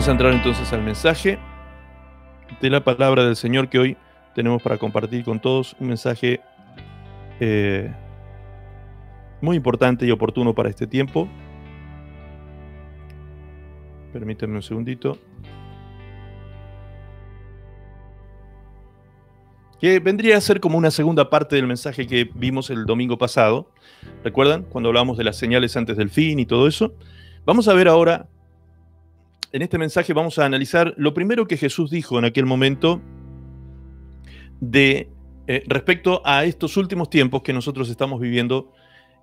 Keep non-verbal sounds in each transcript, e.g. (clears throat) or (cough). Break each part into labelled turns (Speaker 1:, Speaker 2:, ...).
Speaker 1: Vamos a entrar entonces al mensaje de la palabra del Señor que hoy tenemos para compartir con todos. Un mensaje eh, muy importante y oportuno para este tiempo. Permítanme un segundito. que vendría a ser como una segunda parte del mensaje que vimos el domingo pasado. ¿Recuerdan? Cuando hablamos de las señales antes del fin y todo eso. Vamos a ver ahora en este mensaje vamos a analizar lo primero que Jesús dijo en aquel momento de eh, respecto a estos últimos tiempos que nosotros estamos viviendo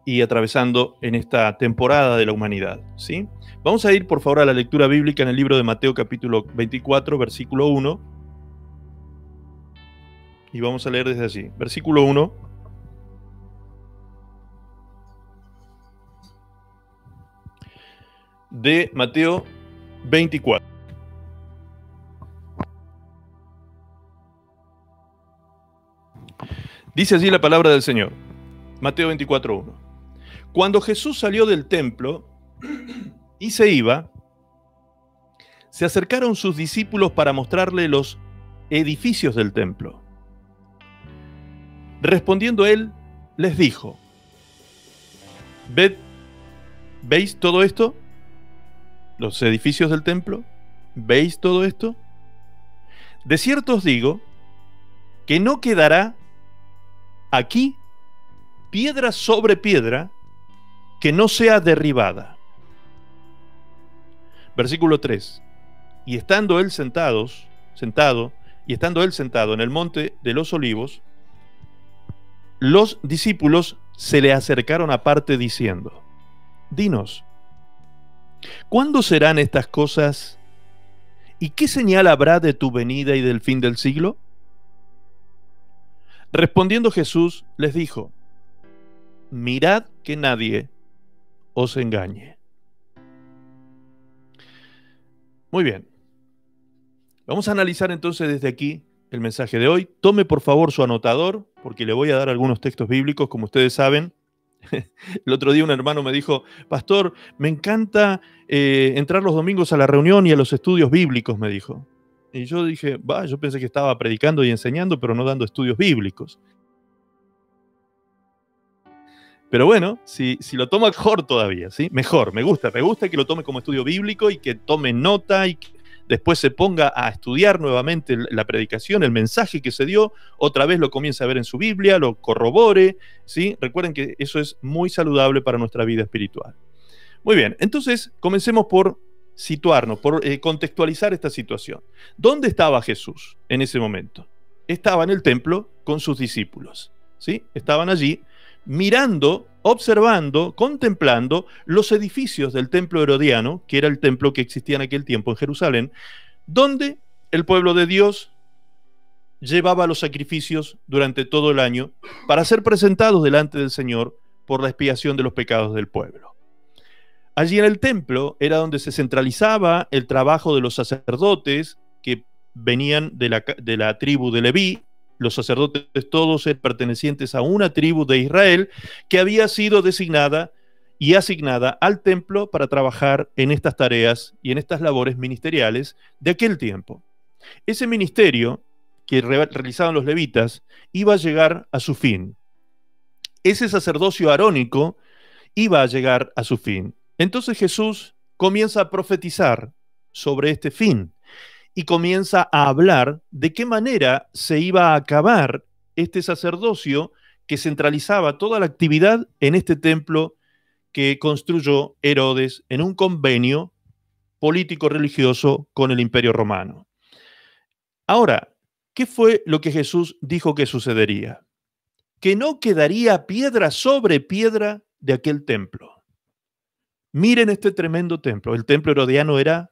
Speaker 1: y atravesando en esta temporada de la humanidad. ¿sí? Vamos a ir, por favor, a la lectura bíblica en el libro de Mateo capítulo 24, versículo 1. Y vamos a leer desde allí. Versículo 1. De Mateo 24. Dice así la palabra del Señor, Mateo 24.1. Cuando Jesús salió del templo y se iba, se acercaron sus discípulos para mostrarle los edificios del templo. Respondiendo él, les dijo, ¿Ved, ¿veis todo esto? los edificios del templo? ¿Veis todo esto? De cierto os digo que no quedará aquí piedra sobre piedra que no sea derribada. Versículo 3. Y estando él sentados, sentado, y estando él sentado en el monte de los olivos, los discípulos se le acercaron aparte diciendo, Dinos, ¿Cuándo serán estas cosas? ¿Y qué señal habrá de tu venida y del fin del siglo? Respondiendo Jesús les dijo, mirad que nadie os engañe. Muy bien. Vamos a analizar entonces desde aquí el mensaje de hoy. Tome por favor su anotador, porque le voy a dar algunos textos bíblicos, como ustedes saben. (laughs) El otro día un hermano me dijo, pastor, me encanta eh, entrar los domingos a la reunión y a los estudios bíblicos, me dijo. Y yo dije, va, yo pensé que estaba predicando y enseñando, pero no dando estudios bíblicos. Pero bueno, si, si lo toma mejor todavía, ¿sí? Mejor, me gusta, me gusta que lo tome como estudio bíblico y que tome nota y que después se ponga a estudiar nuevamente la predicación, el mensaje que se dio, otra vez lo comience a ver en su Biblia, lo corrobore, ¿sí? Recuerden que eso es muy saludable para nuestra vida espiritual. Muy bien, entonces comencemos por situarnos, por eh, contextualizar esta situación. ¿Dónde estaba Jesús en ese momento? Estaba en el templo con sus discípulos, ¿sí? Estaban allí mirando observando, contemplando los edificios del templo herodiano, que era el templo que existía en aquel tiempo en Jerusalén, donde el pueblo de Dios llevaba los sacrificios durante todo el año para ser presentados delante del Señor por la expiación de los pecados del pueblo. Allí en el templo era donde se centralizaba el trabajo de los sacerdotes que venían de la, tribu de Leví los sacerdotes todos pertenecientes a una tribu de Israel que había sido designada y asignada al templo para trabajar en estas tareas y en estas labores ministeriales de aquel tiempo. Ese ministerio que realizaban los levitas iba a llegar a su fin. Ese sacerdocio arónico iba a llegar a su fin. Entonces Jesús comienza a profetizar sobre este fin y comienza a hablar de qué manera se iba a acabar este sacerdocio que centralizaba toda la actividad en este templo que construyó Herodes en un convenio político-religioso con el imperio romano. Ahora, ¿qué fue lo que Jesús dijo que sucedería? Que no quedaría piedra sobre piedra de aquel templo. Miren este tremendo templo. El templo herodiano era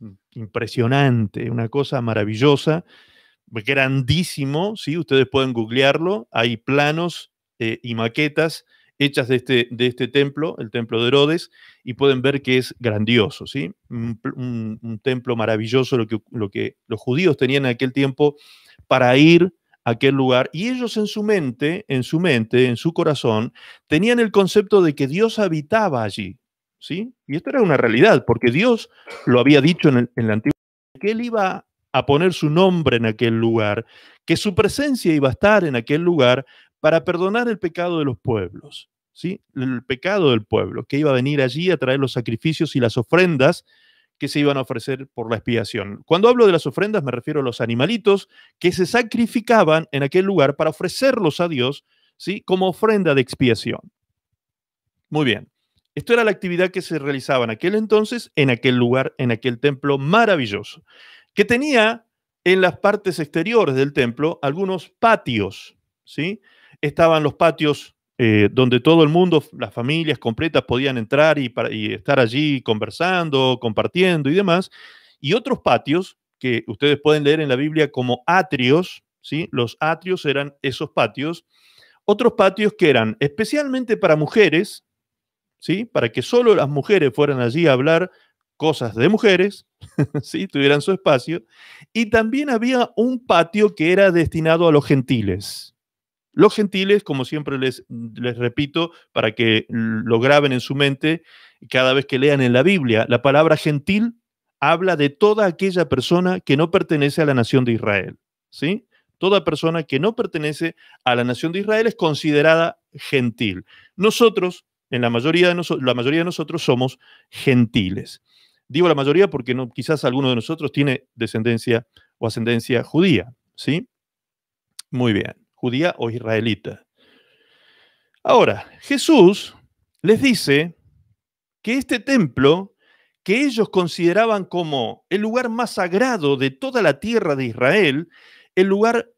Speaker 1: Mm, impresionante, una cosa maravillosa, grandísimo, ¿sí? ustedes pueden googlearlo, hay planos eh, y maquetas hechas de este, de este templo, el templo de Herodes, y pueden ver que es grandioso, ¿sí? un, templo maravilloso lo que, lo que los judíos tenían en aquel tiempo para ir a aquel lugar, y ellos en su mente, en su mente, en su corazón, tenían el concepto de que Dios habitaba allí, y esto era una realidad, porque Dios lo había dicho en, la antigua que él iba a poner su nombre en aquel lugar, que su presencia iba a estar en aquel lugar para perdonar el pecado de los pueblos, ¿sí? El pecado del pueblo, que iba a venir allí a traer los sacrificios y las ofrendas que se iban a ofrecer por la expiación. Cuando hablo de las ofrendas me refiero a los animalitos que se sacrificaban en aquel lugar para ofrecerlos a Dios, ¿sí? Como ofrenda de expiación. Muy bien. Esto era la actividad que se realizaba en aquel entonces, en aquel lugar, en aquel templo maravilloso, que tenía en las partes exteriores del templo algunos patios, ¿sí? Estaban los patios eh, donde todo el mundo, las familias completas podían entrar y, y, estar allí conversando, compartiendo y demás, y otros patios que ustedes pueden leer en la Biblia como atrios, ¿sí? Los atrios eran esos patios, otros patios que eran especialmente para mujeres, ¿sí? Para que solo las mujeres fueran allí a hablar cosas de mujeres, (laughs) ¿sí? Tuvieran su espacio. Y también había un patio que era destinado a los gentiles. Los gentiles, como siempre les, les repito, para que lo graben en su mente, cada vez que lean en la Biblia, la palabra gentil habla de toda aquella persona que no pertenece a la nación de Israel, ¿sí? Toda persona que no pertenece a la nación de Israel es considerada gentil. Nosotros, la mayoría de, la mayoría de nosotros somos gentiles. Digo la mayoría porque no, quizás alguno de nosotros tiene descendencia o ascendencia judía, ¿sí? Muy bien, judía o israelita. Ahora, Jesús les dice que este templo, que ellos consideraban como el lugar más sagrado de toda la tierra de Israel, el lugar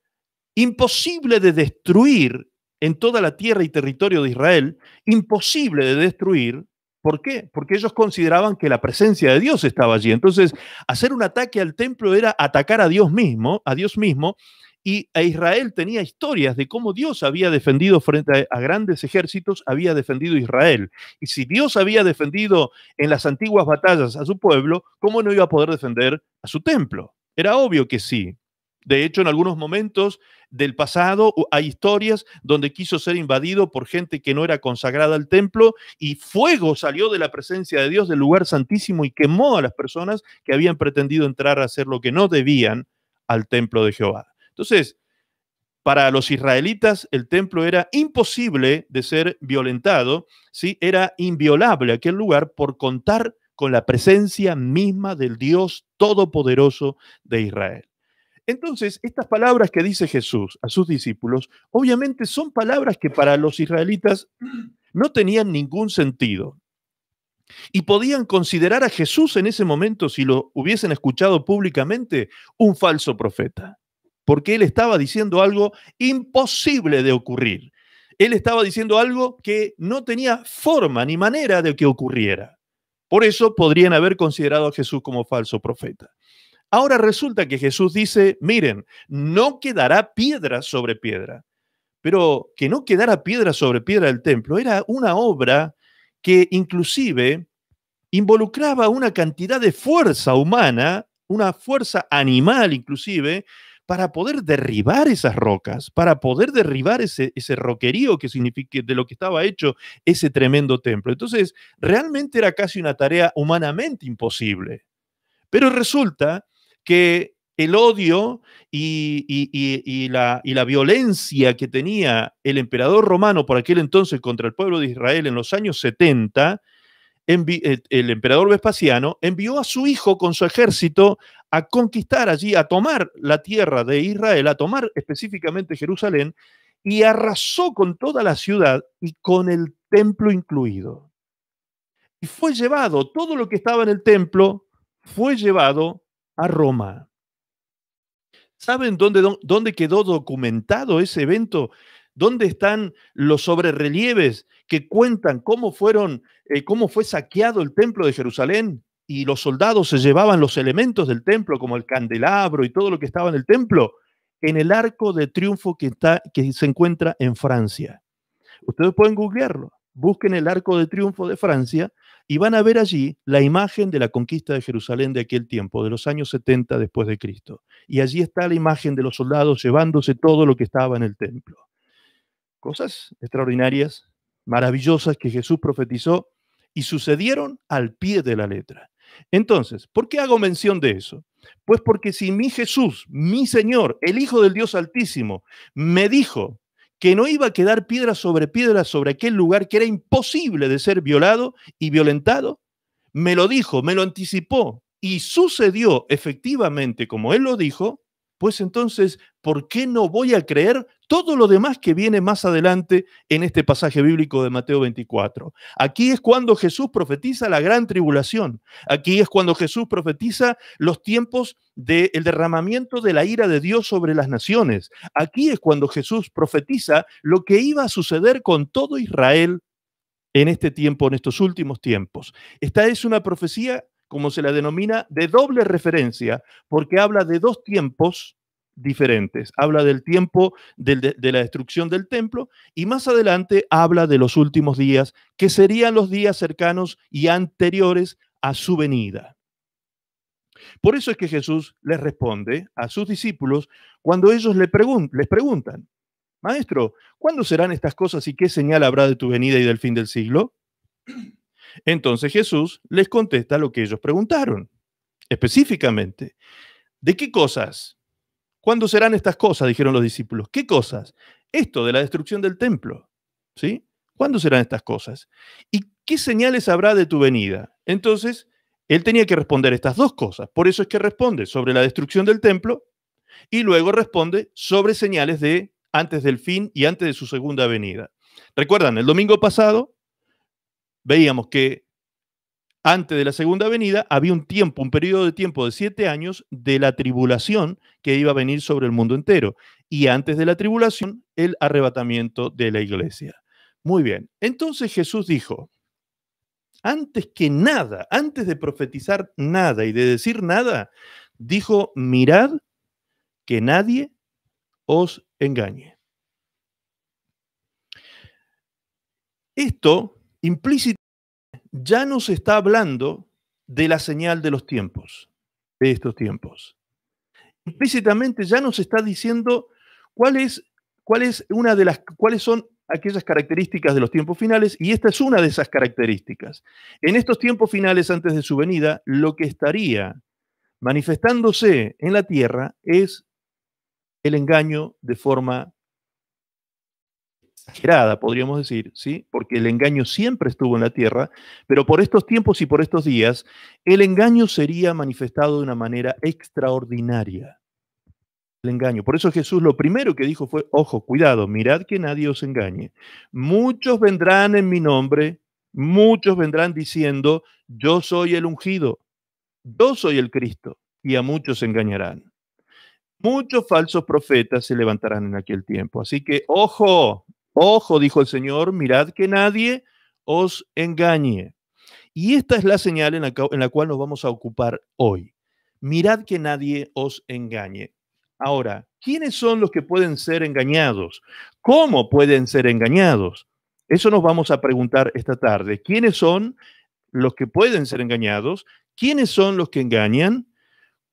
Speaker 1: imposible de destruir en toda la tierra y territorio de Israel, imposible de destruir. ¿Por qué? Porque ellos consideraban que la presencia de Dios estaba allí. Entonces, hacer un ataque al templo era atacar a Dios mismo, a Dios mismo, y a e Israel tenía historias de cómo Dios había defendido frente a, grandes ejércitos, había defendido Israel. Y si Dios había defendido en las antiguas batallas a su pueblo, ¿cómo no iba a poder defender a su templo? Era obvio que sí. De hecho, en algunos momentos del pasado hay historias donde quiso ser invadido por gente que no era consagrada al templo y fuego salió de la presencia de Dios del lugar santísimo y quemó a las personas que habían pretendido entrar a hacer lo que no debían al templo de Jehová. Entonces, para los israelitas el templo era imposible de ser violentado, ¿sí? era inviolable aquel lugar por contar con la presencia misma del Dios Todopoderoso de Israel. Entonces, estas palabras que dice Jesús a sus discípulos, obviamente son palabras que para los israelitas no tenían ningún sentido. Y podían considerar a Jesús en ese momento, si lo hubiesen escuchado públicamente, un falso profeta, porque él estaba diciendo algo imposible de ocurrir. Él estaba diciendo algo que no tenía forma ni manera de que ocurriera. Por eso podrían haber considerado a Jesús como falso profeta. Ahora resulta que Jesús dice, miren, no quedará piedra sobre piedra. Pero que no quedara piedra sobre piedra del templo era una obra que inclusive involucraba una cantidad de fuerza humana, una fuerza animal inclusive, para poder derribar esas rocas, para poder derribar ese, roquerío que significa de lo que estaba hecho ese tremendo templo. Entonces, realmente era casi una tarea humanamente imposible. Pero resulta que el odio y, la, la, violencia que tenía el emperador romano por aquel entonces contra el pueblo de Israel en los años 70, el emperador Vespasiano envió a su hijo con su ejército a conquistar allí, a tomar la tierra de Israel, a tomar específicamente Jerusalén, y arrasó con toda la ciudad y con el templo incluido. Y fue llevado, todo lo que estaba en el templo fue llevado a Roma. ¿Saben dónde, quedó documentado ese evento? ¿Dónde están los sobrerelieves que cuentan cómo fueron, eh, cómo fue saqueado el templo de Jerusalén? y los soldados se llevaban los elementos del templo, como el candelabro y todo lo que estaba en el templo, en el arco de triunfo que, está, que se encuentra en Francia. Ustedes pueden googlearlo. Busquen el arco de triunfo de Francia y van a ver allí la imagen de la conquista de Jerusalén de aquel tiempo, de los años 70 después de Cristo. Y allí está la imagen de los soldados llevándose todo lo que estaba en el templo. Cosas extraordinarias, maravillosas que Jesús profetizó y sucedieron al pie de la letra. Entonces, ¿por qué hago mención de eso? Pues porque si mi Jesús, mi Señor, el Hijo del Dios Altísimo, me dijo que no iba a quedar piedra sobre piedra sobre aquel lugar que era imposible de ser violado y violentado, me lo dijo, me lo anticipó y sucedió efectivamente como él lo dijo, pues entonces, ¿por qué no voy a creer todo lo demás que viene más adelante en este pasaje bíblico de Mateo 24? Aquí es cuando Jesús profetiza la gran tribulación. Aquí es cuando Jesús profetiza los tiempos del derramamiento de la ira de Dios sobre las naciones. Aquí es cuando Jesús profetiza lo que iba a suceder con todo Israel en este tiempo, en estos últimos tiempos. Esta es una profecía como se la denomina, de doble referencia, porque habla de dos tiempos diferentes. Habla del tiempo de, la destrucción del templo y más adelante habla de los últimos días, que serían los días cercanos y anteriores a su venida. Por eso es que Jesús les responde a sus discípulos cuando ellos les preguntan, Maestro, ¿cuándo serán estas cosas y qué señal habrá de tu venida y del fin del siglo? Entonces Jesús les contesta lo que ellos preguntaron, específicamente. ¿De qué cosas? ¿Cuándo serán estas cosas? Dijeron los discípulos. ¿Qué cosas? Esto de la destrucción del templo. ¿Sí? ¿Cuándo serán estas cosas? ¿Y qué señales habrá de tu venida? Entonces, él tenía que responder estas dos cosas. Por eso es que responde sobre la destrucción del templo y luego responde sobre señales de antes del fin y antes de su segunda venida. Recuerdan, el domingo pasado veíamos que antes de la segunda venida había un tiempo, un periodo de tiempo de siete años de la tribulación que iba a venir sobre el mundo entero. Y antes de la tribulación, el arrebatamiento de la iglesia. Muy bien, entonces Jesús dijo, antes que nada, antes de profetizar nada y de decir nada, dijo, mirad que nadie os engañe. Esto implícitamente ya nos está hablando de la señal de los tiempos, de estos tiempos. Implícitamente ya nos está diciendo cuál es, una de las, cuáles son aquellas características de los tiempos finales y esta es una de esas características. En estos tiempos finales antes de su venida, lo que estaría manifestándose en la tierra es el engaño de forma podríamos decir, ¿sí? porque el engaño siempre estuvo en la tierra, pero por estos tiempos y por estos días, el engaño sería manifestado de una manera extraordinaria. El engaño. Por eso Jesús lo primero que dijo fue, ojo, cuidado, mirad que nadie os engañe. Muchos vendrán en mi nombre, muchos vendrán diciendo, yo soy el ungido, yo soy el Cristo, y a muchos engañarán muchos falsos profetas se levantarán en aquel tiempo. Así que, ojo, Ojo, dijo el Señor, mirad que nadie os engañe. Y esta es la señal en la, cual nos vamos a ocupar hoy. Mirad que nadie os engañe. Ahora, ¿quiénes son los que pueden ser engañados? ¿Cómo pueden ser engañados? Eso nos vamos a preguntar esta tarde. ¿Quiénes son los que pueden ser engañados? ¿Quiénes son los que engañan?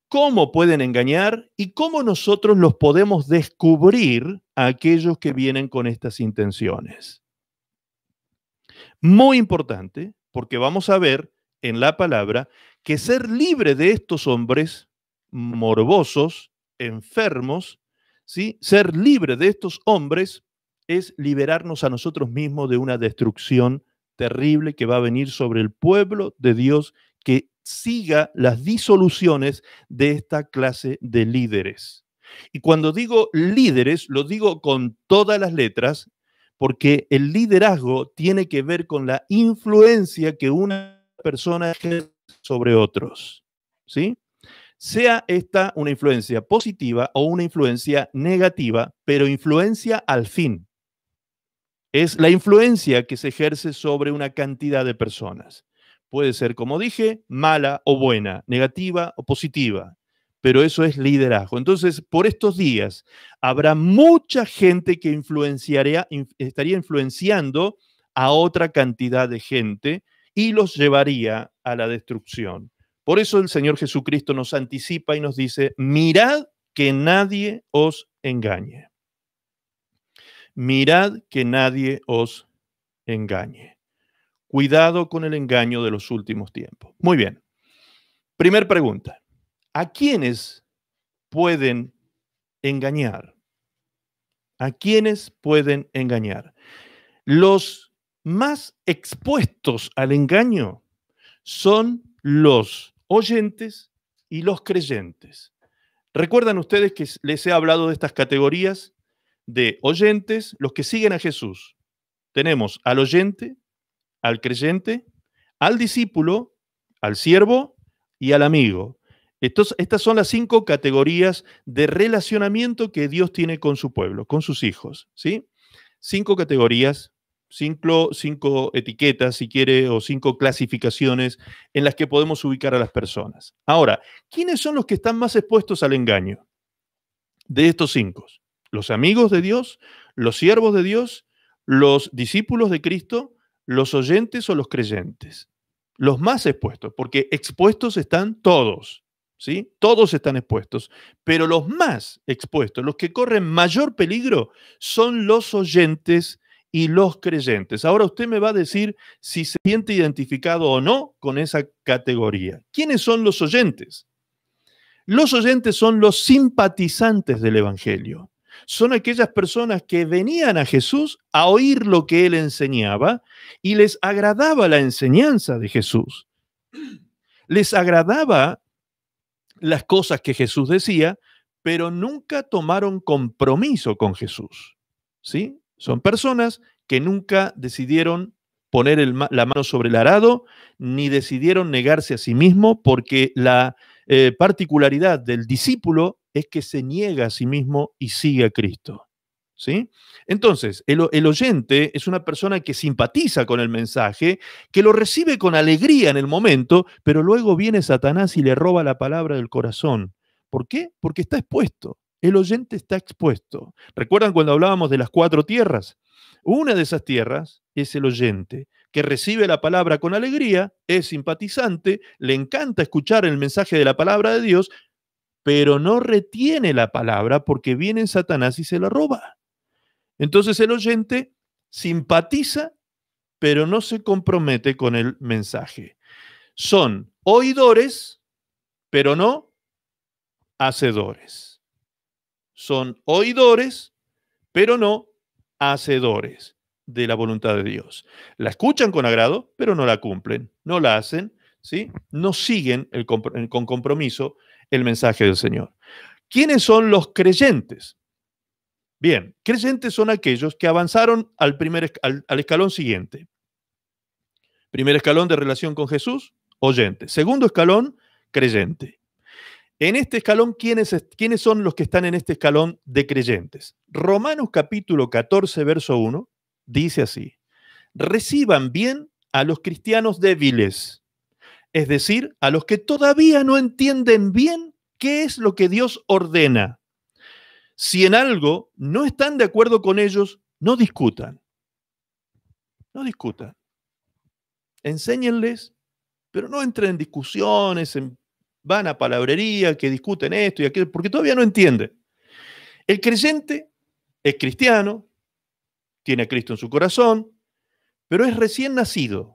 Speaker 1: cómo pueden engañar y cómo nosotros los podemos descubrir a aquellos que vienen con estas intenciones. Muy importante, porque vamos a ver en la palabra que ser libre de estos hombres morbosos, enfermos, ¿sí? ser libre de estos hombres es liberarnos a nosotros mismos de una destrucción terrible que va a venir sobre el pueblo de Dios que siga las disoluciones de esta clase de líderes. Y cuando digo líderes, lo digo con todas las letras, porque el liderazgo tiene que ver con la influencia que una persona ejerce sobre otros. ¿Sí? Sea esta una influencia positiva o una influencia negativa, pero influencia al fin. Es la influencia que se ejerce sobre una cantidad de personas. Puede ser, como dije, mala o buena, negativa o positiva, pero eso es liderazgo. Entonces, por estos días habrá mucha gente que influenciaría, estaría influenciando a otra cantidad de gente y los llevaría a la destrucción. Por eso el Señor Jesucristo nos anticipa y nos dice, mirad que nadie os engañe. Mirad que nadie os engañe. Cuidado con el engaño de los últimos tiempos. Muy bien. Primer pregunta. ¿A quiénes pueden engañar? ¿A quiénes pueden engañar? Los más expuestos al engaño son los oyentes y los creyentes. Recuerdan ustedes que les he hablado de estas categorías de oyentes, los que siguen a Jesús. Tenemos al oyente, al creyente, al discípulo, al siervo y al amigo. Estos, estas son las cinco categorías de relacionamiento que Dios tiene con su pueblo, con sus hijos. ¿sí? Cinco categorías, cinco, cinco etiquetas, si quiere, o cinco clasificaciones en las que podemos ubicar a las personas. Ahora, ¿quiénes son los que están más expuestos al engaño? De estos cinco, los amigos de Dios, los siervos de Dios, los discípulos de Cristo los oyentes o los creyentes? Los más expuestos, porque expuestos están todos, ¿sí? Todos están expuestos, pero los más expuestos, los que corren mayor peligro, son los oyentes y los creyentes. Ahora usted me va a decir si se siente identificado o no con esa categoría. ¿Quiénes son los oyentes? Los oyentes son los simpatizantes del Evangelio son aquellas personas que venían a Jesús a oír lo que él enseñaba y les agradaba la enseñanza de Jesús. Les agradaba las cosas que Jesús decía, pero nunca tomaron compromiso con Jesús. ¿Sí? Son personas que nunca decidieron poner la mano sobre el arado, ni decidieron negarse a sí mismo, porque la eh, particularidad del discípulo es que se niega a sí mismo y sigue a Cristo. ¿Sí? Entonces, el, el, oyente es una persona que simpatiza con el mensaje, que lo recibe con alegría en el momento, pero luego viene Satanás y le roba la palabra del corazón. ¿Por qué? Porque está expuesto. El oyente está expuesto. ¿Recuerdan cuando hablábamos de las cuatro tierras? Una de esas tierras es el oyente, que recibe la palabra con alegría, es simpatizante, le encanta escuchar el mensaje de la palabra de Dios, pero no retiene la palabra porque viene Satanás y se la roba. Entonces el oyente simpatiza, pero no se compromete con el mensaje. Son oidores, pero no hacedores. Son oidores, pero no hacedores de la voluntad de Dios. La escuchan con agrado, pero no la cumplen, no la hacen, ¿sí? No siguen con compromiso el mensaje del Señor. ¿Quiénes son los creyentes? Bien, creyentes son aquellos que avanzaron al, primer, al, escalón siguiente. Primer escalón de relación con Jesús, oyente. Segundo escalón, creyente. En este escalón, ¿quiénes, ¿quiénes, son los que están en este escalón de creyentes? Romanos capítulo 14, verso 1, dice así, reciban bien a los cristianos débiles, es decir, a los que todavía no entienden bien qué es lo que Dios ordena. Si en algo no están de acuerdo con ellos, no discutan. No discutan. Enséñenles, pero no entren en discusiones, en van a palabrería, que discuten esto y aquello, porque todavía no entienden. El creyente es cristiano, tiene a Cristo en su corazón, pero es recién nacido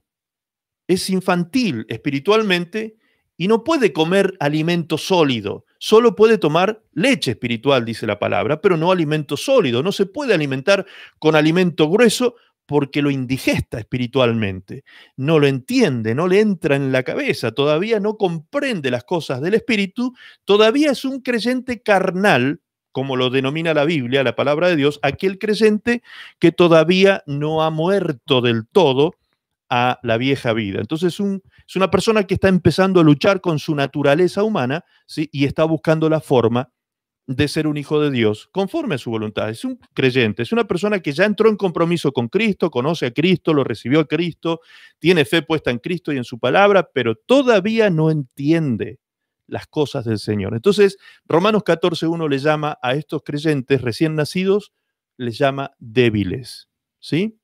Speaker 1: es infantil espiritualmente y no puede comer alimento sólido. Solo puede tomar leche espiritual, dice la palabra, pero no alimento sólido. No se puede alimentar con alimento grueso porque lo indigesta espiritualmente. No lo entiende, no le entra en la cabeza, todavía no comprende las cosas del espíritu, todavía es un creyente carnal, como lo denomina la Biblia, la palabra de Dios, aquel creyente que todavía no ha muerto del todo a la vieja vida. Entonces es una persona que está empezando a luchar con su naturaleza humana ¿sí? y está buscando la forma de ser un hijo de Dios conforme a su voluntad. Es un creyente, es una persona que ya entró en compromiso con Cristo, conoce a Cristo, lo recibió a Cristo, tiene fe puesta en Cristo y en su palabra, pero todavía no entiende las cosas del Señor. Entonces, Romanos 1 le llama a estos creyentes recién nacidos, les llama débiles, ¿sí?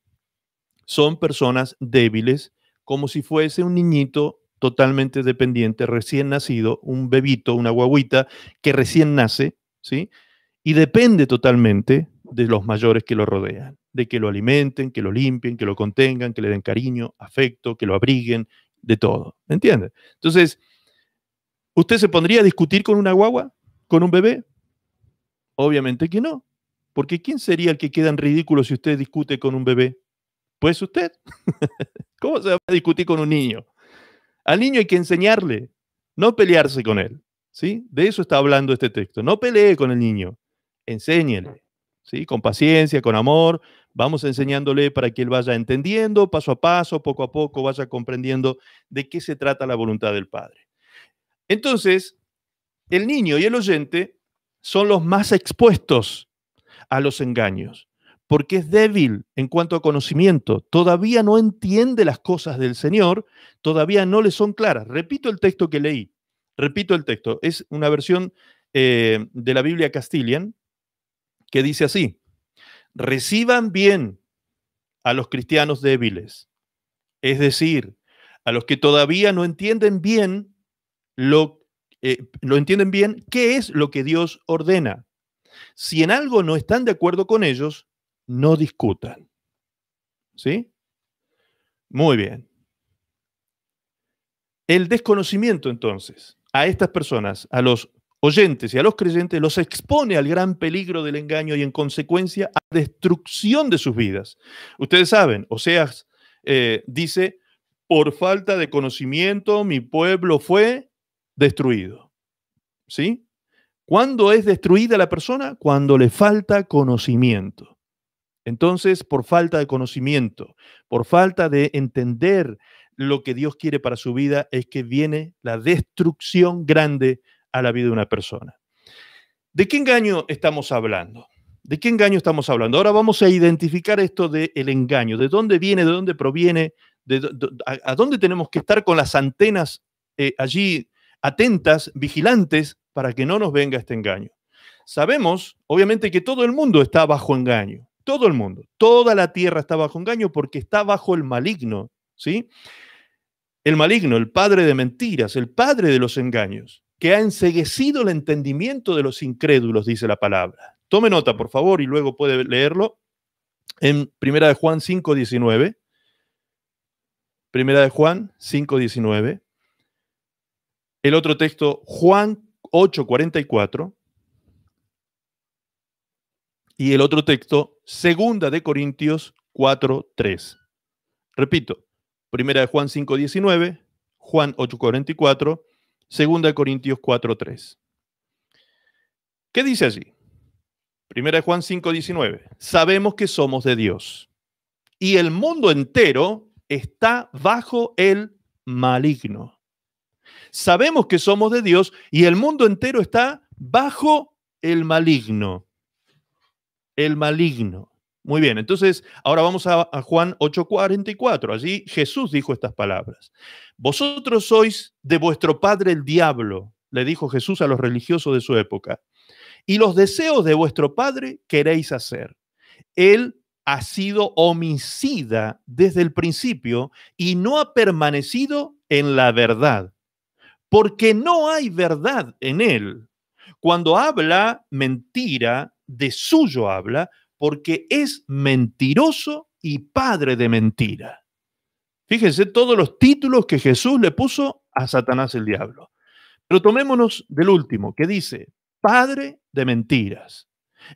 Speaker 1: son personas débiles, como si fuese un niñito totalmente dependiente, recién nacido, un bebito, una guaguita que recién nace, ¿sí? Y depende totalmente de los mayores que lo rodean, de que lo alimenten, que lo limpien, que lo contengan, que le den cariño, afecto, que lo abriguen, de todo. ¿Me entiende? Entonces, ¿usted se pondría a discutir con una guagua, con un bebé? Obviamente que no, porque ¿quién sería el que queda en ridículo si usted discute con un bebé? Pues usted. (laughs) ¿Cómo se va a discutir con un niño? Al niño hay que enseñarle, no pelearse con él. ¿sí? De eso está hablando este texto. No pelee con el niño, enséñele. ¿sí? Con paciencia, con amor, vamos enseñándole para que él vaya entendiendo paso a paso, poco a poco, vaya comprendiendo de qué se trata la voluntad del Padre. Entonces, el niño y el oyente son los más expuestos a los engaños porque es débil en cuanto a conocimiento, todavía no entiende las cosas del Señor, todavía no le son claras. Repito el texto que leí, repito el texto, es una versión eh, de la Biblia Castilian que dice así, reciban bien a los cristianos débiles, es decir, a los que todavía no entienden bien lo, lo eh, entienden bien qué es lo que Dios ordena. Si en algo no están de acuerdo con ellos, no discutan. ¿Sí? Muy bien. El desconocimiento entonces a estas personas, a los oyentes y a los creyentes, los expone al gran peligro del engaño y en consecuencia a destrucción de sus vidas. Ustedes saben, o sea, eh, dice, por falta de conocimiento mi pueblo fue destruido. ¿Sí? ¿Cuándo es destruida la persona? Cuando le falta conocimiento. Entonces, por falta de conocimiento, por falta de entender lo que Dios quiere para su vida, es que viene la destrucción grande a la vida de una persona. ¿De qué engaño estamos hablando? ¿De qué engaño estamos hablando? Ahora vamos a identificar esto del engaño, de dónde viene, de dónde proviene, de, a, dónde tenemos que estar con las antenas eh, allí atentas, vigilantes, para que no nos venga este engaño. Sabemos, obviamente, que todo el mundo está bajo engaño. Todo el mundo, toda la tierra está bajo engaño porque está bajo el maligno, ¿sí? El maligno, el padre de mentiras, el padre de los engaños, que ha enseguecido el entendimiento de los incrédulos, dice la palabra. Tome nota, por favor, y luego puede leerlo en Primera de Juan 5.19 19. Primera de Juan 5.19 El otro texto, Juan 8, 44. Y el otro texto, Segunda de Corintios 4.3. Repito, primera de Juan 5.19, Juan 8.44, segunda de Corintios 4.3. ¿Qué dice allí? Primera de Juan 5.19. Sabemos que somos de Dios y el mundo entero está bajo el maligno. Sabemos que somos de Dios y el mundo entero está bajo el maligno el maligno. Muy bien, entonces ahora vamos a, Juan 8:44. Allí Jesús dijo estas palabras. Vosotros sois de vuestro padre el diablo, le dijo Jesús a los religiosos de su época, y los deseos de vuestro padre queréis hacer. Él ha sido homicida desde el principio y no ha permanecido en la verdad, porque no hay verdad en él. Cuando habla mentira, de suyo habla, porque es mentiroso y padre de mentira. Fíjense todos los títulos que Jesús le puso a Satanás el diablo. Pero tomémonos del último, que dice, padre de mentiras.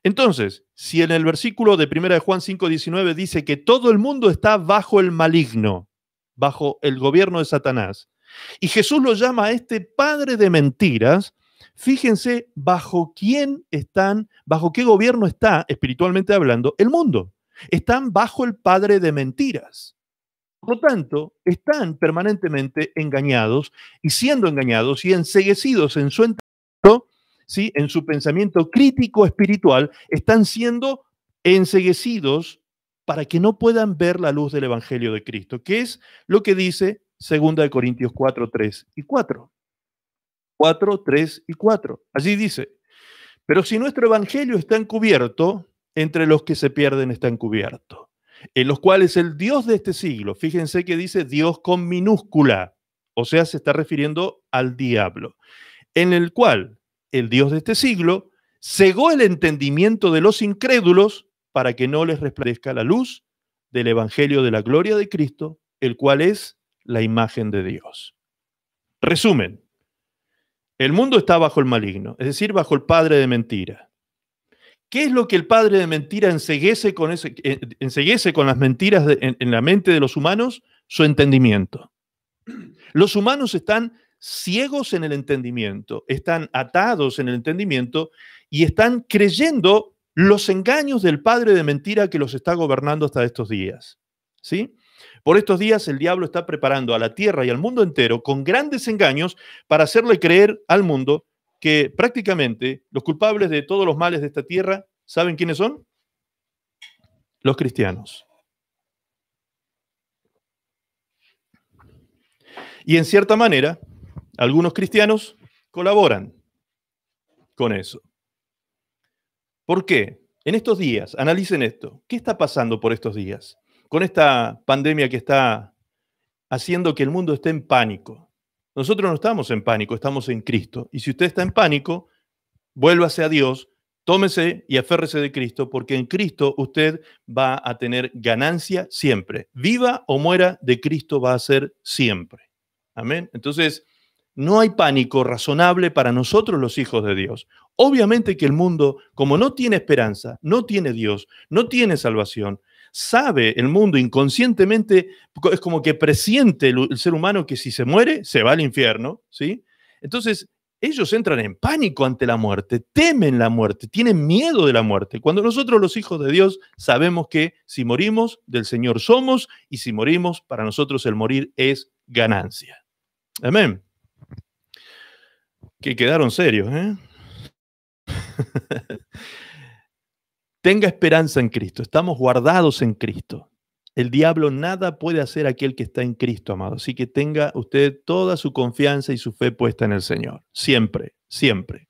Speaker 1: Entonces, si en el versículo de 1 de Juan 5:19 dice que todo el mundo está bajo el maligno, bajo el gobierno de Satanás, y Jesús lo llama a este padre de mentiras, Fíjense bajo quién están, bajo qué gobierno está, espiritualmente hablando, el mundo. Están bajo el padre de mentiras. Por lo tanto, están permanentemente engañados y siendo engañados y enseguecidos en su entendimiento, ¿sí? en su pensamiento crítico espiritual, están siendo enseguecidos para que no puedan ver la luz del Evangelio de Cristo, que es lo que dice 2 Corintios 4, 3 y 4. 4, 3 y 4. Allí dice, pero si nuestro evangelio está encubierto, entre los que se pierden está encubierto, en los cuales el Dios de este siglo, fíjense que dice Dios con minúscula, o sea, se está refiriendo al diablo, en el cual el Dios de este siglo cegó el entendimiento de los incrédulos para que no les resplandezca la luz del evangelio de la gloria de Cristo, el cual es la imagen de Dios. Resumen, el mundo está bajo el maligno, es decir, bajo el padre de mentira. ¿Qué es lo que el padre de mentira enseguece con, ese, eh, con las mentiras en, en la mente de los humanos? Su entendimiento. Los humanos están ciegos en el entendimiento, están atados en el entendimiento y están creyendo los engaños del padre de mentira que los está gobernando hasta estos días. ¿Sí? Por estos días el diablo está preparando a la tierra y al mundo entero con grandes engaños para hacerle creer al mundo que prácticamente los culpables de todos los males de esta tierra, ¿saben quiénes son? Los cristianos. Y en cierta manera, algunos cristianos colaboran con eso. ¿Por qué? En estos días, analicen esto. ¿Qué está pasando por estos días? con esta pandemia que está haciendo que el mundo esté en pánico. Nosotros no estamos en pánico, estamos en Cristo. Y si usted está en pánico, vuélvase a Dios, tómese y aférrese de Cristo, porque en Cristo usted va a tener ganancia siempre. Viva o muera, de Cristo va a ser siempre. Amén. Entonces, no hay pánico razonable para nosotros los hijos de Dios. Obviamente que el mundo, como no tiene esperanza, no tiene Dios, no tiene salvación, sabe el mundo inconscientemente, es como que presiente el, ser humano que si se muere, se va al infierno, ¿sí? Entonces, ellos entran en pánico ante la muerte, temen la muerte, tienen miedo de la muerte. Cuando nosotros los hijos de Dios sabemos que si morimos, del Señor somos, y si morimos, para nosotros el morir es ganancia. Amén. Que quedaron serios, ¿eh? (laughs) Tenga esperanza en Cristo, estamos guardados en Cristo. El diablo nada puede hacer aquel que está en Cristo, amado. Así que tenga usted toda su confianza y su fe puesta en el Señor. Siempre, siempre.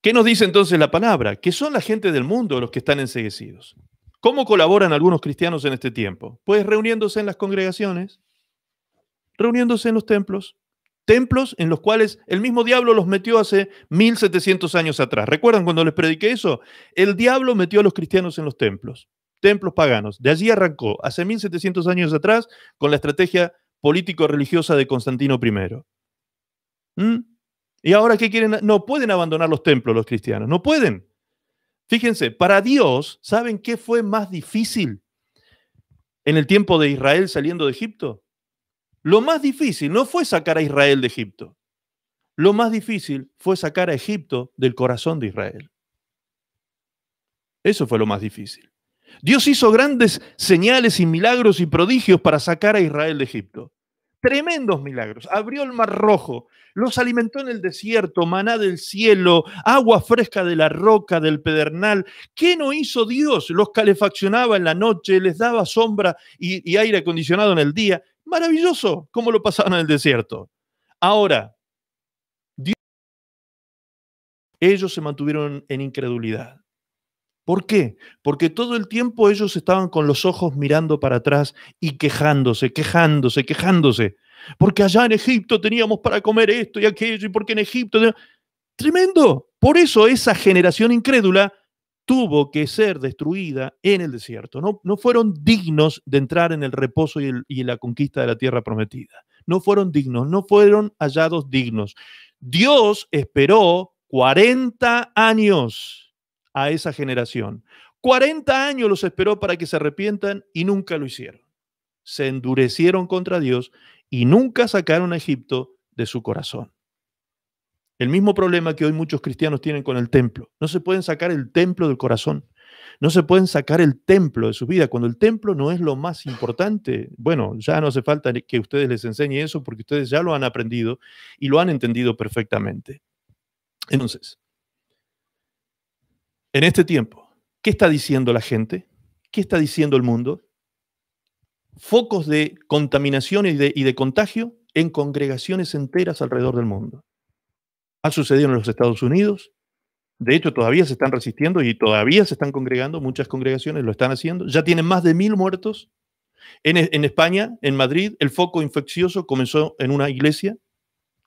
Speaker 1: ¿Qué nos dice entonces la palabra? Que son la gente del mundo los que están enseguecidos. ¿Cómo colaboran algunos cristianos en este tiempo? Pues reuniéndose en las congregaciones, reuniéndose en los templos, templos en los cuales el mismo diablo los metió hace 1700 años atrás. ¿Recuerdan cuando les prediqué eso? El diablo metió a los cristianos en los templos, templos paganos. De allí arrancó, hace 1700 años atrás, con la estrategia político-religiosa de Constantino I. ¿Mm? ¿Y ahora qué quieren? No pueden abandonar los templos los cristianos, no pueden. Fíjense, para Dios, ¿saben qué fue más difícil en el tiempo de Israel saliendo de Egipto? Lo más difícil no fue sacar a Israel de Egipto. Lo más difícil fue sacar a Egipto del corazón de Israel. Eso fue lo más difícil. Dios hizo grandes señales y milagros y prodigios para sacar a Israel de Egipto. Tremendos milagros. Abrió el mar rojo, los alimentó en el desierto, maná del cielo, agua fresca de la roca, del pedernal. ¿Qué no hizo Dios? Los calefaccionaba en la noche, les daba sombra y, aire acondicionado en el día. Maravilloso cómo lo pasaban en el desierto. Ahora, ellos se mantuvieron en incredulidad. ¿Por qué? Porque todo el tiempo ellos estaban con los ojos mirando para atrás y quejándose, quejándose, quejándose. Porque allá en Egipto teníamos para comer esto y aquello, y porque en Egipto... Tremendo. Por eso esa generación incrédula tuvo que ser destruida en el desierto. No, no fueron dignos de entrar en el reposo y, en la conquista de la tierra prometida. No fueron dignos, no fueron hallados dignos. Dios esperó 40 años a esa generación. 40 años los esperó para que se arrepientan y nunca lo hicieron. Se endurecieron contra Dios y nunca sacaron a Egipto de su corazón. El mismo problema que hoy muchos cristianos tienen con el templo. No se pueden sacar el templo del corazón. No se pueden sacar el templo de su vida. Cuando el templo no es lo más importante, bueno, ya no hace falta que ustedes les enseñe eso porque ustedes ya lo han aprendido y lo han entendido perfectamente. Entonces, en este tiempo, ¿qué está diciendo la gente? ¿Qué está diciendo el mundo? Focos de contaminación y de, y de contagio en congregaciones enteras alrededor del mundo. Ha sucedido en los Estados Unidos. De hecho, todavía se están resistiendo y todavía se están congregando. Muchas congregaciones lo están haciendo. Ya tienen más de mil muertos. En, España, en Madrid, el foco infeccioso comenzó en una iglesia.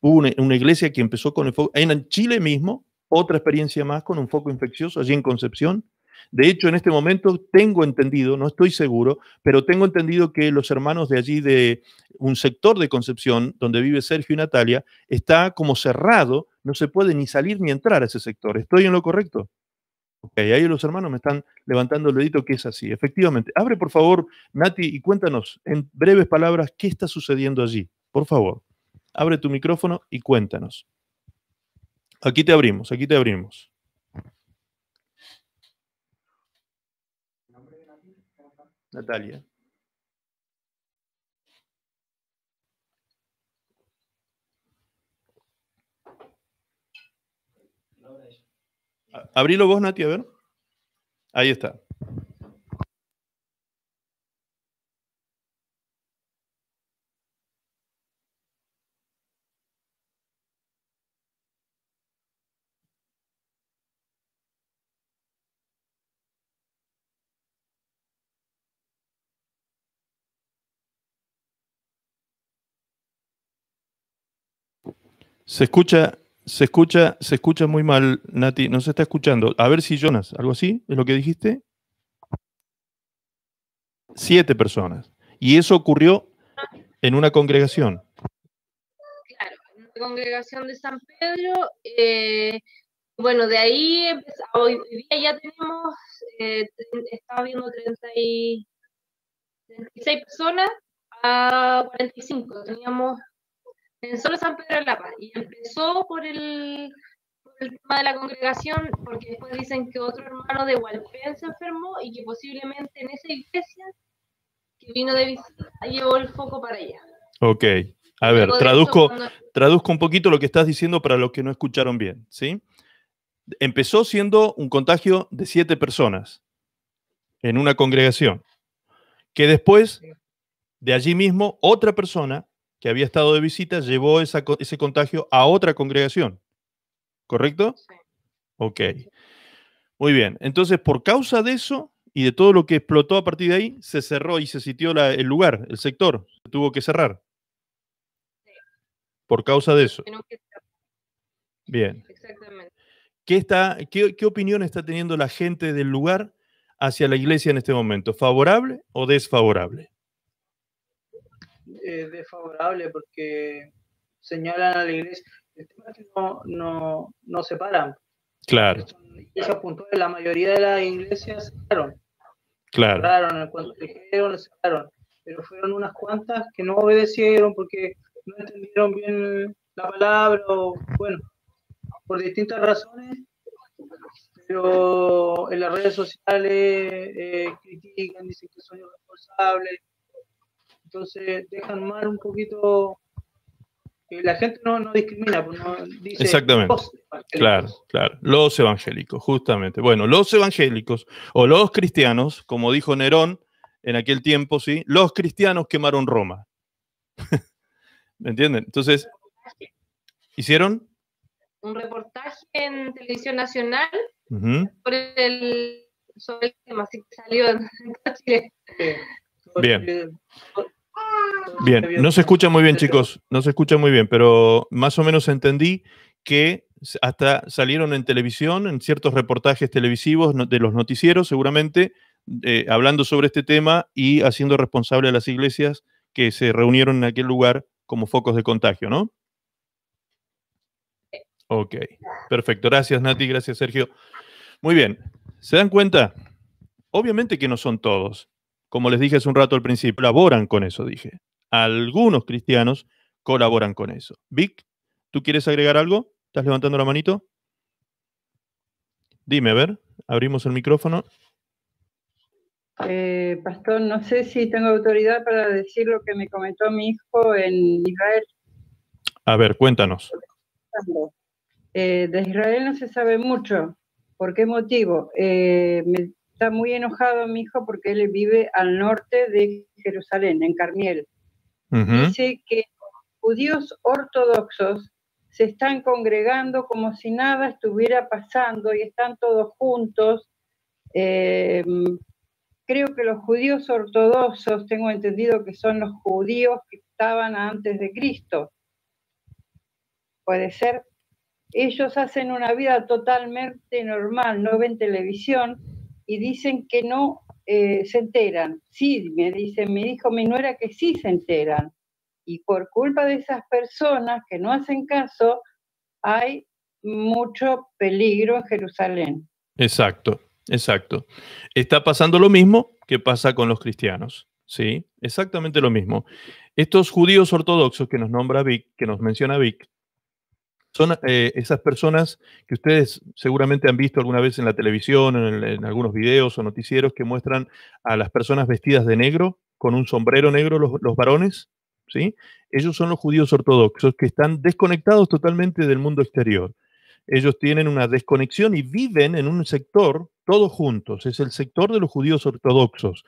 Speaker 1: Hubo una, una iglesia que empezó con el foco. En Chile mismo, otra experiencia más con un foco infeccioso allí en Concepción. De hecho, en este momento tengo entendido, no estoy seguro, pero tengo entendido que los hermanos de allí, de un sector de Concepción, donde vive Sergio y Natalia, está como cerrado, no se puede ni salir ni entrar a ese sector. ¿Estoy en lo correcto? Ok, ahí los hermanos me están levantando el dedito que es así. Efectivamente, abre por favor, Nati, y cuéntanos en breves palabras qué está sucediendo allí. Por favor, abre tu micrófono y cuéntanos. Aquí te abrimos, aquí te abrimos. Natalia.
Speaker 2: Abrilo vos, Nati,
Speaker 1: a ver. Ahí está. Se escucha, se escucha, se escucha muy mal, Nati. No se está escuchando. A ver si Jonas, algo así, es lo que dijiste. Siete personas. Y eso ocurrió en una congregación. Claro,
Speaker 3: en una congregación de San Pedro. Eh, bueno, de ahí, hoy día ya tenemos, eh, estaba viendo 36 personas a 45. Teníamos en solo San Pedro de la Paz. Y empezó por el, tema de la congregación, porque después dicen que otro hermano de Hualpén se enfermó y que posiblemente en esa iglesia que vino de visita llevó el foco para allá.
Speaker 1: Ok. A ver, traduzco, traduzco un poquito lo que estás diciendo para los que no escucharon bien, ¿sí? Empezó siendo un contagio de siete personas en una congregación, que después de allí mismo otra persona que había estado de visita llevó ese contagio a otra congregación. ¿Correcto? Sí. Ok. Muy bien. Entonces, por causa de eso y de todo lo que explotó a partir de ahí, se cerró y se sitió el lugar, el sector. tuvo que cerrar. Sí. Por causa de eso. Bien. Exactamente. ¿Qué, está, ¿Qué opinión está teniendo la gente del lugar hacia la iglesia en este momento? ¿Favorable o desfavorable?
Speaker 4: eh, desfavorable porque señalan a la iglesia. El tema es que no, no, separan. Claro. la mayoría de las iglesias separaron. Claro. en cuanto dijeron, separaron. Pero fueron unas cuantas que no obedecieron porque no entendieron bien la palabra o, bueno, por distintas razones. Pero en las redes sociales eh, critican, dicen que son irresponsables, entonces dejan mal un poquito. Eh, la gente no, no discrimina, pues, no dice Exactamente. claro,
Speaker 1: claro. Los evangélicos, justamente. Bueno, los evangélicos o los cristianos, como dijo Nerón en aquel tiempo, sí, los cristianos quemaron Roma. (laughs) ¿Me entienden? Entonces, ¿hicieron?
Speaker 3: Un reportaje en televisión nacional sobre, el, tema, así que salió en (laughs)
Speaker 4: Chile. Bien. Bien, no se escucha
Speaker 1: muy bien, chicos, no se escucha muy bien, pero más o menos entendí que hasta salieron en televisión, en ciertos reportajes televisivos de los noticieros, seguramente, eh, hablando sobre este tema y haciendo responsable a las iglesias que se reunieron en aquel lugar como focos de contagio, ¿no? Ok, perfecto. Gracias, Nati, gracias, Sergio. Muy bien, ¿se dan cuenta? Obviamente que no son todos, como les dije hace un rato al principio, colaboran con eso, dije. Algunos cristianos colaboran con eso. Vic, ¿tú quieres agregar algo? ¿Estás levantando la manito? Dime, a ver, abrimos el micrófono.
Speaker 4: Eh, pastor, no sé si tengo autoridad para decir lo que me comentó mi hijo en Israel.
Speaker 1: A ver, cuéntanos.
Speaker 4: Eh, de Israel no se sabe mucho. ¿Por qué motivo? Eh, me, Está muy enojado mi hijo porque él vive al norte de Jerusalén, en Carmiel. Dice que judíos ortodoxos se están congregando como si nada estuviera pasando y están todos juntos. Em, creo que los judíos ortodoxos, tengo entendido que son los judíos que estaban antes de Cristo. Puede ser. Ellos hacen una vida totalmente normal, no ven televisión, y dicen que no eh, se enteran. Sí, me dicen, me dijo mi nuera que sí se enteran. Y por culpa de esas personas que no hacen caso, hay mucho peligro en Jerusalén.
Speaker 1: Exacto, exacto. Está pasando lo mismo que pasa con los cristianos. Sí, exactamente lo mismo. Estos judíos ortodoxos que nos nombra Vic, que nos menciona Vic, son eh, esas personas que ustedes seguramente han visto alguna vez en la televisión, en, en, algunos videos o noticieros que muestran a las personas vestidas de negro, con un sombrero negro, los, los varones. ¿sí? Ellos son los judíos ortodoxos que están desconectados totalmente del mundo exterior. Ellos tienen una desconexión y viven en un sector todos juntos. Es el sector de los judíos ortodoxos.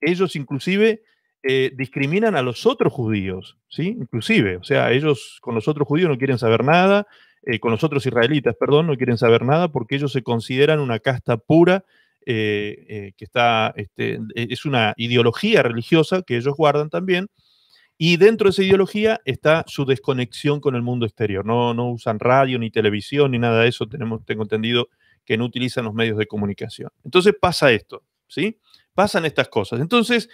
Speaker 1: Ellos inclusive eh, discriminan a los otros judíos, ¿sí? Inclusive, o sea, ellos con los otros judíos no quieren saber nada, eh, con los otros israelitas, perdón, no quieren saber nada porque ellos se consideran una casta pura, eh, que está, este, e-, es una ideología religiosa que ellos guardan también, y dentro de esa ideología está su desconexión con el mundo exterior. No, no usan radio, ni televisión, ni nada de eso, tenemos, tengo entendido que no utilizan los medios de comunicación. Entonces pasa esto, ¿sí? Pasan estas cosas. Entonces,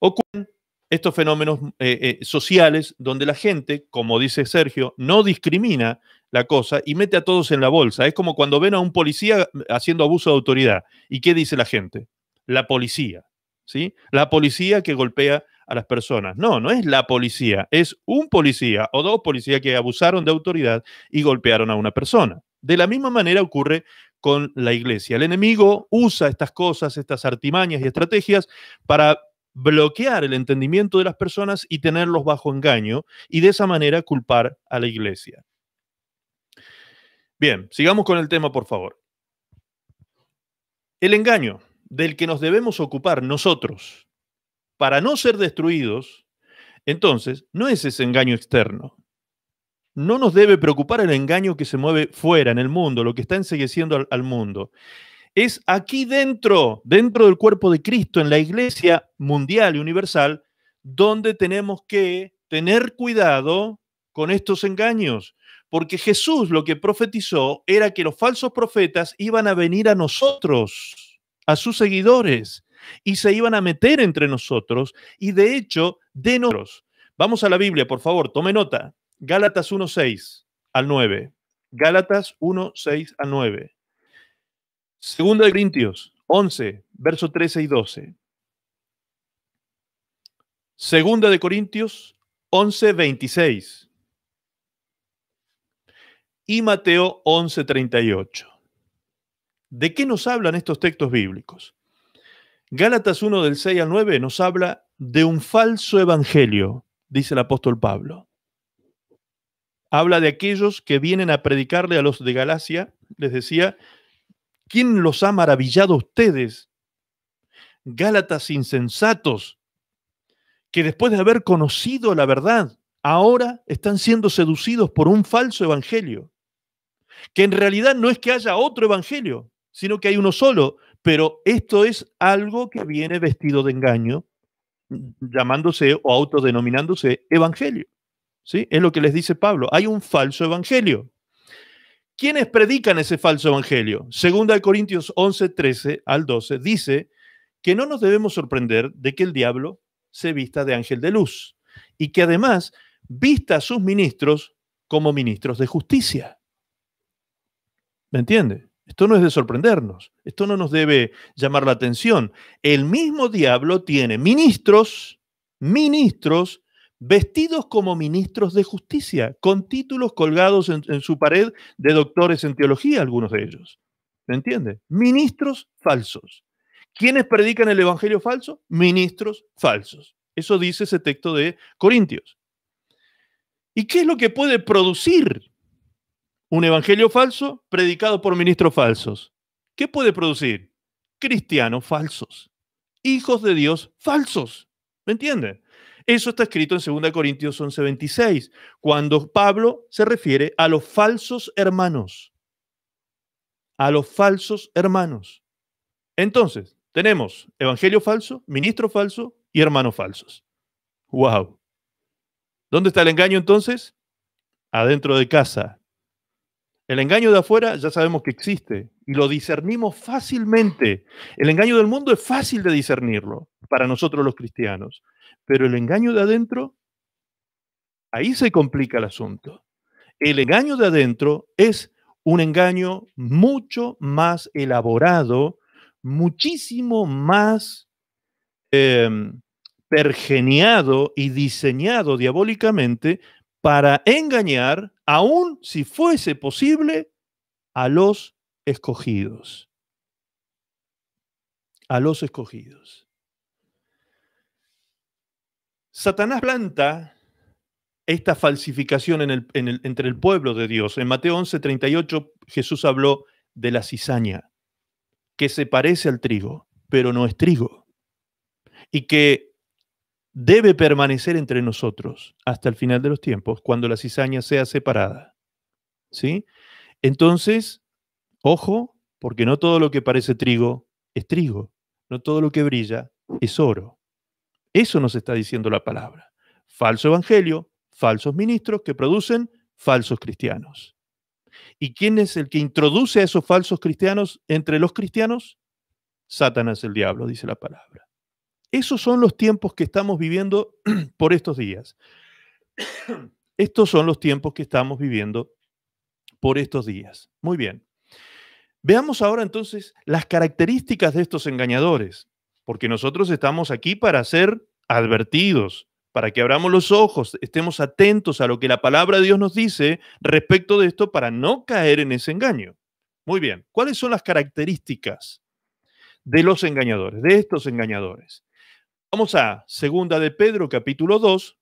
Speaker 1: Ocurren estos fenómenos eh, eh, sociales donde la gente, como dice Sergio, no discrimina la cosa y mete a todos en la bolsa. Es como cuando ven a un policía haciendo abuso de autoridad. ¿Y qué dice la gente? La policía. ¿sí? La policía que golpea a las personas. No, no es la policía, es un policía o dos policías que abusaron de autoridad y golpearon a una persona. De la misma manera ocurre con la iglesia. El enemigo usa estas cosas, estas artimañas y estrategias para bloquear el entendimiento de las personas y tenerlos bajo engaño y de esa manera culpar a la iglesia. Bien, sigamos con el tema, por favor. El engaño del que nos debemos ocupar nosotros para no ser destruidos, entonces, no es ese engaño externo. No nos debe preocupar el engaño que se mueve fuera, en el mundo, lo que está ensegueciendo al, al mundo es aquí dentro, dentro del cuerpo de Cristo, en la iglesia mundial y universal, donde tenemos que tener cuidado con estos engaños, porque Jesús lo que profetizó era que los falsos profetas iban a venir a nosotros, a sus seguidores, y se iban a meter entre nosotros, y de hecho, de nosotros. Vamos a la Biblia, por favor, tome nota. Gálatas 1.6 al 9. Gálatas 1.6 al 9. Segunda de Corintios 11, verso 13 y 12. Segunda de Corintios 11, 26. Y Mateo 11, 38. ¿De qué nos hablan estos textos bíblicos? Gálatas 1 del 6 al 9 nos habla de un falso evangelio, dice el apóstol Pablo. Habla de aquellos que vienen a predicarle a los de Galacia, les decía, ¿Quién los ha maravillado a ustedes? Gálatas insensatos, que después de haber conocido la verdad, ahora están siendo seducidos por un falso evangelio, que en realidad no es que haya otro evangelio, sino que hay uno solo, pero esto es algo que viene vestido de engaño, llamándose o autodenominándose evangelio. ¿Sí? Es lo que les dice Pablo, hay un falso evangelio. ¿Quiénes predican ese falso evangelio? Segunda de Corintios 11, 13 al 12 dice que no nos debemos sorprender de que el diablo se vista de ángel de luz y que además vista a sus ministros como ministros de justicia. ¿Me entiende? Esto no es de sorprendernos, esto no nos debe llamar la atención. El mismo diablo tiene ministros, ministros vestidos como ministros de justicia, con títulos colgados en, su pared de doctores en teología, algunos de ellos. ¿Me entiende? Ministros falsos. ¿Quiénes predican el evangelio falso? Ministros falsos. Eso dice ese texto de Corintios. ¿Y qué es lo que puede producir un evangelio falso predicado por ministros falsos? ¿Qué puede producir? Cristianos falsos, hijos de Dios falsos. ¿Me entiende? Eso está escrito en 2 Corintios 11:26, cuando Pablo se refiere a los falsos hermanos. A los falsos hermanos. Entonces, tenemos evangelio falso, ministro falso y hermanos falsos. ¡Wow! ¿Dónde está el engaño entonces? Adentro de casa. El engaño de afuera ya sabemos que existe y lo discernimos fácilmente. El engaño del mundo es fácil de discernirlo para nosotros los cristianos. Pero el engaño de adentro, ahí se complica el asunto. El engaño de adentro es un engaño mucho más elaborado, muchísimo más eh, em, pergeniado y diseñado diabólicamente para engañar, aun si fuese posible, a los escogidos. A los escogidos. Satanás planta esta falsificación entre el pueblo de Dios. En Mateo 11, 38, Jesús habló de la cizaña, que se parece al trigo, pero no es trigo, y que debe permanecer entre nosotros hasta el final de los tiempos, cuando la cizaña sea separada. ¿Sí? Entonces, ojo, porque no todo lo que parece trigo es trigo, no todo lo que brilla es oro. Eso nos está diciendo la palabra. Falso evangelio, falsos ministros que producen falsos cristianos. ¿Y quién es el que introduce a esos falsos cristianos entre los cristianos? Satanás el diablo, dice la palabra. Esos son los tiempos que estamos viviendo (clears throat) por estos días. (clears throat) Estos son los tiempos que estamos viviendo por estos días. Muy bien. Veamos ahora entonces las características de estos engañadores porque nosotros estamos aquí para ser advertidos, para que abramos los ojos, estemos atentos a lo que la palabra de Dios nos dice respecto de esto para no caer en ese engaño. Muy bien, ¿cuáles son las características de los engañadores, de estos engañadores? Vamos a segunda de Pedro capítulo 2,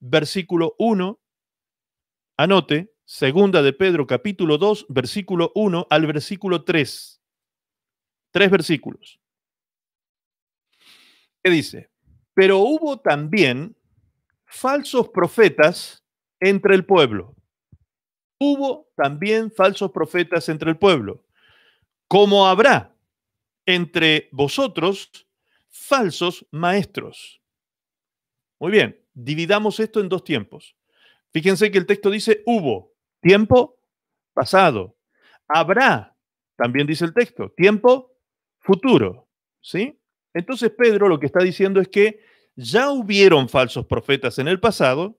Speaker 1: versículo 1. Anote, segunda de Pedro capítulo 2, versículo 1 al versículo 3. Tres versículos. ¿Qué dice? Pero hubo también falsos profetas entre el pueblo. Hubo también falsos profetas entre el pueblo. Como habrá entre vosotros falsos maestros. Muy bien, dividamos esto en dos tiempos. Fíjense que el texto dice hubo, tiempo pasado. Habrá, también dice el texto, tiempo futuro. ¿Sí? Entonces Pedro lo que está diciendo es que ya hubieron falsos profetas en el pasado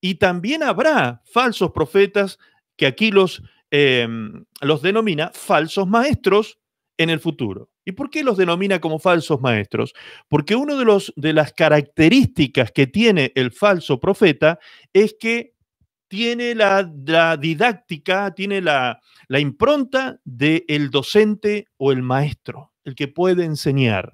Speaker 1: y también habrá falsos profetas que aquí los, em, los denomina falsos maestros en el futuro. ¿Y por qué los denomina como falsos maestros? Porque una de, de las características que tiene el falso profeta es que tiene la, didáctica, tiene la, impronta del docente o el maestro, el que puede enseñar.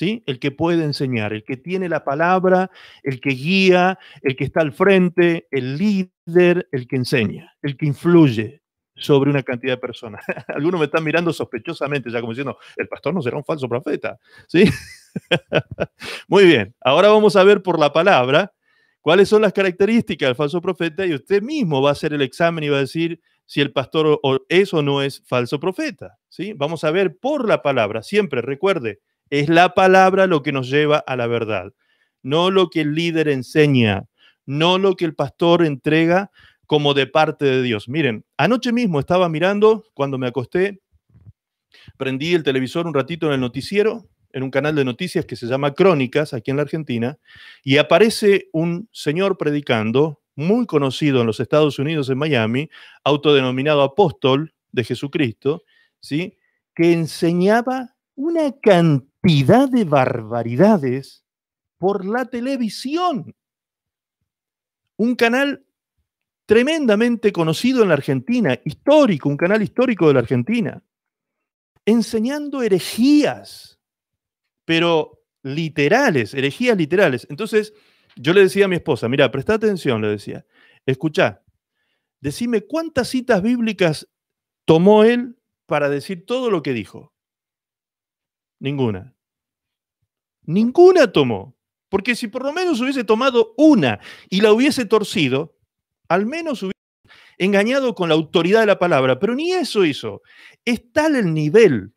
Speaker 1: El que puede enseñar, el que tiene la palabra, el que guía, el que está al frente, el líder, el que enseña, el que influye sobre una cantidad de personas. (laughs) Algunos me están mirando sospechosamente, ya como diciendo, el pastor no será un falso profeta, ¿sí? (laughs) Muy bien, ahora vamos a ver por la palabra cuáles son las características del falso profeta y usted mismo va a hacer el examen y va a decir si el pastor es o no es falso profeta, ¿sí? Vamos a ver por la palabra, siempre recuerde, es la palabra lo que nos lleva a la verdad, no lo que el líder enseña, no lo que el pastor entrega como de parte de Dios. Miren, anoche mismo estaba mirando, cuando me acosté, prendí el televisor un ratito en el noticiero, en un canal de noticias que se llama Crónicas, aquí en la Argentina, y aparece un señor predicando, muy conocido en los Estados Unidos, en Miami, autodenominado apóstol de Jesucristo, ¿sí? que enseñaba una cantidad cantidad de barbaridades por la televisión. Un canal tremendamente conocido en la Argentina, histórico, un canal histórico de la Argentina, enseñando herejías, pero literales, herejías literales. Entonces, yo le decía a mi esposa, mira, presta atención, le decía, escucha, decime cuántas citas bíblicas tomó él para decir todo lo que dijo. Ninguna. Ninguna tomó. Porque si por lo menos hubiese tomado una y la hubiese torcido, al menos hubiese engañado con la autoridad de la palabra, pero ni eso hizo. Es tal el nivel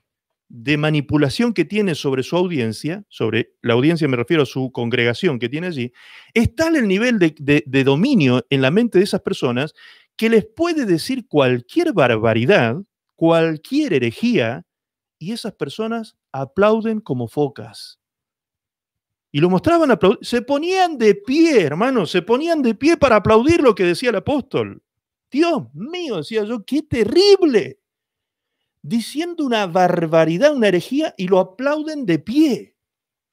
Speaker 1: de manipulación que tiene sobre su audiencia, sobre la audiencia me refiero a su congregación que tiene allí, es tal el nivel de, de dominio en la mente de esas personas que les puede decir cualquier barbaridad, cualquier herejía, y esas personas aplauden como focas y lo mostraban aplaudir. Se ponían de pie, hermano, se ponían de pie para aplaudir lo que decía el apóstol. Dios mío, decía yo, qué terrible. Diciendo una barbaridad, una herejía, y lo aplauden de pie.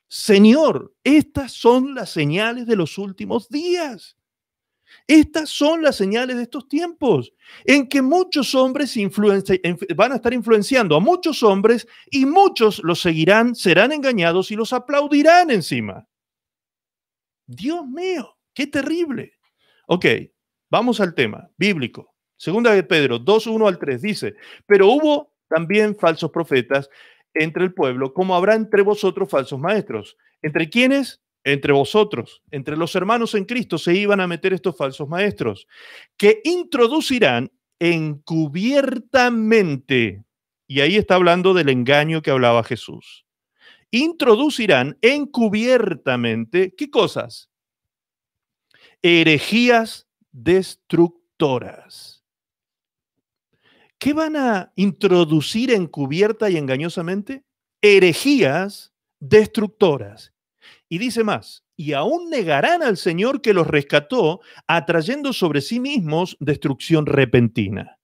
Speaker 1: Señor, estas son las señales de los últimos días. Estas son las señales de estos tiempos, en que muchos hombres van a estar influenciando a muchos hombres y muchos los seguirán, serán engañados y los aplaudirán encima. Dios mío, qué terrible. Ok, vamos al tema bíblico. Segunda de Pedro 2, 1 al 3 dice, pero hubo también falsos profetas entre el pueblo, como habrá entre vosotros falsos maestros, entre quienes entre vosotros, entre los hermanos en Cristo, se iban a meter estos falsos maestros, que introducirán encubiertamente, y ahí está hablando del engaño que hablaba Jesús, introducirán encubiertamente, ¿qué cosas? Herejías destructoras. ¿Qué van a introducir encubierta y engañosamente? Herejías destructoras. Y dice más, y aún negarán al Señor que los rescató, atrayendo sobre sí mismos destrucción repentina.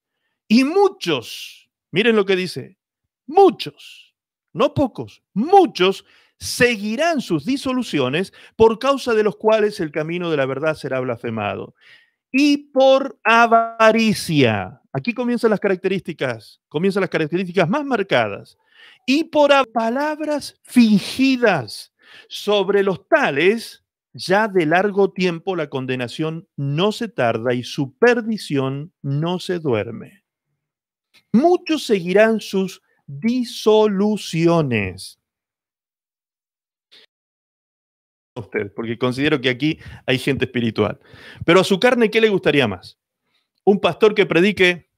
Speaker 1: Y muchos, miren lo que dice, muchos, no pocos, muchos seguirán sus disoluciones por causa de los cuales el camino de la verdad será blasfemado. Y por avaricia, aquí comienzan las características, comienzan las características más marcadas. Y por palabras fingidas sobre los tales, ya de largo tiempo la condenación no se tarda y su perdición no se duerme. Muchos seguirán sus disoluciones. Usted, porque considero que aquí hay gente espiritual. Pero a su carne, ¿qué le gustaría más? Un pastor que predique,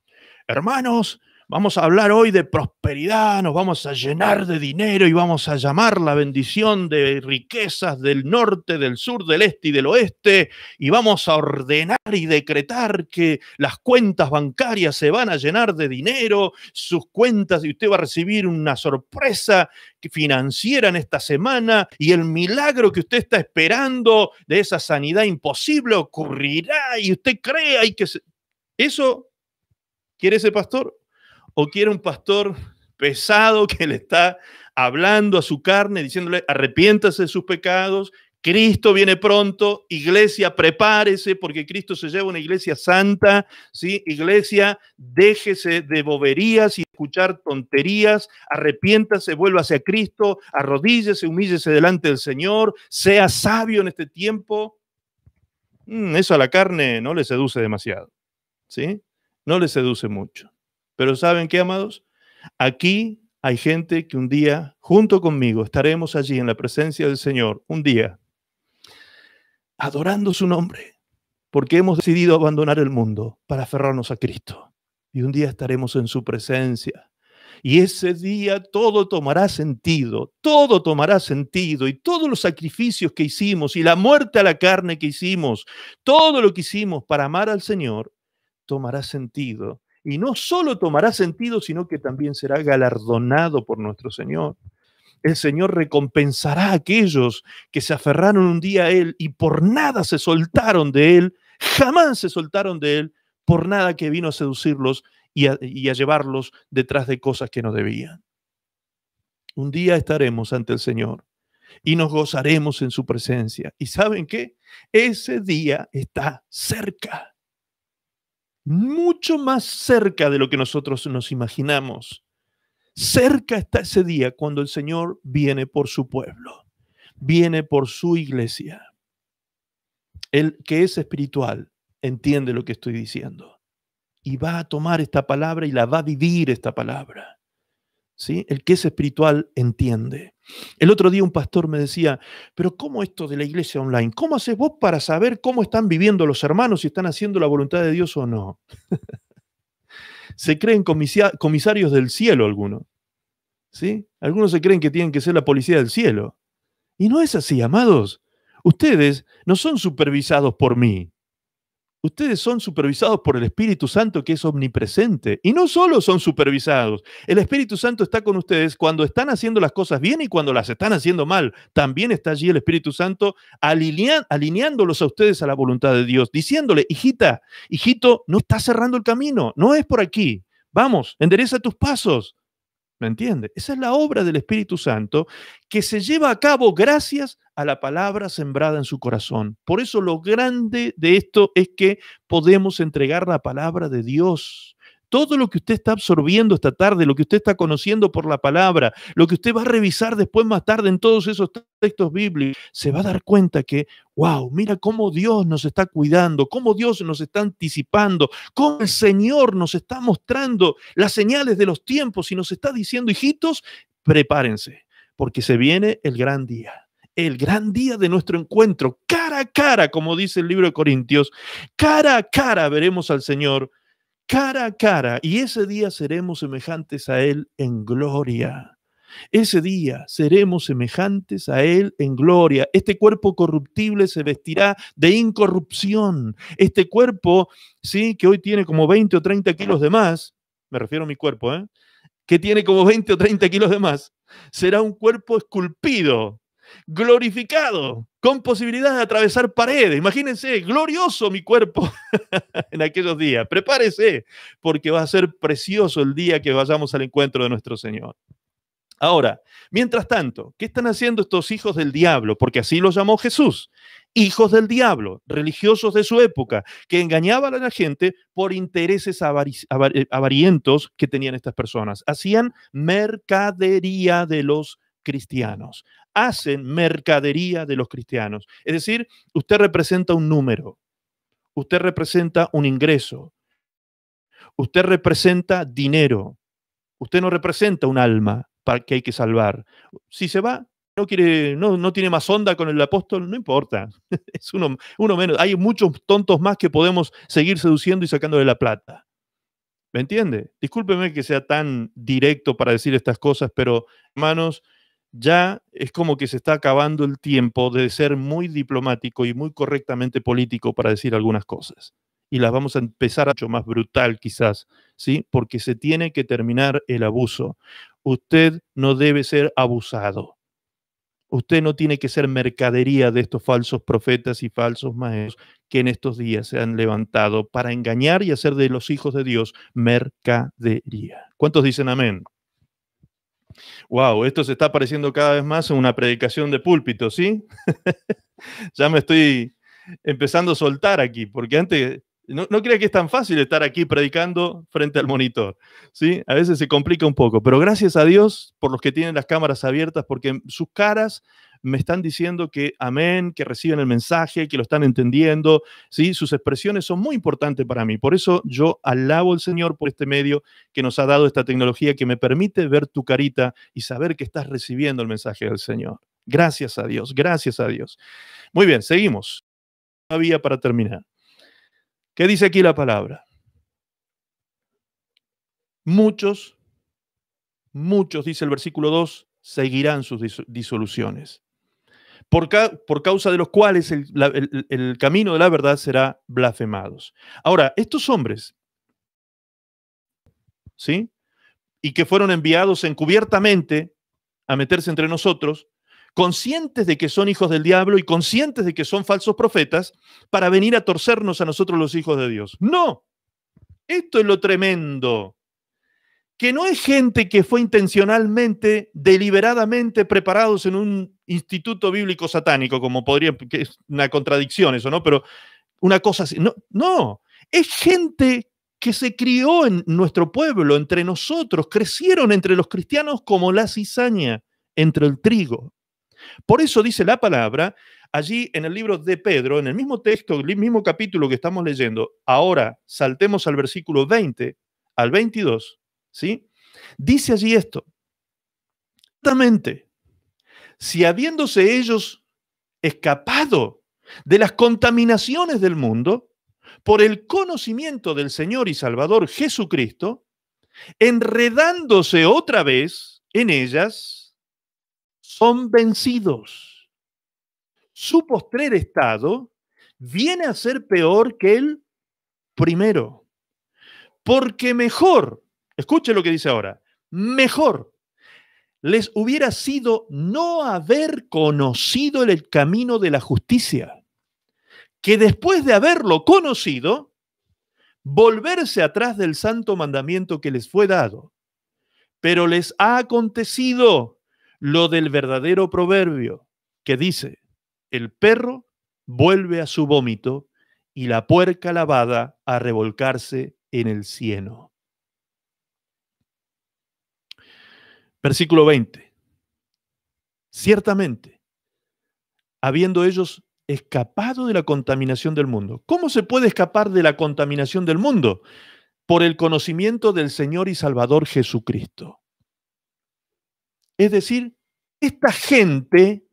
Speaker 1: hermanos, Vamos a hablar hoy de prosperidad, nos vamos a llenar de dinero y vamos a llamar la bendición de riquezas del norte, del sur, del este y del oeste y vamos a ordenar y decretar que las cuentas bancarias se van a llenar de dinero, sus cuentas y usted va a recibir una sorpresa financiera en esta semana y el milagro que usted está esperando de esa sanidad imposible ocurrirá y usted cree y que eso quiere ese pastor o quiere un pastor pesado que le está hablando a su carne, diciéndole, arrepiéntase de sus pecados, Cristo viene pronto, iglesia, prepárese porque Cristo se lleva una iglesia santa, ¿sí? Iglesia, déjese de boberías y escuchar tonterías, arrepiéntase, vuelva hacia Cristo, arrodíllese, humíllese delante del Señor, sea sabio en este tiempo. Mm, eso a la carne no le seduce demasiado, ¿sí? No le seduce mucho. Pero ¿saben qué, amados? Aquí hay gente que un día, junto conmigo, estaremos allí en la presencia del Señor, un día, adorando su nombre, porque hemos decidido abandonar el mundo para aferrarnos a Cristo. Y un día estaremos en su presencia. Y ese día todo tomará sentido, todo tomará sentido y todos los sacrificios que hicimos y la muerte a la carne que hicimos, todo lo que hicimos para amar al Señor, tomará sentido y no solo tomará sentido, sino que también será galardonado por nuestro Señor. El Señor recompensará a aquellos que se aferraron un día a Él y por nada se soltaron de Él, jamás se soltaron de Él, por nada que vino a seducirlos y a, llevarlos detrás de cosas que no debían. Un día estaremos ante el Señor y nos gozaremos en su presencia. ¿Y saben qué? Ese día está cerca mucho más cerca de lo que nosotros nos imaginamos. Cerca está ese día cuando el Señor viene por su pueblo, viene por su iglesia. El que es espiritual entiende lo que estoy diciendo y va a tomar esta palabra y la va a vivir esta palabra. ¿Sí? El que es espiritual entiende. El otro día un pastor me decía, pero ¿cómo esto de la iglesia online? ¿Cómo haces vos para saber cómo están viviendo los hermanos, si están haciendo la voluntad de Dios o no? se creen comisarios del cielo algunos. ¿Sí? Algunos se creen que tienen que ser la policía del cielo. Y no es así, amados. Ustedes no son supervisados por mí. Ustedes son supervisados por el Espíritu Santo que es omnipresente. Y no solo son supervisados, el Espíritu Santo está con ustedes cuando están haciendo las cosas bien y cuando las están haciendo mal. También está allí el Espíritu Santo alineándolos a ustedes a la voluntad de Dios, diciéndole, hijita, hijito, no está cerrando el camino, no es por aquí. Vamos, endereza tus pasos. ¿Me entiende? Esa es la obra del Espíritu Santo que se lleva a cabo gracias a la palabra sembrada en su corazón. Por eso lo grande de esto es que podemos entregar la palabra de Dios todo lo que usted está absorbiendo esta tarde, lo que usted está conociendo por la palabra, lo que usted va a revisar después más tarde en todos esos textos bíblicos, se va a dar cuenta que, wow, mira cómo Dios nos está cuidando, cómo Dios nos está anticipando, cómo el Señor nos está mostrando las señales de los tiempos y nos está diciendo, hijitos, prepárense, porque se viene el gran día el gran día de nuestro encuentro, cara a cara, como dice el libro de Corintios, cara a cara veremos al Señor cara a cara, y ese día seremos semejantes a Él en gloria. Ese día seremos semejantes a Él en gloria. Este cuerpo corruptible se vestirá de incorrupción. Este cuerpo, sí, que hoy tiene como 20 o 30 kilos de más, me refiero a mi cuerpo, ¿eh? que tiene como 20 o 30 kilos de más, será un cuerpo esculpido glorificado, con posibilidad de atravesar paredes. Imagínense, glorioso mi cuerpo (laughs) en aquellos días. Prepárese, porque va a ser precioso el día que vayamos al encuentro de nuestro Señor. Ahora, mientras tanto, ¿qué están haciendo estos hijos del diablo? Porque así los llamó Jesús. Hijos del diablo, religiosos de su época, que engañaban a la gente por intereses avarientos que tenían estas personas. Hacían mercadería de los cristianos hacen mercadería de los cristianos. Es decir, usted representa un número, usted representa un ingreso, usted representa dinero, usted no representa un alma para que hay que salvar. Si se va, no quiere, no, tiene más onda con el apóstol, no importa. (laughs) es uno, uno menos. Hay muchos tontos más que podemos seguir seduciendo y de la plata. ¿Me entiende? Discúlpeme que sea tan directo para decir estas cosas, pero hermanos, ya es como que se está acabando el tiempo de ser muy diplomático y muy correctamente político para decir algunas cosas. Y las vamos a empezar a mucho más brutal quizás, ¿sí? Porque se tiene que terminar el abuso. Usted no debe ser abusado. Usted no tiene que ser mercadería de estos falsos profetas y falsos maestros que en estos días se han levantado para engañar y hacer de los hijos de Dios mercadería. ¿Cuántos dicen amén? Wow, esto se está pareciendo cada vez más a una predicación de púlpito, ¿sí? (laughs) ya me estoy empezando a soltar aquí, porque antes no, no crea que es tan fácil estar aquí predicando frente al monitor, ¿sí? A veces se complica un poco, pero gracias a Dios por los que tienen las cámaras abiertas, porque sus caras me están diciendo que amén, que reciben el mensaje, que lo están entendiendo, ¿sí? Sus expresiones son muy importantes para mí. Por eso yo alabo al Señor por este medio que nos ha dado esta tecnología que me permite ver tu carita y saber que estás recibiendo el mensaje del Señor. Gracias a Dios, gracias a Dios. Muy bien, seguimos. Había para terminar. ¿Qué dice aquí la palabra? Muchos, muchos, dice el versículo 2, seguirán sus disoluciones por, causa de los cuales el, camino de la verdad será blasfemados. Ahora, estos hombres, ¿sí? Y que fueron enviados encubiertamente a meterse entre nosotros, conscientes de que son hijos del diablo y conscientes de que son falsos profetas, para venir a torcernos a nosotros los hijos de Dios. No, esto es lo tremendo que no es gente que fue intencionalmente, deliberadamente preparados en un instituto bíblico satánico, como podría, que es una contradicción eso, ¿no? Pero una cosa así, no, no, es gente que se crió en nuestro pueblo, entre nosotros, crecieron entre los cristianos como la cizaña entre el trigo. Por eso dice la palabra allí en el libro de Pedro, en el mismo texto, el mismo capítulo que estamos leyendo, ahora saltemos al versículo 20 al 22, Dice allí esto. si habiéndose ellos escapado de las contaminaciones del mundo, por el conocimiento del Señor y Salvador Jesucristo, enredándose otra vez en ellas, son vencidos. Su postrer estado viene a ser peor que el primero, porque mejor Escuche lo que dice ahora. Mejor les hubiera sido no haber conocido el camino de la justicia, que después de haberlo conocido, volverse atrás del santo mandamiento que les fue dado. Pero les ha acontecido lo del verdadero proverbio que dice, el perro vuelve a su vómito y la puerca lavada a revolcarse en el cieno. Versículo 20. Ciertamente, habiendo ellos escapado de la contaminación del mundo. ¿Cómo se puede escapar de la contaminación del mundo? Por el conocimiento del Señor y Salvador Jesucristo. Es decir, esta gente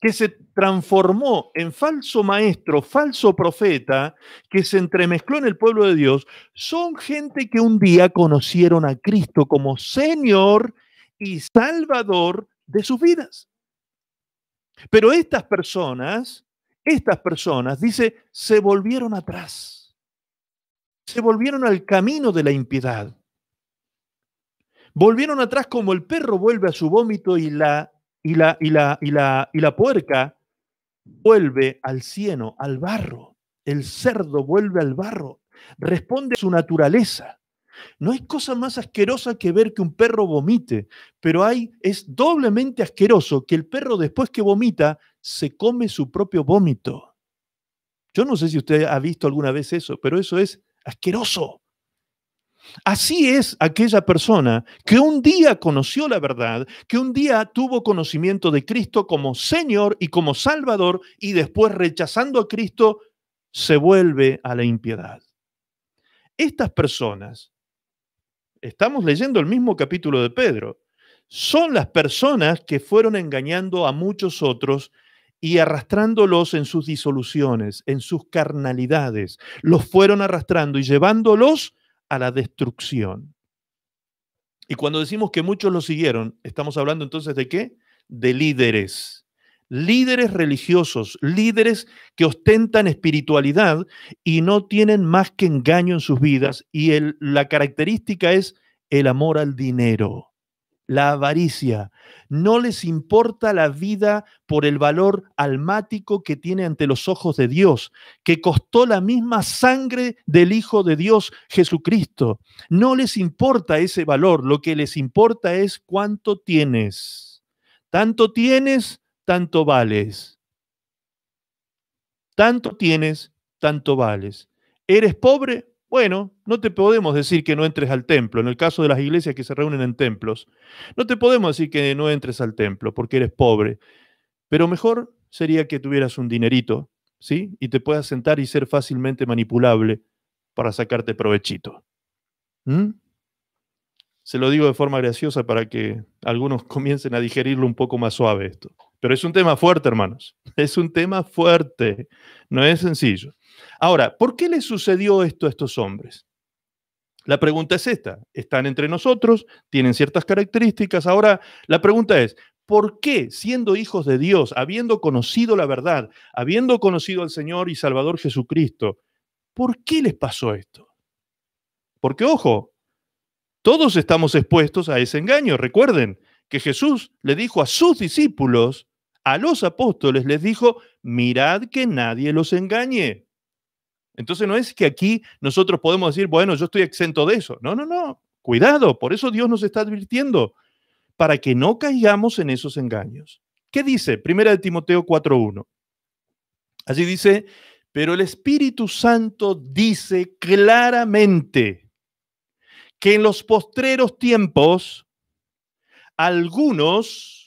Speaker 1: que se transformó en falso maestro, falso profeta, que se entremezcló en el pueblo de Dios, son gente que un día conocieron a Cristo como Señor y salvador de sus vidas. Pero estas personas, estas personas, dice, se volvieron atrás, se volvieron al camino de la impiedad. Volvieron atrás como el perro vuelve a su vómito y la, y la, y la, y la, y la puerca vuelve al cieno, al barro. El cerdo vuelve al barro, responde a su naturaleza. No hay cosa más asquerosa que ver que un perro vomite, pero hay, es doblemente asqueroso que el perro después que vomita se come su propio vómito. Yo no sé si usted ha visto alguna vez eso, pero eso es asqueroso. Así es aquella persona que un día conoció la verdad, que un día tuvo conocimiento de Cristo como Señor y como Salvador y después rechazando a Cristo se vuelve a la impiedad. Estas personas Estamos leyendo el mismo capítulo de Pedro. Son las personas que fueron engañando a muchos otros y arrastrándolos en sus disoluciones, en sus carnalidades. Los fueron arrastrando y llevándolos a la destrucción. Y cuando decimos que muchos los siguieron, estamos hablando entonces de qué? De líderes líderes religiosos, líderes que ostentan espiritualidad y no tienen más que engaño en sus vidas y la característica es el amor al dinero, la avaricia. No les importa la vida por el valor almático que tiene ante los ojos de Dios, que costó la misma sangre del Hijo de Dios, Jesucristo. No les importa ese valor, lo que les importa es cuánto tienes. Tanto tienes tanto vales. Tanto tienes, tanto vales. ¿Eres pobre? Bueno, no te podemos decir que no entres al templo, en el caso de las iglesias que se reúnen en templos. No te podemos decir que no entres al templo porque eres pobre, pero mejor sería que tuvieras un dinerito, ¿sí? Y te puedas sentar y ser fácilmente manipulable para sacarte provechito. ¿Mm? Se lo digo de forma graciosa para que algunos (laughs) comiencen a digerirlo un poco más suave esto. Pero es un tema fuerte, hermanos. (laughs) Es un tema fuerte. No es sencillo. Ahora, ¿por qué le sucedió esto a estos hombres? La pregunta es esta. Están entre nosotros, tienen ciertas características. Ahora, la pregunta es, ¿por qué siendo hijos de Dios, habiendo conocido la verdad, habiendo conocido al Señor y Salvador Jesucristo, ¿por qué les pasó esto? Porque, ojo, todos estamos expuestos a ese engaño. Recuerden que Jesús le dijo a sus discípulos a los apóstoles les dijo, mirad que nadie los engañe. Entonces no es que aquí nosotros podemos decir, bueno, yo estoy exento de eso. No, no, no. Cuidado, por eso Dios nos está advirtiendo, para que no caigamos en esos engaños. ¿Qué dice? Primera de Timoteo 4.1. Así dice, pero el Espíritu Santo dice claramente que en los postreros tiempos, algunos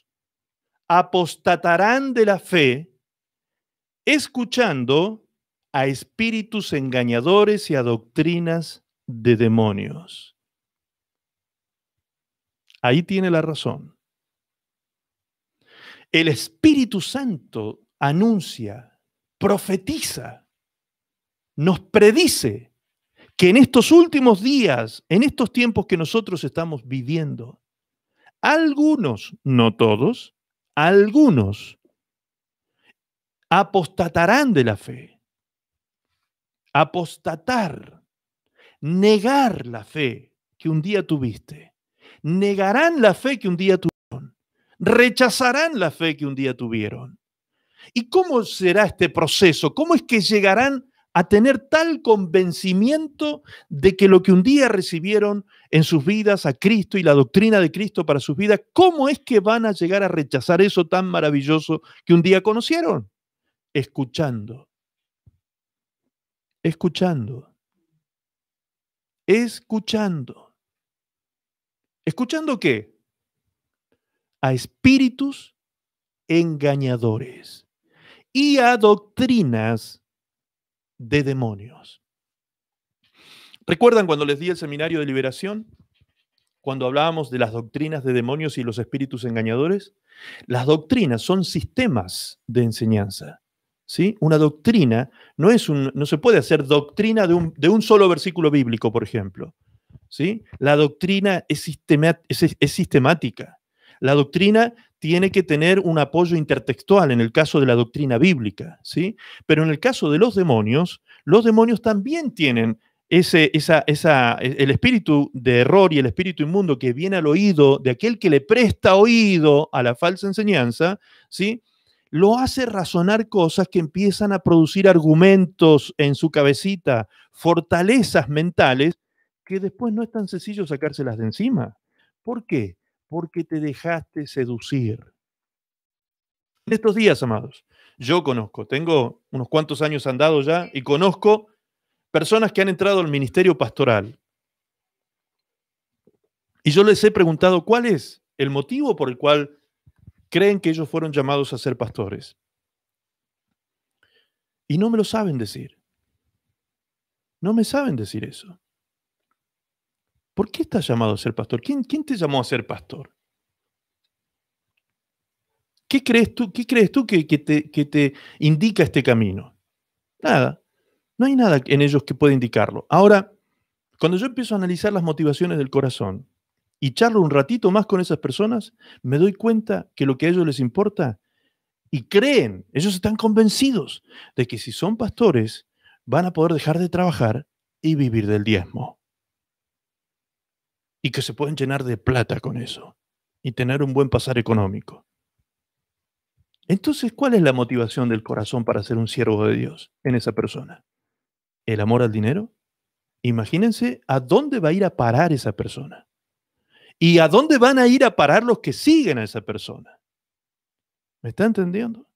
Speaker 1: apostatarán de la fe escuchando a espíritus engañadores y a doctrinas de demonios. Ahí tiene la razón. El Espíritu Santo anuncia, profetiza, nos predice que en estos últimos días, en estos tiempos que nosotros estamos viviendo, algunos, no todos, algunos apostatarán de la fe. Apostatar, negar la fe que un día tuviste. Negarán la fe que un día tuvieron. Rechazarán la fe que un día tuvieron. ¿Y cómo será este proceso? ¿Cómo es que llegarán a tener tal convencimiento de que lo que un día recibieron en sus vidas a Cristo y la doctrina de Cristo para sus vidas, ¿cómo es que van a llegar a rechazar eso tan maravilloso que un día conocieron? Escuchando. Escuchando. Escuchando. ¿Escuchando qué? A espíritus engañadores y a doctrinas de demonios. ¿Recuerdan cuando les di el seminario de liberación? Cuando hablábamos de las doctrinas de demonios y los espíritus engañadores. Las doctrinas son sistemas de enseñanza. ¿sí? Una doctrina no, es un, no se puede hacer doctrina de un, solo versículo bíblico, por ejemplo. ¿sí? La doctrina es, sistemática. La doctrina tiene que tener un apoyo intertextual en el caso de la doctrina bíblica, ¿sí? Pero en el caso de los demonios, los demonios también tienen esa, e, el espíritu de error y el espíritu inmundo que viene al oído de aquel que le presta oído a la falsa enseñanza, ¿sí? lo hace razonar cosas que empiezan a producir argumentos en su cabecita, fortalezas mentales, que después no es tan sencillo sacárselas de encima. ¿Por qué? Porque te dejaste seducir. En estos días, amados, yo conozco, tengo unos cuantos años andado ya y conozco personas que han entrado al ministerio pastoral y yo les he preguntado cuál es el motivo por el cual creen que ellos fueron llamados a ser pastores. Y no me lo saben decir. No me saben decir eso. ¿Por qué estás llamado a ser pastor? ¿Quién, te llamó a ser pastor? ¿Qué crees tú, qué crees tú que, que, te, que te indica este camino? Nada. No hay nada en ellos que pueda indicarlo. Ahora, cuando yo empiezo a analizar las motivaciones del corazón y charlo un ratito más con esas personas, me doy cuenta que lo que a ellos les importa y creen, ellos están convencidos de que si son pastores van a poder dejar de trabajar y vivir del diezmo. Y que se pueden llenar de plata con eso y tener un buen pasar económico. Entonces, ¿cuál es la motivación del corazón para ser un siervo de Dios en esa persona? el amor al dinero, imagínense a dónde va a ir a parar esa persona. Y a dónde van a ir a parar los que siguen a esa persona. ¿Me está entendiendo?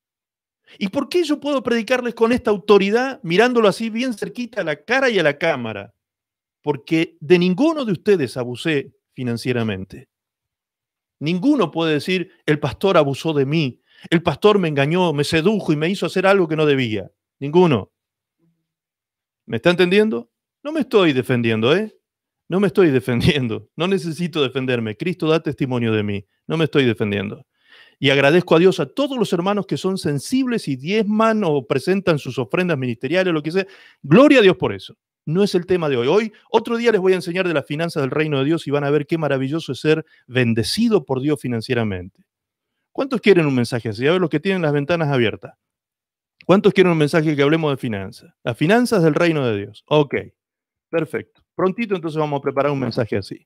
Speaker 1: ¿Y por qué yo puedo predicarles con esta autoridad mirándolo así bien cerquita a la cara y a la cámara? Porque de ninguno de ustedes abusé financieramente. Ninguno puede decir, el pastor abusó de mí, el pastor me engañó, me sedujo y me hizo hacer algo que no debía. Ninguno. ¿Me está entendiendo? No me estoy defendiendo, ¿eh? No me estoy (laughs) defendiendo. No necesito defenderme. Cristo da testimonio de mí. No me estoy defendiendo. Y agradezco a Dios a todos los hermanos que son sensibles y diezman o presentan sus ofrendas ministeriales, lo que sea. Gloria a Dios por eso. No es el tema de hoy. Hoy, otro día les voy a enseñar de las finanzas del reino de Dios y van a ver qué maravilloso es ser bendecido por Dios financieramente. ¿Cuántos quieren un mensaje así? A ver, los que tienen las ventanas abiertas. ¿Cuántos quieren un mensaje que hablemos de finanzas? Las finanzas del reino de Dios. Ok, perfecto. Prontito entonces vamos a preparar un mensaje así.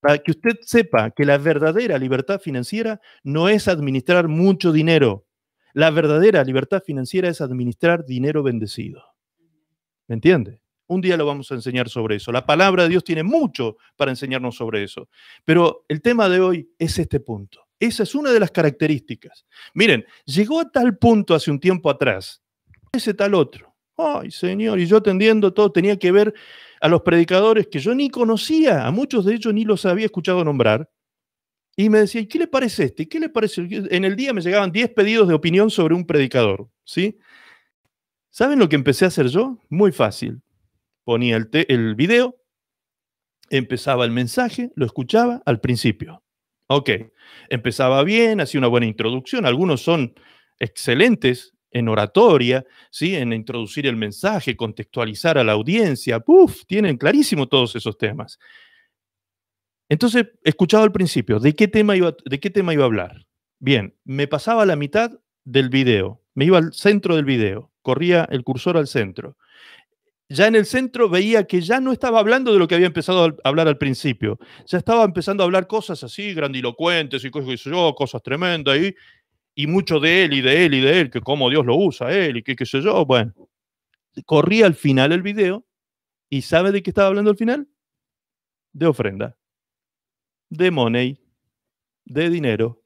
Speaker 1: Para que usted sepa que la verdadera libertad financiera no es administrar mucho dinero. La verdadera libertad financiera es administrar dinero bendecido. ¿Me entiende? Un día lo vamos a enseñar sobre eso. La palabra de Dios tiene mucho para enseñarnos sobre eso. Pero el tema de hoy es este punto. Esa es una de las características. Miren, llegó a tal punto hace un tiempo atrás, ese tal otro. Ay, Señor, y yo atendiendo todo, tenía que ver a los predicadores que yo ni conocía, a muchos de ellos ni los había escuchado nombrar. Y me decía, ¿qué le parece este? ¿Qué le parece? En el día me llegaban 10 pedidos de opinión sobre un predicador, ¿sí? ¿Saben lo que empecé a hacer yo? Muy fácil. Ponía el, el video, empezaba el mensaje, lo escuchaba al principio. Ok, empezaba bien, hacía una buena introducción, algunos son excelentes en oratoria, ¿sí? en introducir el mensaje, contextualizar a la audiencia, ¡puf! Tienen clarísimo todos esos temas. Entonces, escuchaba al principio, ¿de qué, tema ¿de qué tema iba a hablar? Bien, me pasaba la mitad del video, me iba al centro del video, corría el cursor al centro ya en el centro veía que ya no estaba hablando de lo que había empezado a hablar al principio. Ya estaba empezando a hablar cosas así, grandilocuentes y cosas, yo, cosas tremendas y, y mucho de él y de él y de él, que cómo Dios lo usa él y qué, qué sé yo. Bueno, corría al final el video y ¿sabe de qué estaba hablando al final? De ofrenda, de money, de dinero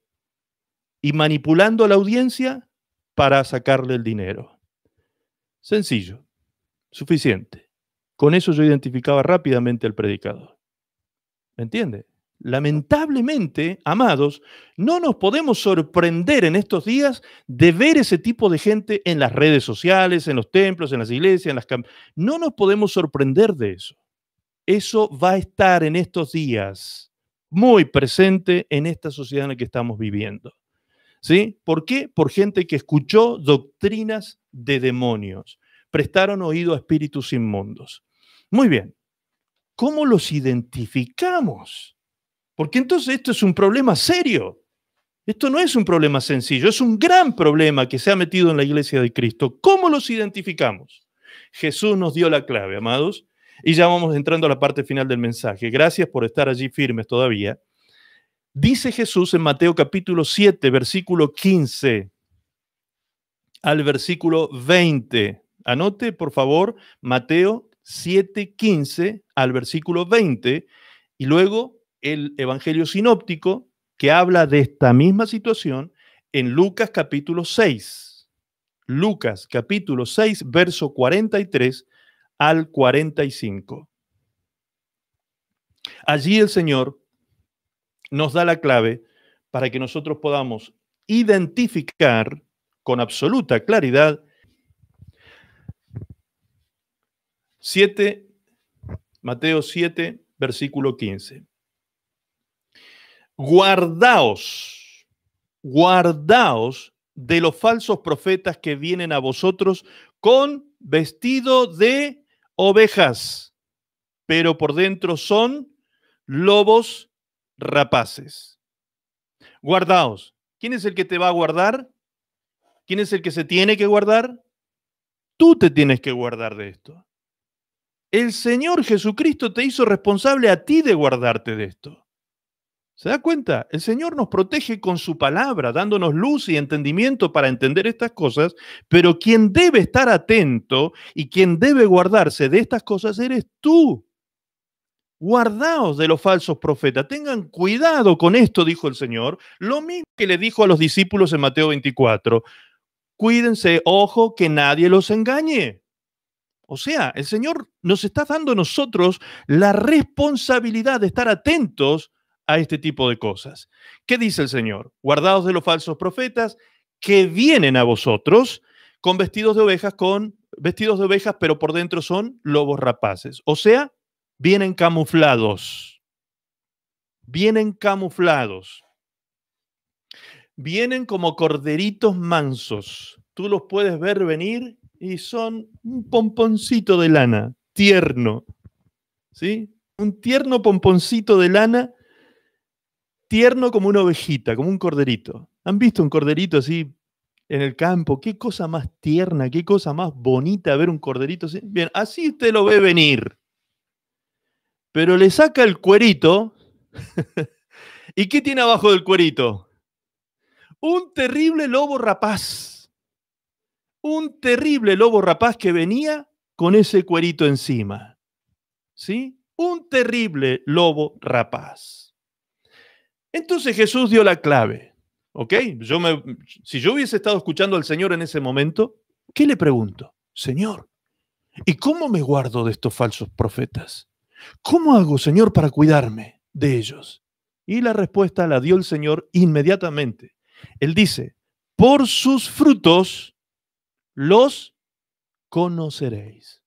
Speaker 1: y manipulando a la audiencia para sacarle el dinero. Sencillo. Suficiente. Con eso yo identificaba rápidamente al predicador. ¿Me entiende? Lamentablemente, amados, no nos podemos sorprender en estos días de ver ese tipo de gente en las redes sociales, en los templos, en las iglesias, en las No nos podemos sorprender de eso. Eso va a estar en estos días muy presente en esta sociedad en la que estamos viviendo. ¿Sí? ¿Por qué? Por gente que escuchó doctrinas de demonios prestaron oído a espíritus inmundos. Muy bien, ¿cómo los identificamos? Porque entonces esto es un problema serio. Esto no es un problema sencillo, es un gran problema que se ha metido en la iglesia de Cristo. ¿Cómo los identificamos? Jesús nos dio la clave, amados, y ya vamos entrando a la parte final del mensaje. Gracias por estar allí firmes todavía. Dice Jesús en Mateo capítulo 7, versículo 15 al versículo 20. Anote, por favor, Mateo 7:15 al versículo 20 y luego el Evangelio Sinóptico que habla de esta misma situación en Lucas capítulo 6. Lucas capítulo 6, verso 43 al 45. Allí el Señor nos da la clave para que nosotros podamos identificar con absoluta claridad 7, Mateo 7, versículo 15. Guardaos, guardaos de los falsos profetas que vienen a vosotros con vestido de ovejas, pero por dentro son lobos rapaces. Guardaos. ¿Quién es el que te va a guardar? ¿Quién es el que se tiene que guardar? Tú te tienes que guardar de esto. El Señor Jesucristo te hizo responsable a ti de guardarte de esto. ¿Se da cuenta? El Señor nos protege con su palabra, dándonos luz y entendimiento para entender estas cosas, pero quien debe estar atento y quien debe guardarse de estas cosas eres tú. Guardaos de los falsos profetas, tengan cuidado con esto, dijo el Señor, lo mismo que le dijo a los discípulos en Mateo 24. Cuídense, ojo, que nadie los engañe. O sea, el Señor nos está dando a nosotros la responsabilidad de estar atentos a este tipo de cosas. ¿Qué dice el Señor? Guardados de los falsos profetas que vienen a vosotros con vestidos de ovejas, con vestidos de ovejas, pero por dentro son lobos rapaces. O sea, vienen camuflados. Vienen camuflados. Vienen como corderitos mansos. Tú los puedes ver venir y son un pomponcito de lana, tierno. ¿Sí? Un tierno pomponcito de lana, tierno como una ovejita, como un corderito. ¿Han visto un corderito así en el campo? Qué cosa más tierna, qué cosa más bonita ver un corderito así. Bien, así usted lo ve venir. Pero le saca el cuerito. (laughs) ¿Y qué tiene abajo del cuerito? Un terrible lobo rapaz un terrible lobo rapaz que venía con ese cuerito encima. ¿Sí? Un terrible lobo rapaz. Entonces Jesús dio la clave. ¿Ok? Yo me, si yo hubiese estado escuchando al Señor en ese momento, ¿qué le pregunto? Señor, ¿y cómo me guardo de estos falsos profetas? ¿Cómo hago, Señor, para cuidarme de ellos? Y la respuesta la dio el Señor inmediatamente. Él dice, por sus frutos los conoceréis.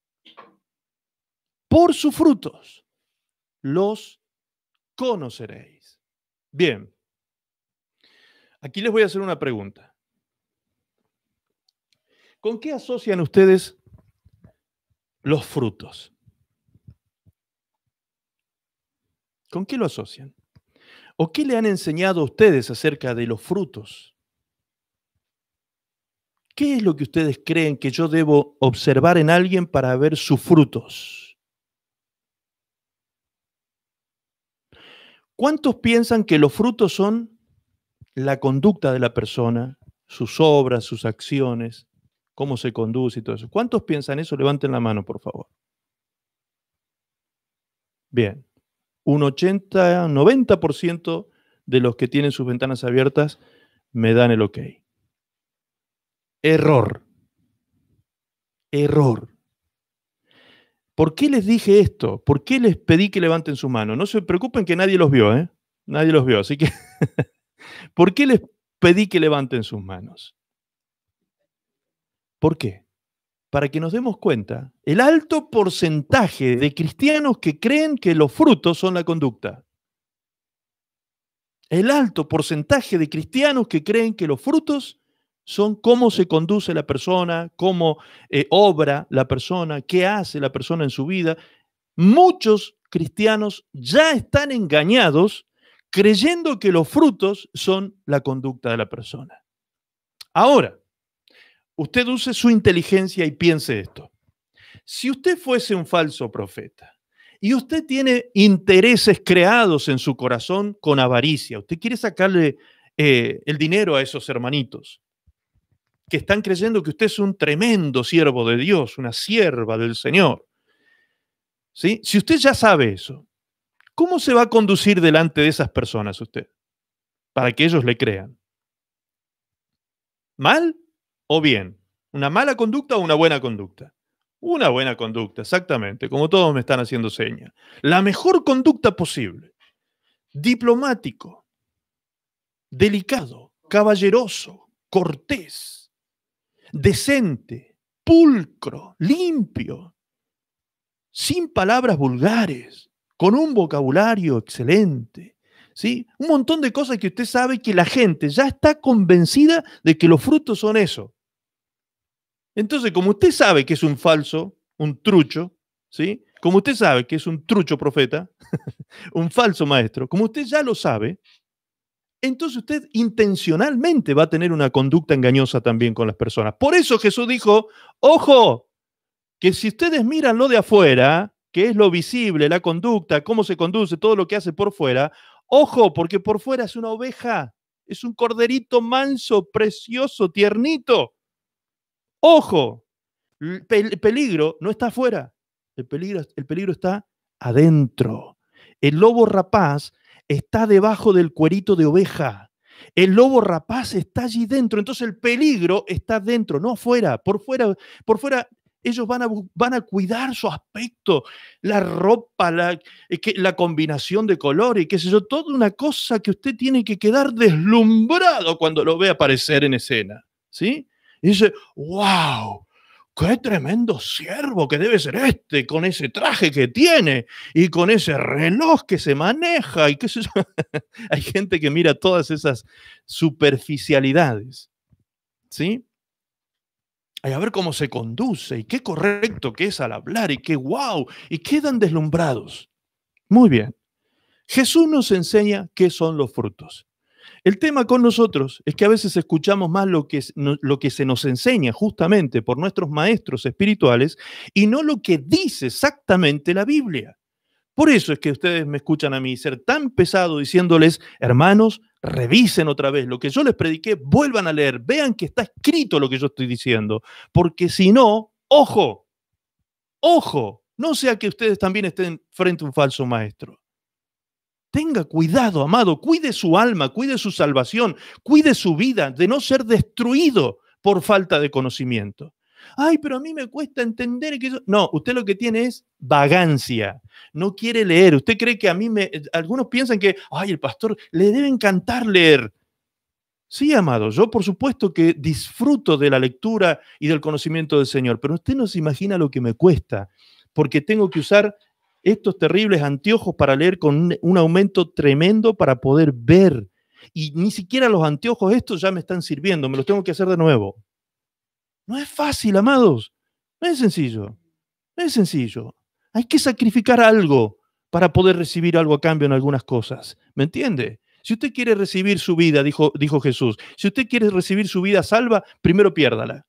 Speaker 1: Por sus frutos los conoceréis. Bien, aquí les voy a hacer una pregunta. ¿Con qué asocian ustedes los frutos? ¿Con qué lo asocian? ¿O qué le han enseñado a ustedes acerca de los frutos? ¿Qué es lo que ustedes creen que yo debo observar en alguien para ver sus frutos? ¿Cuántos piensan que los frutos son la conducta de la persona, sus obras, sus acciones, cómo se conduce y todo eso? ¿Cuántos piensan eso? Levanten la mano, por favor. Bien, un 80, 90% de los que tienen sus ventanas abiertas me dan el ok. Error. Error. ¿Por qué les dije esto? ¿Por qué les pedí que levanten su mano? No se preocupen que nadie los vio, ¿eh? Nadie los vio, así que... (laughs) ¿Por qué les pedí que levanten sus manos? ¿Por qué? Para que nos demos cuenta el alto porcentaje de cristianos que creen que los frutos son la conducta. El alto porcentaje de cristianos que creen que los frutos son cómo se conduce la persona, cómo eh, obra la persona, qué hace la persona en su vida. Muchos cristianos ya están engañados creyendo que los frutos son la conducta de la persona. Ahora, usted use su inteligencia y piense esto. Si usted fuese un falso profeta y usted tiene intereses creados en su corazón con avaricia, usted quiere sacarle eh, el dinero a esos hermanitos, que están creyendo que usted es un tremendo siervo de Dios, una sierva del Señor. ¿Sí? Si usted ya sabe eso, ¿cómo se va a conducir delante de esas personas usted? Para que ellos le crean. ¿Mal o bien? ¿Una mala conducta o una buena conducta? Una buena conducta, exactamente, como todos me están haciendo señas. La mejor conducta posible. Diplomático, delicado, caballeroso, cortés, decente, pulcro, limpio, sin palabras vulgares, con un vocabulario excelente. ¿sí? Un montón de cosas que usted sabe que la gente ya está convencida de que los frutos son eso. Entonces, como usted sabe que es un falso, un trucho, ¿sí? Como usted sabe que es un trucho profeta, (laughs) un falso maestro, como usted ya lo sabe, entonces usted intencionalmente va a tener una conducta engañosa también con las personas. Por eso Jesús dijo, ojo, que si ustedes miran lo de afuera, que es lo visible, la conducta, cómo se conduce, todo lo que hace por fuera, ojo, porque por fuera es una oveja, es un corderito manso, precioso, tiernito. Ojo, el peligro no está afuera, el peligro, el peligro está adentro. El lobo rapaz está debajo del cuerito de oveja. El lobo rapaz está allí dentro. Entonces el peligro está dentro, no afuera. Por fuera, por fuera ellos van a, van a cuidar su aspecto, la ropa, la, la combinación de colores, qué sé yo, toda una cosa que usted tiene que quedar deslumbrado cuando lo ve aparecer en escena. ¿Sí? Y dice, wow, qué tremendo siervo que debe ser este, con ese traje que tiene y con ese reloj que se maneja. Y qué (laughs) Hay gente que mira todas esas superficialidades. ¿Sí? Y a ver cómo se conduce y qué correcto que es al hablar y qué wow. Y quedan deslumbrados. Muy bien. Jesús nos enseña qué son los frutos. El tema con nosotros es que a veces escuchamos más lo que, lo que se nos enseña justamente por nuestros maestros espirituales y no lo que dice exactamente la Biblia. Por eso es que ustedes me escuchan a mí ser tan pesado diciéndoles, hermanos, revisen otra vez lo que yo les prediqué, vuelvan a leer, vean que está escrito lo que yo estoy diciendo, porque si no, ojo, ojo, no sea que ustedes también estén frente a un falso maestro. Tenga cuidado, amado, cuide su alma, cuide su salvación, cuide su vida de no ser destruido por falta de conocimiento. Ay, pero a mí me cuesta entender que No, usted lo que tiene es vagancia. No quiere leer. Usted cree que a mí me... Eh, algunos piensan que, ay, el pastor le debe encantar leer. Sí, amado, yo por supuesto que disfruto de la lectura y del conocimiento del Señor, pero usted no se imagina lo que me cuesta, porque tengo que usar estos terribles anteojos para leer con un aumento tremendo para poder ver. Y ni siquiera los anteojos estos ya me están sirviendo, me los tengo que hacer de nuevo. No es fácil, amados. No es sencillo. No es sencillo. Hay que sacrificar algo para poder recibir algo a cambio en algunas cosas. ¿Me entiende? Si usted quiere recibir su vida, dijo, dijo Jesús, si usted quiere recibir su vida salva, primero piérdala.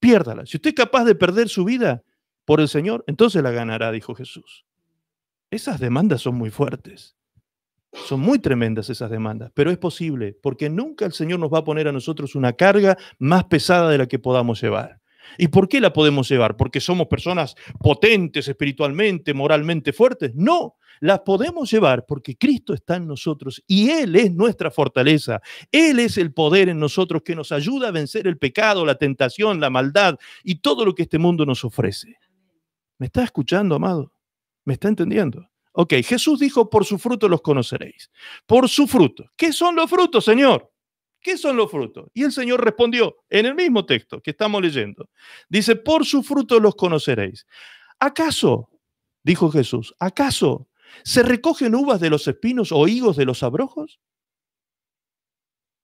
Speaker 1: Piérdala. Si usted es capaz de perder su vida, por el Señor, entonces la ganará, dijo Jesús. Esas demandas son muy fuertes. Son muy tremendas esas demandas, pero es posible, porque nunca el Señor nos va a poner a nosotros una carga más pesada de la que podamos llevar. ¿Y por qué la podemos llevar? ¿Porque somos personas potentes espiritualmente, moralmente fuertes? No, las podemos llevar porque Cristo está en nosotros y Él es nuestra fortaleza. Él es el poder en nosotros que nos ayuda a vencer el pecado, la tentación, la maldad y todo lo que este mundo nos ofrece. ¿Me está escuchando, amado? ¿Me está entendiendo? Ok, Jesús dijo, por su fruto los conoceréis. Por su fruto. ¿Qué son los frutos, Señor? ¿Qué son los frutos? Y el Señor respondió en el mismo texto que estamos leyendo. Dice, por su fruto los conoceréis. ¿Acaso, dijo Jesús, acaso se recogen uvas de los espinos o higos de los abrojos?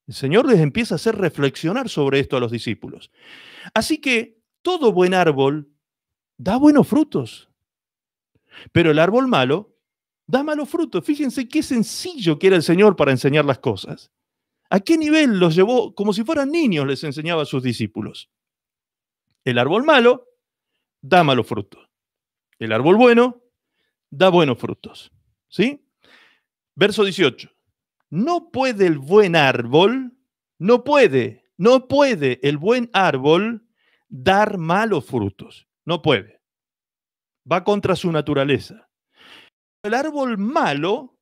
Speaker 1: El Señor les empieza a hacer reflexionar sobre esto a los discípulos. Así que todo buen árbol da buenos frutos. Pero el árbol malo da malos frutos. Fíjense qué sencillo que era el Señor para enseñar las cosas. ¿A qué nivel los llevó? Como si fueran niños les enseñaba a sus discípulos. El árbol malo da malos frutos. El árbol bueno da buenos frutos. ¿Sí? Verso 18. No puede el buen árbol, no puede, no puede el buen árbol dar malos frutos. No puede. Va contra su naturaleza. El árbol malo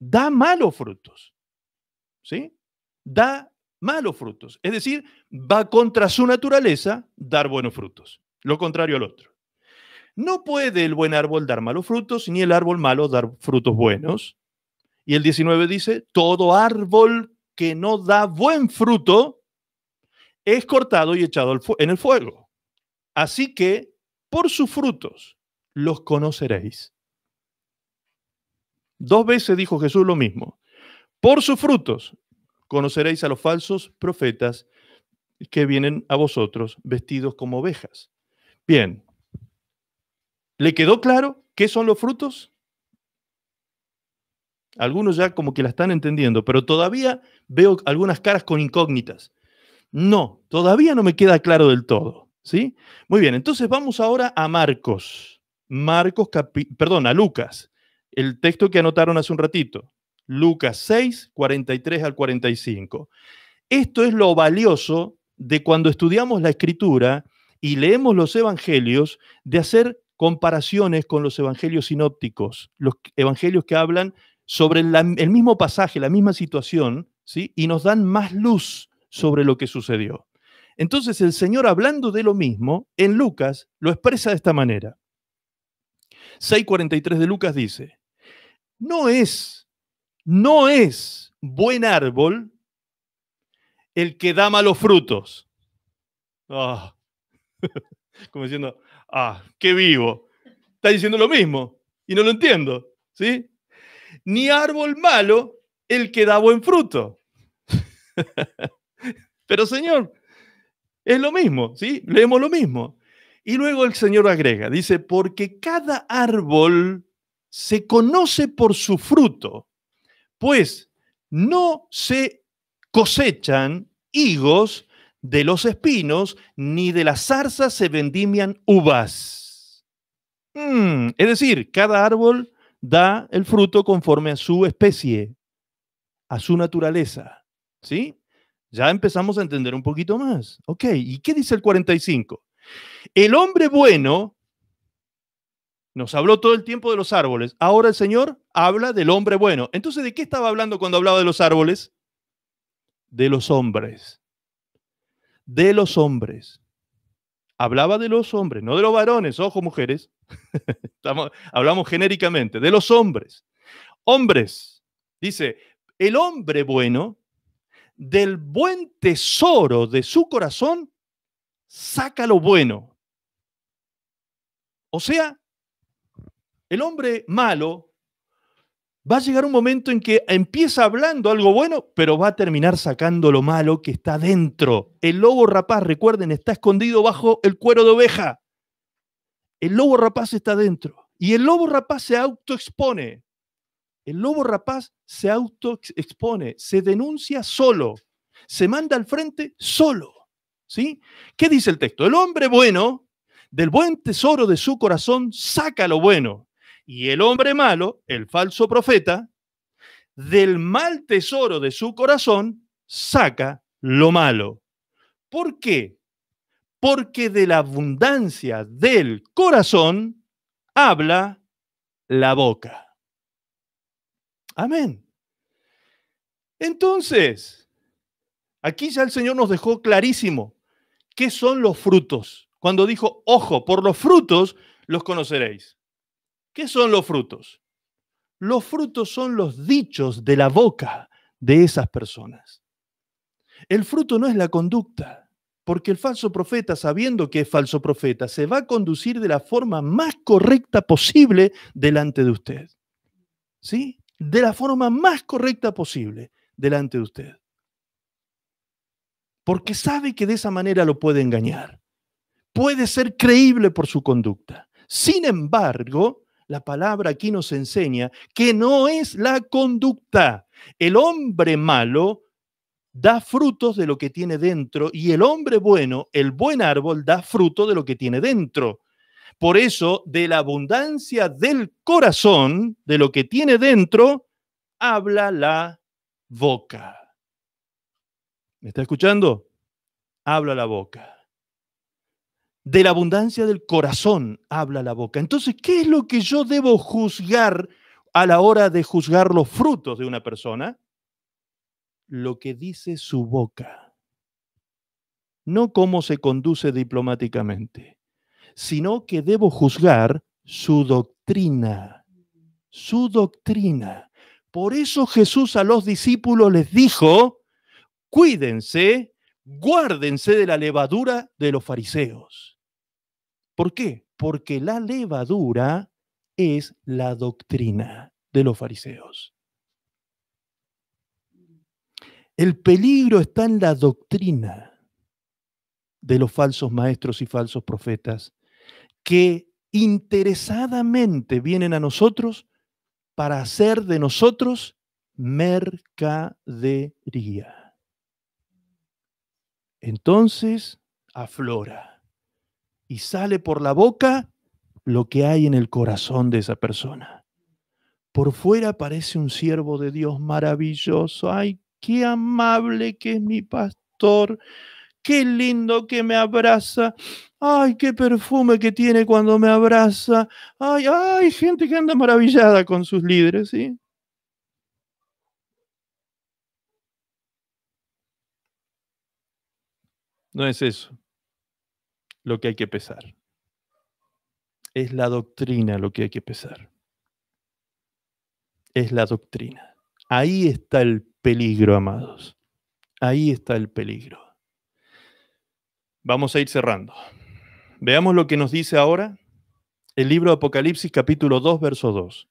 Speaker 1: da malos frutos. ¿Sí? Da malos frutos. Es decir, va contra su naturaleza dar buenos frutos. Lo contrario al otro. No puede el buen árbol dar malos frutos, ni el árbol malo dar frutos buenos. Y el 19 dice, todo árbol que no da buen fruto es cortado y echado en el fuego. Así que por sus frutos los conoceréis. Dos veces dijo Jesús lo mismo. Por sus frutos conoceréis a los falsos profetas que vienen a vosotros vestidos como ovejas. Bien, ¿le quedó claro qué son los frutos? Algunos ya como que la están entendiendo, pero todavía veo algunas caras con incógnitas. No, todavía no me queda claro del todo. Muy bien, entonces vamos ahora a Marcos. Marcos, perdón, a Lucas. El texto que anotaron hace un ratito. Lucas 6, 43 al 45. Esto es lo valioso de cuando estudiamos la escritura y leemos los evangelios, de hacer comparaciones con los evangelios sinópticos, los evangelios que hablan sobre el mismo pasaje, la misma situación, ¿sí? y nos dan más luz sobre lo que sucedió. Entonces el Señor, hablando de lo mismo, en Lucas lo expresa de esta manera. 6.43 de Lucas dice, no es, no es buen árbol el que da malos frutos. Ah. (laughs) Como diciendo, ah, qué vivo. Está diciendo lo mismo y no lo entiendo. ¿sí? Ni árbol malo el que da buen fruto. (laughs) Pero Señor, es lo mismo, ¿sí? Leemos lo mismo. Y luego el Señor agrega, dice, porque cada árbol se conoce por su fruto, pues no se cosechan higos de los espinos, ni de las zarzas se vendimian uvas. Mm, es decir, cada árbol da el fruto conforme a su especie, a su naturaleza. ¿Sí? Ya empezamos a entender un poquito más. Ok, ¿y qué dice el 45? El hombre bueno nos habló todo el tiempo de los árboles. Ahora el Señor habla del hombre bueno. Entonces, ¿de qué estaba hablando cuando hablaba de los árboles? De los hombres. De los hombres. Hablaba de los hombres, no de los varones, ojo mujeres. (laughs) hablamos genéricamente, de los hombres. Hombres. Dice, el hombre bueno del buen tesoro de su corazón, saca lo bueno. O sea, el hombre malo va a llegar un momento en que empieza hablando algo bueno, pero va a terminar sacando lo malo que está dentro. El lobo rapaz, recuerden, está escondido bajo el cuero de oveja. El lobo rapaz está dentro. Y el lobo rapaz se autoexpone. El lobo rapaz se autoexpone, se denuncia solo, se manda al frente solo. ¿Sí? ¿Qué dice el texto? El hombre bueno, del buen tesoro de su corazón, saca lo bueno. Y el hombre malo, el falso profeta, del mal tesoro de su corazón, saca lo malo. ¿Por qué? Porque de la abundancia del corazón habla la boca. Amén. Entonces, aquí ya el Señor nos dejó clarísimo qué son los frutos. Cuando dijo, ojo, por los frutos los conoceréis. ¿Qué son los frutos? Los frutos son los dichos de la boca de esas personas. El fruto no es la conducta, porque el falso profeta, sabiendo que es falso profeta, se va a conducir de la forma más correcta posible delante de usted. ¿Sí? de la forma más correcta posible delante de usted. Porque sabe que de esa manera lo puede engañar. Puede ser creíble por su conducta. Sin embargo, la palabra aquí nos enseña que no es la conducta. El hombre malo da frutos de lo que tiene dentro y el hombre bueno, el buen árbol, da fruto de lo que tiene dentro. Por eso, de la abundancia del corazón, de lo que tiene dentro, habla la boca. ¿Me está escuchando? Habla la boca. De la abundancia del corazón habla la boca. Entonces, ¿qué es lo que yo debo juzgar a la hora de juzgar los frutos de una persona? Lo que dice su boca. No cómo se conduce diplomáticamente sino que debo juzgar su doctrina, su doctrina. Por eso Jesús a los discípulos les dijo, cuídense, guárdense de la levadura de los fariseos. ¿Por qué? Porque la levadura es la doctrina de los fariseos. El peligro está en la doctrina de los falsos maestros y falsos profetas que interesadamente vienen a nosotros para hacer de nosotros mercadería. Entonces aflora y sale por la boca lo que hay en el corazón de esa persona. Por fuera parece un siervo de Dios maravilloso. Ay, qué amable que es mi pastor qué lindo que me abraza, ay, qué perfume que tiene cuando me abraza, ay, ay, gente que anda maravillada con sus líderes, ¿sí? No es eso lo que hay que pesar. Es la doctrina lo que hay que pesar. Es la doctrina. Ahí está el peligro, amados. Ahí está el peligro. Vamos a ir cerrando. Veamos lo que nos dice ahora el libro de Apocalipsis capítulo 2, verso 2.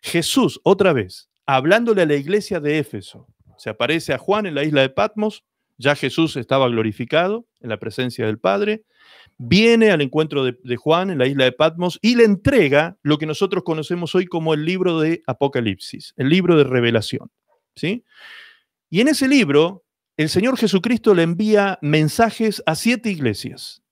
Speaker 1: Jesús, otra vez, hablándole a la iglesia de Éfeso, se aparece a Juan en la isla de Patmos, ya Jesús estaba glorificado en la presencia del Padre, viene al encuentro de, de Juan en la isla de Patmos y le entrega lo que nosotros conocemos hoy como el libro de Apocalipsis, el libro de revelación. ¿sí? Y en ese libro el Señor Jesucristo le envía mensajes a siete iglesias,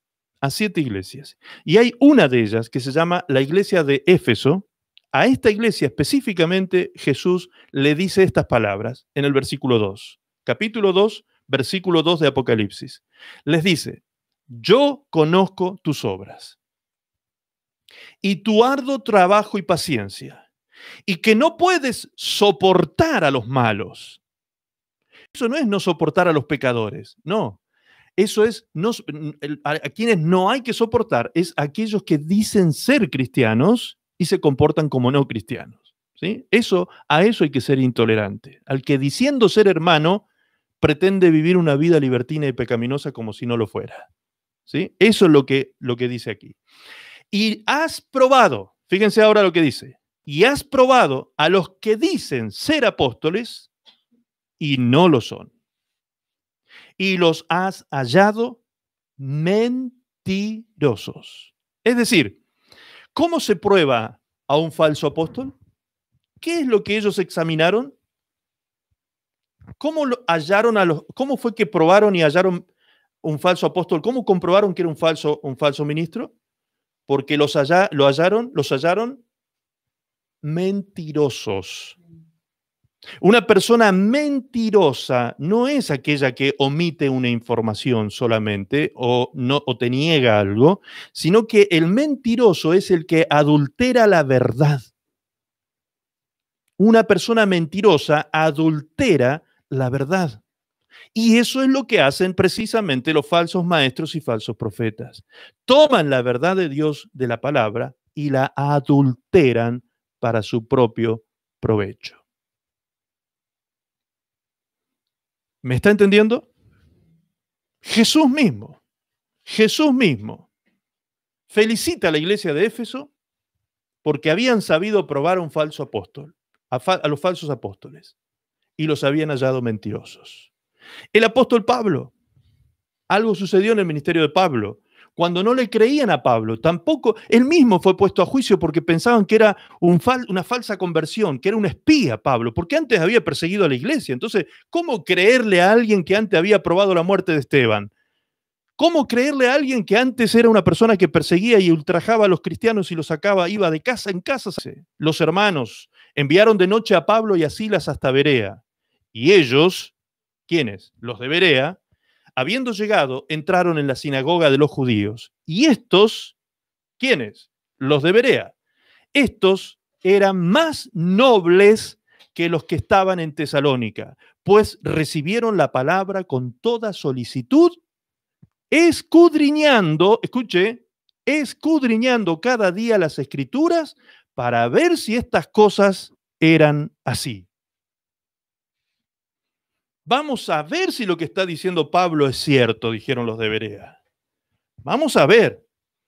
Speaker 1: a siete iglesias. Y hay una de ellas que se llama la iglesia de Éfeso. A esta iglesia específicamente Jesús le dice estas palabras en el versículo 2, capítulo 2, versículo 2 de Apocalipsis. Les dice, yo conozco tus obras y tu arduo trabajo y paciencia, y que no puedes soportar a los malos eso no es no soportar a los pecadores, no. Eso es, a, quienes no hay que soportar es aquellos que dicen ser cristianos y se comportan como no cristianos. ¿sí? Eso, a eso hay que ser intolerante. Al que diciendo ser hermano pretende vivir una vida libertina y pecaminosa como si no lo fuera. ¿sí? Eso es lo que, lo que dice aquí. Y has probado, fíjense ahora lo que dice, y has probado a los que dicen ser apóstoles y no lo son. Y los has hallado mentirosos. Es decir, ¿cómo se prueba a un falso apóstol? ¿Qué es lo que ellos examinaron? ¿Cómo hallaron a los cómo fue que probaron y hallaron un falso apóstol? ¿Cómo comprobaron que era un falso un falso ministro? Porque los lo hallaron, los hallaron mentirosos. Una persona mentirosa no es aquella que omite una información solamente o, no, te niega algo, sino que el mentiroso es el que adultera la verdad. Una persona mentirosa adultera la verdad. Y eso es lo que hacen precisamente los falsos maestros y falsos profetas. Toman la verdad de Dios de la palabra y la adulteran para su propio provecho. ¿Me está entendiendo? Jesús mismo, Jesús mismo, felicita a la iglesia de Éfeso porque habían sabido probar a un falso apóstol, a, a los falsos apóstoles, y los habían hallado mentirosos. El apóstol Pablo, algo sucedió en el ministerio de Pablo, cuando no le creían a Pablo. Tampoco él mismo fue puesto a juicio porque pensaban que era una falsa conversión, que era un espía Pablo, porque antes había perseguido a la iglesia. Entonces, ¿cómo creerle a alguien que antes había probado la muerte de Esteban? ¿Cómo creerle a alguien que antes era una persona que perseguía y ultrajaba a los cristianos y los sacaba, iba de casa en casa? Los hermanos enviaron de noche a Pablo y a Silas hasta Berea. Y ellos, ¿quiénes? Los de Berea, habiendo llegado, entraron en la sinagoga de los judíos. Y estos, ¿quiénes? Los de Berea. Estos eran más nobles que los que estaban en Tesalónica, pues recibieron la palabra con toda solicitud, escudriñando, escuche, escudriñando cada día las escrituras para ver si estas cosas eran así. Vamos a ver si lo que está diciendo Pablo es cierto, dijeron los de Berea. Vamos a ver.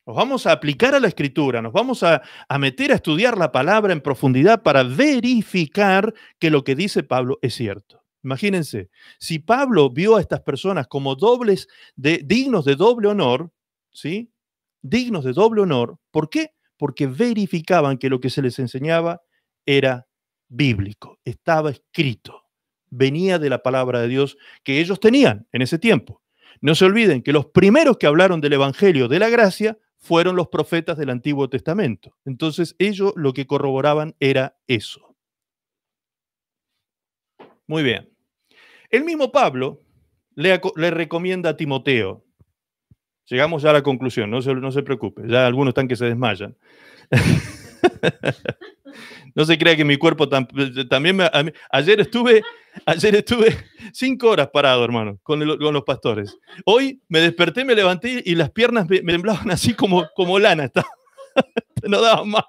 Speaker 1: Nos vamos a aplicar a la escritura, nos vamos a, a meter a estudiar la palabra en profundidad para verificar que lo que dice Pablo es cierto. Imagínense, si Pablo vio a estas personas como dobles dignos de doble honor, ¿sí? Dignos de doble honor, ¿por qué? Porque verificaban que lo que se les enseñaba era bíblico, estaba escrito venía de la palabra de Dios que ellos tenían en ese tiempo. No se olviden que los primeros que hablaron del Evangelio de la Gracia fueron los profetas del Antiguo Testamento. Entonces ellos lo que corroboraban era eso. Muy bien. El mismo Pablo le, recomienda a Timoteo. Llegamos ya a la conclusión, no se, no se preocupe, ya algunos están que se desmayan. (laughs) no se crea que mi cuerpo también... Me, ayer estuve Ayer estuve cinco horas parado, hermano, con, con, los pastores. Hoy me desperté, me levanté y las piernas me, temblaban así como, como lana. (laughs) no daba más.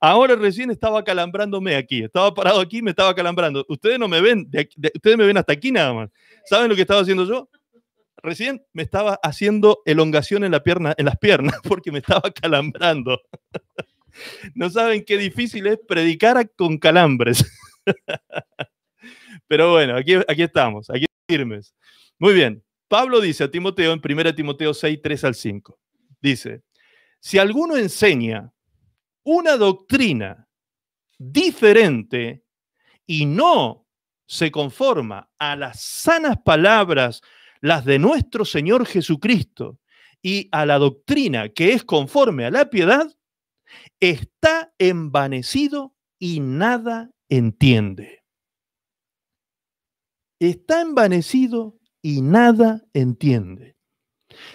Speaker 1: Ahora recién estaba calambrándome aquí. Estaba parado aquí me estaba calambrando. Ustedes no me ven, ustedes me ven hasta aquí nada más. ¿Saben lo que estaba haciendo yo? Recién me estaba haciendo elongación en, la pierna, en las piernas (laughs) porque me estaba calambrando. (laughs) No saben qué difícil es predicar con calambres. Pero bueno, aquí, aquí estamos, aquí firmes. Muy bien. Pablo dice a Timoteo en 1 Timoteo 6, 3 al 5. Dice, si alguno enseña una doctrina diferente y no se conforma a las sanas palabras, las de nuestro Señor Jesucristo, y a la doctrina que es conforme a la piedad, está envanecido y nada entiende está envanecido y nada entiende.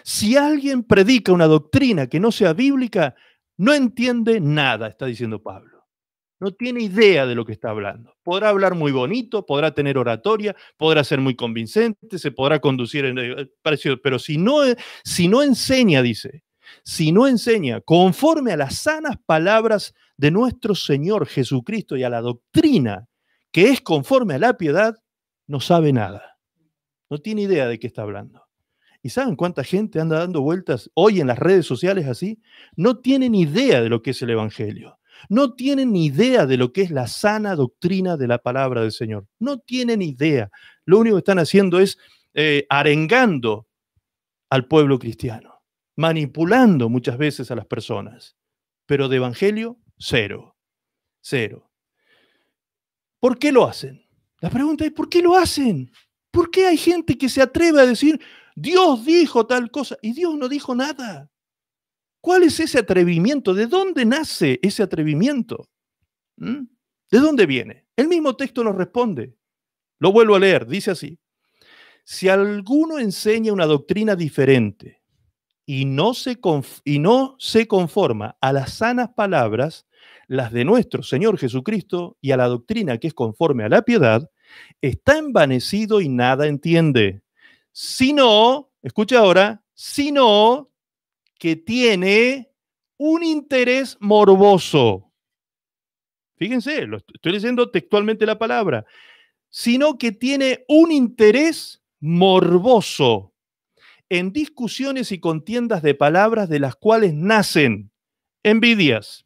Speaker 1: Si alguien predica una doctrina que no sea bíblica, no entiende nada, está diciendo Pablo. No tiene idea de lo que está hablando. Podrá hablar muy bonito, podrá tener oratoria, podrá ser muy convincente, se podrá conducir en el eh, parecido, pero si no, eh, si no enseña, dice, si no enseña conforme a las sanas palabras de nuestro Señor Jesucristo y a la doctrina que es conforme a la piedad, no sabe nada, no tiene idea de qué está hablando. ¿Y saben cuánta gente anda dando vueltas hoy en las redes sociales así? No tienen idea de lo que es el Evangelio. No tienen idea de lo que es la sana doctrina de la palabra del Señor. No tienen idea. Lo único que están haciendo es eh, arengando al pueblo cristiano, manipulando muchas veces a las personas. Pero de Evangelio, cero. Cero. ¿Por qué lo hacen? La pregunta es, ¿por qué lo hacen? ¿Por qué hay gente que se atreve a decir, Dios dijo tal cosa y Dios no dijo nada? ¿Cuál es ese atrevimiento? ¿De dónde nace ese atrevimiento? ¿Mm? ¿De dónde viene? El mismo texto nos responde. Lo vuelvo a leer, dice así. Si alguno enseña una doctrina diferente y no se, y no se conforma a las sanas palabras las de nuestro Señor Jesucristo y a la doctrina que es conforme a la piedad, está envanecido y nada entiende. Sino, escucha ahora, sino que tiene un interés morboso. Fíjense, lo estoy leyendo textualmente la palabra, sino que tiene un interés morboso en discusiones y contiendas de palabras de las cuales nacen envidias,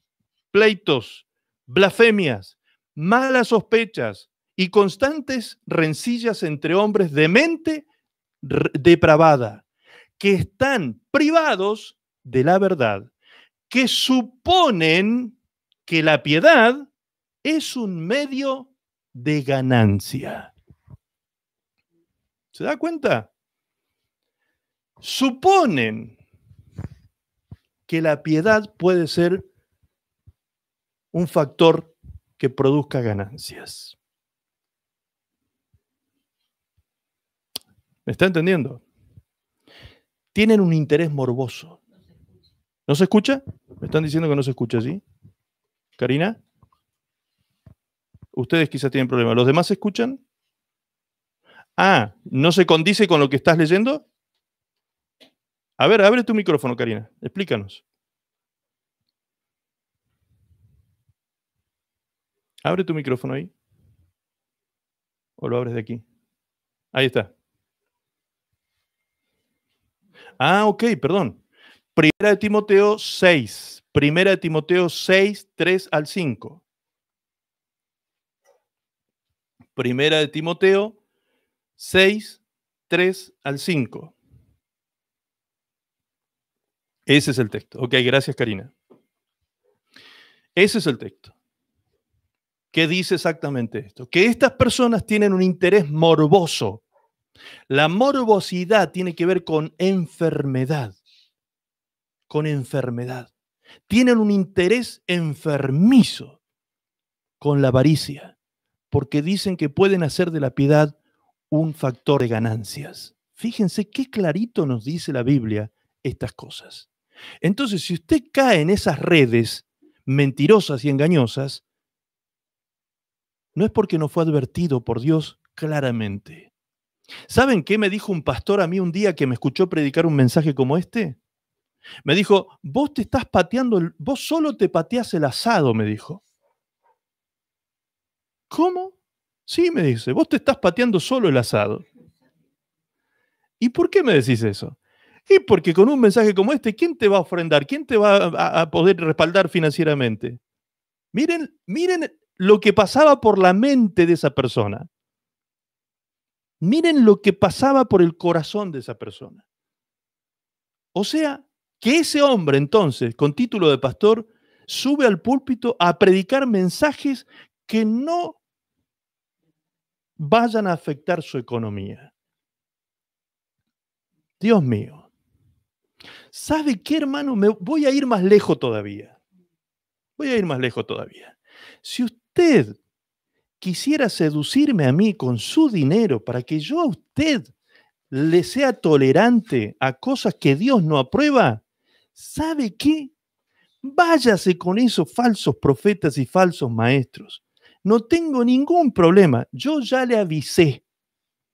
Speaker 1: pleitos, blasfemias, malas sospechas y constantes rencillas entre hombres de mente depravada, que están privados de la verdad, que suponen que la piedad es un medio de ganancia. ¿Se da cuenta? Suponen que la piedad puede ser un factor que produzca ganancias. ¿Me está entendiendo? Tienen un interés morboso. ¿No se escucha? ¿Me están diciendo que no se escucha, así, Karina? Ustedes quizás tienen problemas. ¿Los demás se escuchan? Ah, ¿no se condice con lo que estás leyendo? A ver, abre tu micrófono, Karina. Explícanos. Abre tu micrófono ahí. ¿O lo abres de aquí? Ahí está. Ah, ok, perdón. Primera de Timoteo 6. Primera de Timoteo 6, 3 al 5. Primera de Timoteo 6, 3 al 5. Ese es el texto. Ok, gracias Karina. Ese es el texto. ¿Qué dice exactamente esto, que estas personas tienen un interés morboso. La morbosidad tiene que ver con enfermedad, con enfermedad. Tienen un interés enfermizo con la avaricia, porque dicen que pueden hacer de la piedad un factor de ganancias. Fíjense qué clarito nos dice la Biblia estas cosas. Entonces, si usted cae en esas redes mentirosas y engañosas, no es porque no fue advertido por Dios claramente. ¿Saben qué me dijo un pastor a mí un día que me escuchó predicar un mensaje como este? Me dijo, vos te estás pateando, vos solo te pateás el asado, me dijo. ¿Cómo? Sí, me dice, vos te estás pateando solo el asado. ¿Y por qué me decís eso? Y porque con un mensaje como este, ¿quién te va a ofrendar? ¿Quién te va a poder respaldar financieramente? Miren, miren lo que pasaba por la mente de esa persona. Miren lo que pasaba por el corazón de esa persona. O sea, que ese hombre entonces, con título de pastor, sube al púlpito a predicar mensajes que no vayan a afectar su economía. Dios mío, ¿sabe qué hermano? Me voy a ir más lejos todavía. Voy a ir más lejos todavía. Si usted usted quisiera seducirme a mí con su dinero para que yo a usted le sea tolerante a cosas que Dios no aprueba, ¿sabe qué? Váyase con esos falsos profetas y falsos maestros. No tengo ningún problema. Yo ya le avisé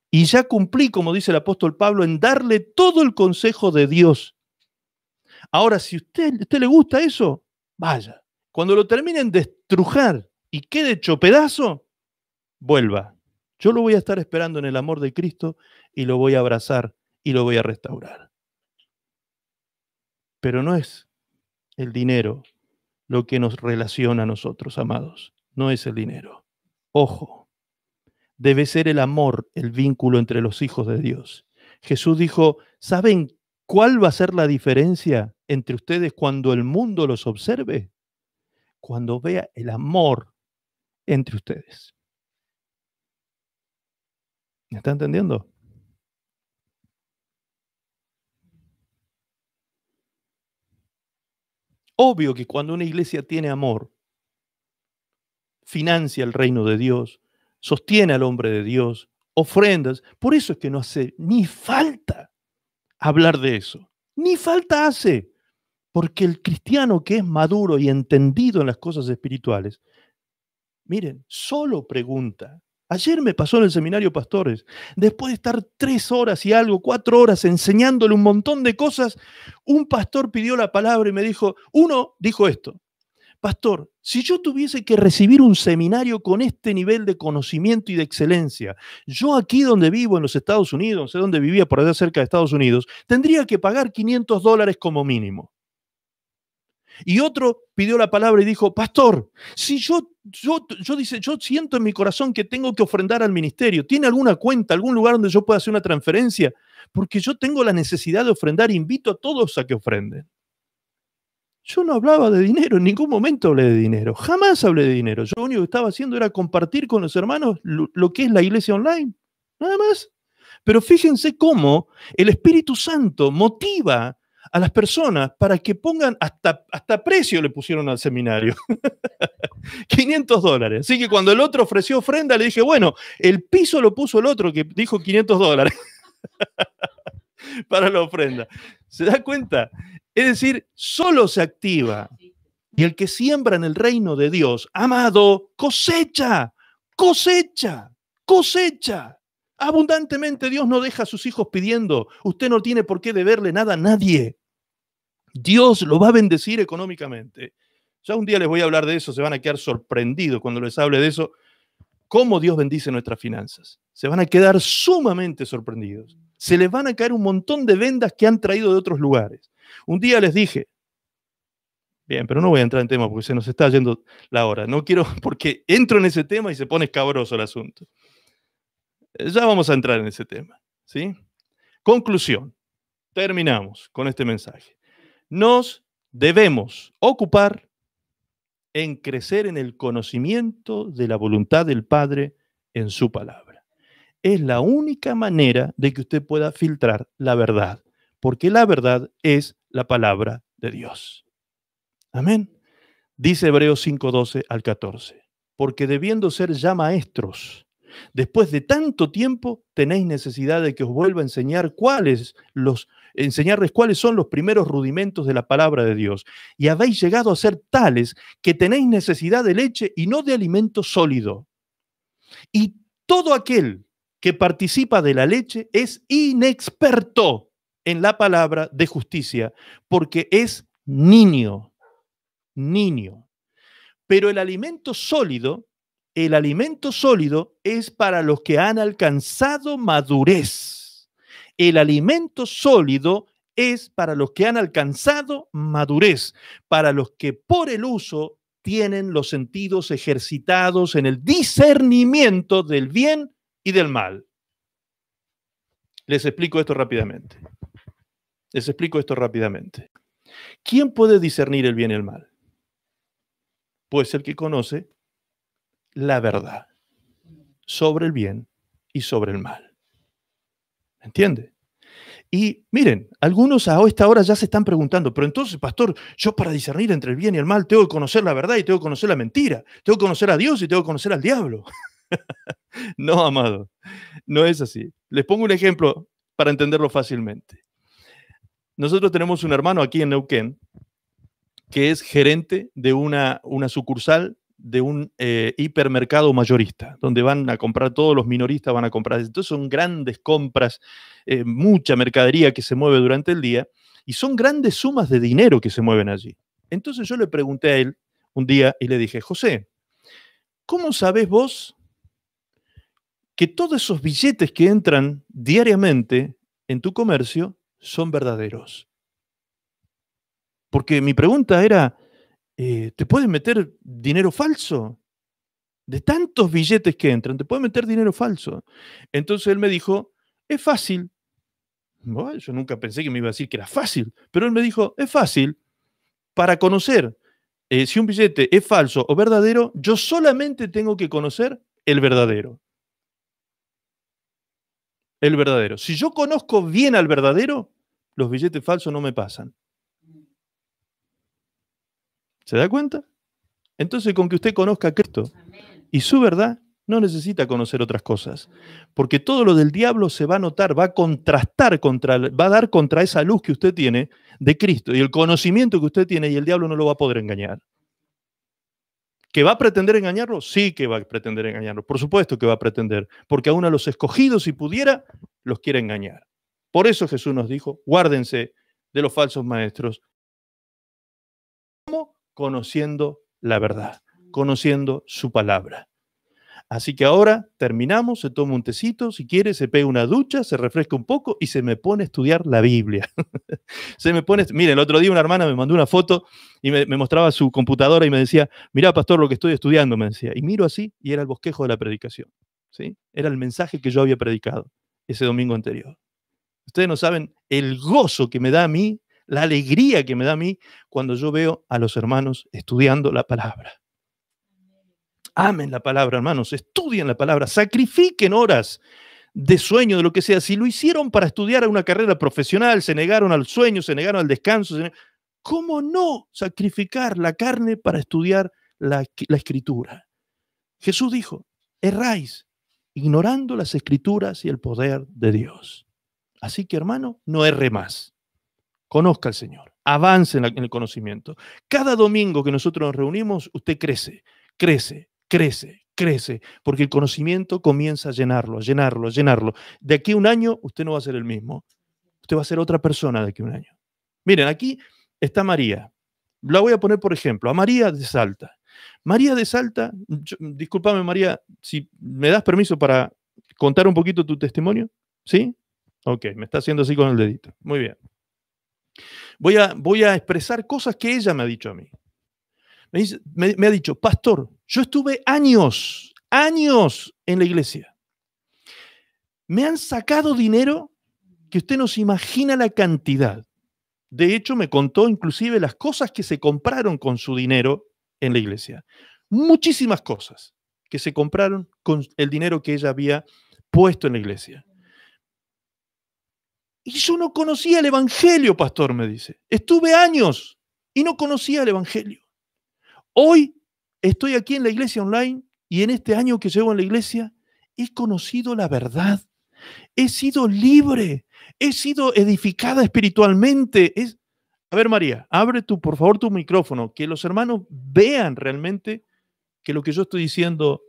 Speaker 1: y ya cumplí, como dice el apóstol Pablo, en darle todo el consejo de Dios. Ahora, si usted, usted le gusta eso, vaya. Cuando lo terminen de estrujar, y quede hecho pedazo, vuelva. Yo lo voy a estar esperando en el amor de Cristo y lo voy a abrazar y lo voy a restaurar. Pero no es el dinero lo que nos relaciona a nosotros, amados. No es el dinero. Ojo, debe ser el amor el vínculo entre los hijos de Dios. Jesús dijo, ¿saben cuál va a ser la diferencia entre ustedes cuando el mundo los observe? Cuando vea el amor entre ustedes. ¿Me está entendiendo? Obvio que cuando una iglesia tiene amor, financia el reino de Dios, sostiene al hombre de Dios, ofrendas. Por eso es que no hace ni falta hablar de eso. Ni falta hace. Porque el cristiano que es maduro y entendido en las cosas espirituales Miren, solo pregunta. Ayer me pasó en el seminario Pastores, después de estar tres horas y algo, cuatro horas enseñándole un montón de cosas, un pastor pidió la palabra y me dijo, uno dijo esto, Pastor, si yo tuviese que recibir un seminario con este nivel de conocimiento y de excelencia, yo aquí donde vivo, en los Estados Unidos, no sé dónde vivía, por allá cerca de Estados Unidos, tendría que pagar 500 dólares como mínimo. Y otro pidió la palabra y dijo, pastor, si yo, yo, yo, dice, yo siento en mi corazón que tengo que ofrendar al ministerio, ¿tiene alguna cuenta, algún lugar donde yo pueda hacer una transferencia? Porque yo tengo la necesidad de ofrendar, invito a todos a que ofrenden. Yo no hablaba de dinero, en ningún momento hablé de dinero, jamás hablé de dinero. Yo lo único que estaba haciendo era compartir con los hermanos lo que es la iglesia online, nada más. Pero fíjense cómo el Espíritu Santo motiva a las personas para que pongan hasta, hasta precio le pusieron al seminario. 500 (laughs) dólares. Así que cuando el otro ofreció ofrenda, le dije, bueno, el piso lo puso el otro que dijo 500 dólares (laughs) para la ofrenda. ¿Se da cuenta? Es decir, solo se activa. Y el que siembra en el reino de Dios, amado, cosecha, cosecha, cosecha. Abundantemente Dios no deja a sus hijos pidiendo. Usted no tiene por qué deberle nada a nadie. Dios lo va a bendecir económicamente. Ya un día les voy a hablar de eso, se van a quedar sorprendidos cuando les hable de eso, cómo Dios bendice nuestras finanzas. Se van a quedar sumamente sorprendidos. Se les van a caer un montón de vendas que han traído de otros lugares. Un día les dije, bien, pero no voy a entrar en tema porque se nos está yendo la hora. No quiero, (laughs) porque entro en ese tema y se pone escabroso el asunto. Ya vamos a entrar en ese tema. ¿sí? Conclusión. Terminamos con este mensaje. Nos debemos ocupar en crecer en el conocimiento de la voluntad del Padre en su palabra. Es la única manera de que usted pueda filtrar la verdad, porque la verdad es la palabra de Dios. Amén. Dice Hebreos 5:12 al 14, porque debiendo ser ya maestros, Después de tanto tiempo tenéis necesidad de que os vuelva a enseñar cuáles los enseñarles cuáles son los primeros rudimentos de la palabra de Dios. Y habéis llegado a ser tales que tenéis necesidad de leche y no de alimento sólido. Y todo aquel que participa de la leche es inexperto en la palabra de justicia, porque es niño, niño. Pero el alimento sólido el alimento sólido es para los que han alcanzado madurez. El alimento sólido es para los que han alcanzado madurez, para los que por el uso tienen los sentidos ejercitados en el discernimiento del bien y del mal. Les explico esto rápidamente. Les explico esto rápidamente. ¿Quién puede discernir el bien y el mal? Pues el que conoce la verdad sobre el bien y sobre el mal. ¿Entiende? Y miren, algunos a esta hora ya se están preguntando, pero entonces, pastor, yo para discernir entre el bien y el mal tengo que conocer la verdad y tengo que conocer la mentira, tengo que conocer a Dios y tengo que conocer al diablo. (laughs) no, amado, no es así. Les pongo un ejemplo para entenderlo fácilmente. Nosotros tenemos un hermano aquí en Neuquén que es gerente de una, una sucursal de un eh, hipermercado mayorista, donde van a comprar todos los minoristas, van a comprar. Entonces son grandes compras, eh, mucha mercadería que se mueve durante el día y son grandes sumas de dinero que se mueven allí. Entonces yo le pregunté a él un día y le dije, José, ¿cómo sabes vos que todos esos billetes que entran diariamente en tu comercio son verdaderos? Porque mi pregunta era, eh, te pueden meter dinero falso. De tantos billetes que entran, te pueden meter dinero falso. Entonces él me dijo, es fácil. yo nunca pensé que me iba a decir que era fácil, pero él me dijo, es fácil. Para conocer eh, si un billete es falso o verdadero, yo solamente tengo que conocer el verdadero. El verdadero. Si yo conozco bien al verdadero, los billetes falsos no me pasan. ¿Se da cuenta? Entonces, con que usted conozca a Cristo y su verdad, no necesita conocer otras cosas, porque todo lo del diablo se va a notar, va a contrastar contra, va a dar contra esa luz que usted tiene de Cristo y el conocimiento que usted tiene y el diablo no lo va a poder engañar. ¿Que va a pretender engañarlo? Sí que va a pretender engañarlo, por supuesto que va a pretender, porque aún a los escogidos, si pudiera, los quiere engañar. Por eso Jesús nos dijo, guárdense de los falsos maestros. ¿Cómo? conociendo la verdad, conociendo su palabra. Así que ahora terminamos, se toma un tecito, si quiere, se pega una ducha, se refresca un poco y se me pone a estudiar la Biblia. (laughs) se me pone, miren, el otro día una hermana me mandó una foto y me, mostraba su computadora y me decía, mirá, pastor, lo que estoy estudiando, me decía. Y miro así y era el bosquejo de la predicación. ¿sí? Era el mensaje que yo había predicado ese domingo anterior. Ustedes no saben el gozo que me da a mí la alegría que me da a mí cuando yo veo a los hermanos estudiando la palabra. Amen la palabra, hermanos, estudien la palabra, sacrifiquen horas de sueño, de lo que sea. Si lo hicieron para estudiar una carrera profesional, se negaron al sueño, se negaron al descanso, ¿cómo no sacrificar la carne para estudiar la, la escritura? Jesús dijo, erráis, ignorando las escrituras y el poder de Dios. Así que hermano, no erre más. Conozca al Señor, avance en, el conocimiento. Cada domingo que nosotros nos reunimos, usted crece, crece, crece, crece, porque el conocimiento comienza a llenarlo, a llenarlo, a llenarlo. De aquí a un año usted no va a ser el mismo, usted va a ser otra persona de aquí a un año. Miren, aquí está María. La voy a poner por ejemplo, a María de Salta. María de Salta, discúlpame María, si me das permiso para contar un poquito tu testimonio, ¿sí? Ok, me está haciendo así con el dedito. Muy bien. Voy a, voy a expresar cosas que ella me ha dicho a mí. Me, me ha dicho, pastor, yo estuve años, años en la iglesia. Me han sacado dinero que usted no se imagina la cantidad. De hecho, me contó inclusive las cosas que se compraron con su dinero en la iglesia. Muchísimas cosas que se compraron con el dinero que ella había puesto en la iglesia. Y yo no conocía el Evangelio, pastor, me dice. Estuve años y no conocía el Evangelio. Hoy estoy aquí en la iglesia online y en este año que llevo en la iglesia he conocido la verdad. He sido libre, he sido edificada espiritualmente. Es... A ver, María, abre tu, por favor, tu micrófono, que los hermanos vean realmente que lo que yo estoy diciendo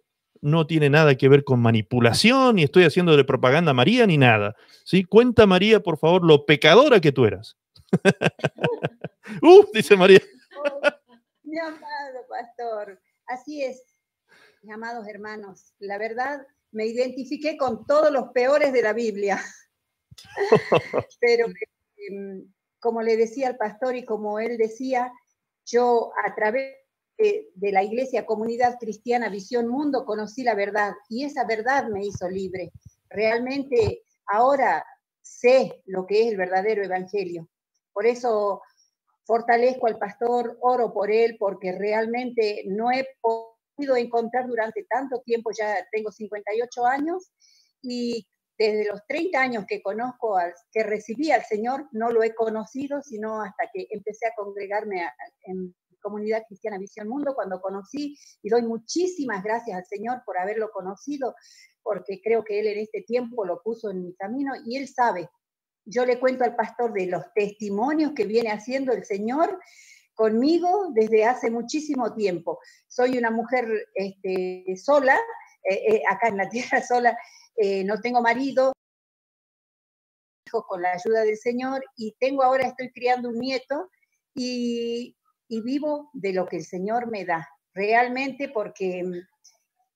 Speaker 1: no tiene nada que ver con manipulación, ni estoy haciendo de propaganda a María, ni nada. ¿sí? Cuenta María, por favor, lo pecadora que tú eras. (laughs) ¡Uh! Dice María. (laughs)
Speaker 3: mi amado pastor, así es, mis amados hermanos, la verdad me identifiqué con todos los peores de la Biblia. (laughs) Pero em, como le decía al pastor y como él decía, yo a través de, la iglesia Comunidad Cristiana Visión Mundo conocí la verdad y esa verdad me hizo libre. Realmente ahora sé lo que es el verdadero evangelio. Por eso fortalezco al pastor, oro por él, porque realmente no he podido encontrar durante tanto tiempo, ya tengo 58 años, y desde los 30 años que conozco, al, que recibí al Señor, no lo he conocido, sino hasta que empecé a congregarme en, Comunidad Cristiana Visión Mundo cuando conocí y doy muchísimas gracias al Señor por haberlo conocido, porque creo que Él en este tiempo lo puso en mi camino y Él sabe. Yo le cuento al pastor de los testimonios que viene haciendo el Señor conmigo desde hace muchísimo tiempo. Soy una mujer este, sola, eh, eh, acá en la tierra (laughs) sola, eh, no tengo marido, con la ayuda del Señor y tengo ahora, estoy criando un nieto y y vivo de lo que el Señor me da, realmente porque mm,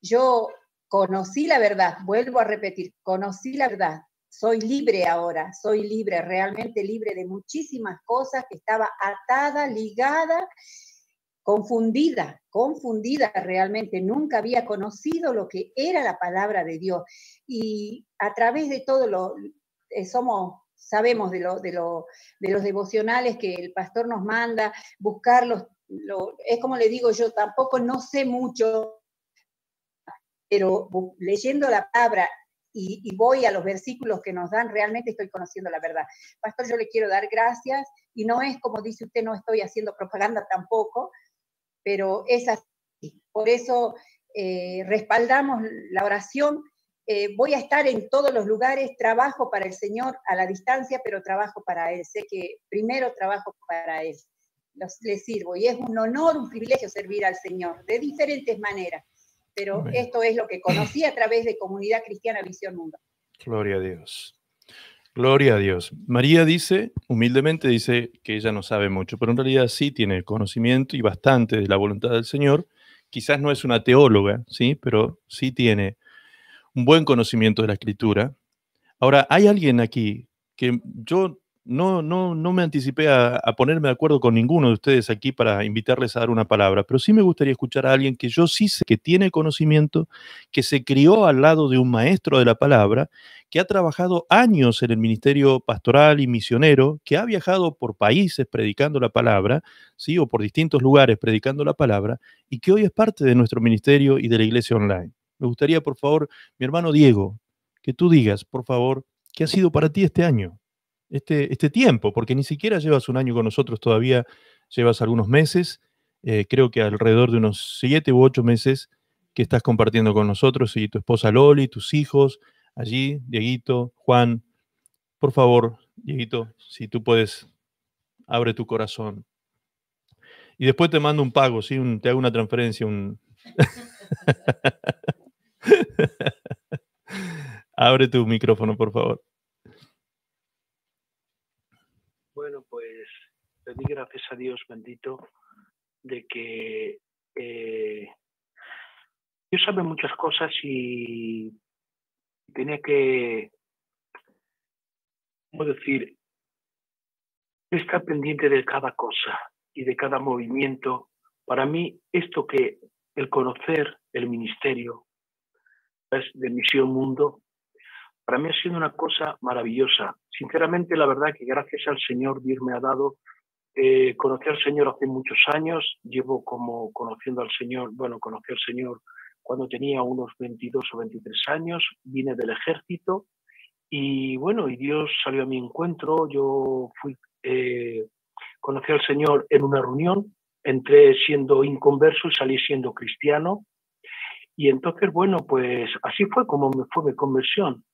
Speaker 3: yo conocí la verdad, vuelvo a repetir, conocí la verdad, soy libre ahora, soy libre, realmente libre de muchísimas cosas que estaba atada, ligada, confundida, confundida realmente, nunca había conocido lo que era la palabra de Dios. Y a través de todo lo, eh, somos sabemos de, de, los devocionales que el pastor nos manda, buscarlos, es como le digo yo, tampoco no sé mucho, pero leyendo la palabra y, voy a los versículos que nos dan, realmente estoy conociendo la verdad. Pastor, yo le quiero dar gracias y no es como dice usted, no estoy haciendo propaganda tampoco, pero es así. Por eso eh, respaldamos la oración eh, voy a estar en todos los lugares, trabajo para el Señor a la distancia, pero trabajo para Él. Sé que primero trabajo para Él, Los, le sirvo y es un honor, un privilegio servir al Señor de diferentes maneras, pero esto es lo que conocí a través de Comunidad Cristiana Visión Mundo.
Speaker 1: Gloria a Dios. Gloria a Dios. María dice, humildemente dice que ella no sabe mucho, pero en realidad sí tiene conocimiento y bastante de la voluntad del Señor. Quizás no es una teóloga, ¿sí? Pero sí tiene un buen conocimiento de la escritura. Ahora, hay alguien aquí que yo no, no, me anticipé a, ponerme de acuerdo con ninguno de ustedes aquí para invitarles a dar una palabra, pero sí me gustaría escuchar a alguien que yo sí sé que tiene conocimiento, que se crió al lado de un maestro de la palabra, que ha trabajado años en el ministerio pastoral y misionero, que ha viajado por países predicando la palabra, ¿sí? o por distintos lugares predicando la palabra, y que hoy es parte de nuestro ministerio y de la iglesia online. Me gustaría, por favor, mi hermano Diego, que tú digas, por favor, qué ha sido para ti este año, este, este tiempo, porque ni siquiera llevas un año con nosotros todavía, llevas algunos meses, eh, creo que alrededor de unos siete u ocho meses que estás compartiendo con nosotros y tu esposa Loli, tus hijos, allí, Dieguito, Juan. Por favor, Dieguito, si tú puedes, abre tu corazón. Y después te mando un pago, ¿sí? te hago una transferencia, un... (laughs) (laughs) Abre tu micrófono, por favor.
Speaker 5: Bueno, pues le di gracias a Dios bendito de que yo eh, sabía sabe muchas cosas y tenía que, ¿cómo decir? Está pendiente de cada cosa y de cada movimiento. Para mí, esto que el conocer el ministerio, de Misión Mundo, para mí ha sido una cosa maravillosa. Sinceramente, la verdad que gracias al Señor Dios me ha dado eh, conocí al Señor hace muchos años, llevo como conociendo al Señor, bueno, conocí al Señor cuando tenía unos 22 o 23 años, vine del ejército y bueno, y Dios salió a mi encuentro, yo fui, eh, conocí al Señor en una reunión, entré siendo inconverso y salí siendo cristiano y entonces, bueno, pues así fue como me fue mi conversión.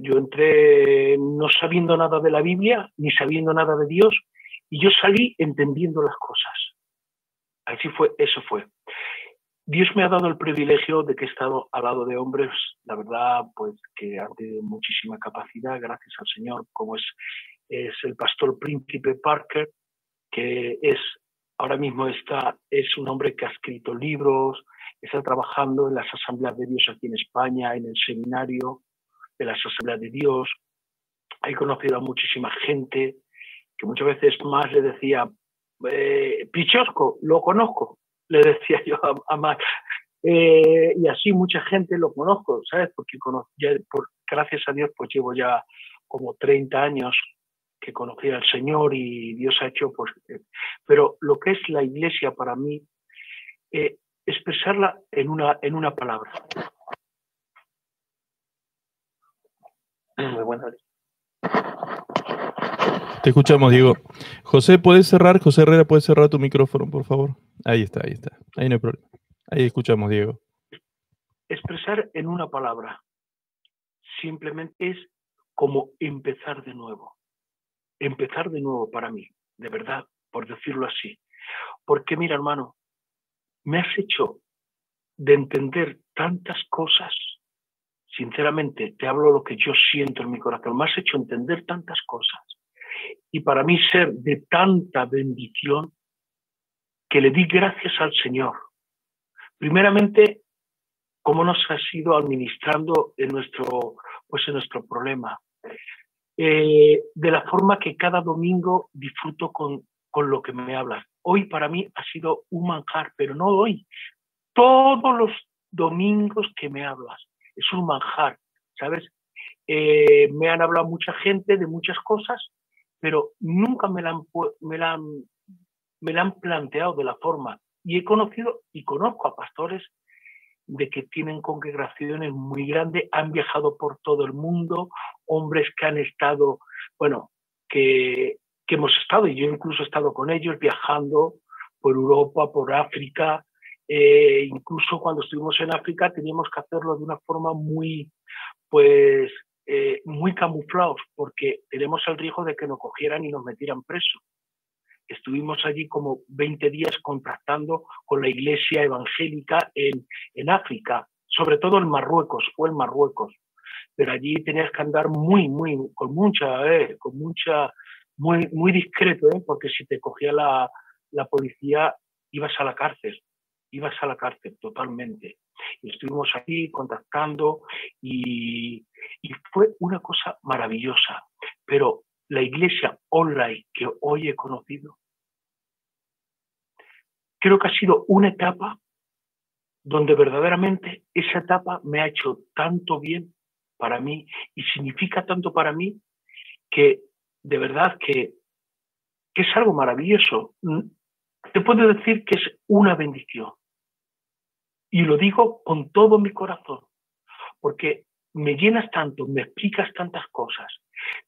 Speaker 5: Yo entré no sabiendo nada de la Biblia, ni sabiendo nada de Dios, y yo salí entendiendo las cosas. Así fue, eso fue. Dios me ha dado el privilegio de que he estado al lado de hombres, la verdad, pues que han tenido muchísima capacidad, gracias al Señor, como es, es el pastor Príncipe Parker, que es ahora mismo está, es un hombre que ha escrito libros, está trabajando en las asambleas de Dios aquí en España, en el seminario de las asambleas de Dios. He conocido a muchísima gente que muchas veces más le decía, eh, Pichosco, lo conozco, le decía yo a, más. Eh, y así mucha gente lo conozco, ¿sabes? Porque gracias a Dios pues llevo ya como 30 años que conocía al Señor y Dios ha hecho, pues, eh, pero lo que es la iglesia para mí, eh, expresarla en una, en una palabra.
Speaker 1: Te escuchamos, Diego. José, ¿puedes cerrar? José Herrera, ¿puedes cerrar tu micrófono, por favor? Ahí está, ahí está. Ahí no hay problema. Ahí escuchamos, Diego.
Speaker 5: Expresar en una palabra simplemente es como empezar de nuevo empezar de nuevo para mí, de verdad, por decirlo así. Porque mira, hermano, me has hecho de entender tantas cosas. Sinceramente, te hablo lo que yo siento en mi corazón. Me has hecho entender tantas cosas. Y para mí ser de tanta bendición que le di gracias al Señor. Primeramente, cómo nos has ido administrando en nuestro, pues en nuestro problema. Eh, de la forma que cada domingo disfruto con, lo que me hablas. Hoy para mí ha sido un manjar, pero no hoy. Todos los domingos que me hablas, es un manjar, ¿sabes? Eh, me han hablado mucha gente de muchas cosas, pero nunca me la, me, me la han planteado de la forma. Y he conocido y conozco a pastores de que tienen congregaciones muy grandes, han viajado por todo el mundo, hombres que han estado, bueno, que, hemos estado, y yo incluso he estado con ellos viajando por Europa, por África, eh, incluso cuando estuvimos en África teníamos que hacerlo de una forma muy, pues, eh, muy camuflados, porque tenemos el riesgo de que nos cogieran y nos metieran preso. Estuvimos allí como 20 días contactando con la iglesia evangélica en, África, sobre todo en Marruecos, fue en Marruecos. Pero allí tenías que andar muy, muy, con mucha, eh, con mucha, muy, muy discreto, eh, porque si te cogía la, policía ibas a la cárcel, ibas a la cárcel totalmente. estuvimos allí contactando y, y fue una cosa maravillosa. Pero la iglesia online que hoy he conocido creo que ha sido una etapa donde verdaderamente esa etapa me ha hecho tanto bien para mí y significa tanto para mí que de verdad que, es algo maravilloso. Mm, te puedo decir que es una bendición. Y lo digo con todo mi corazón, porque me llenas tanto, me explicas tantas cosas,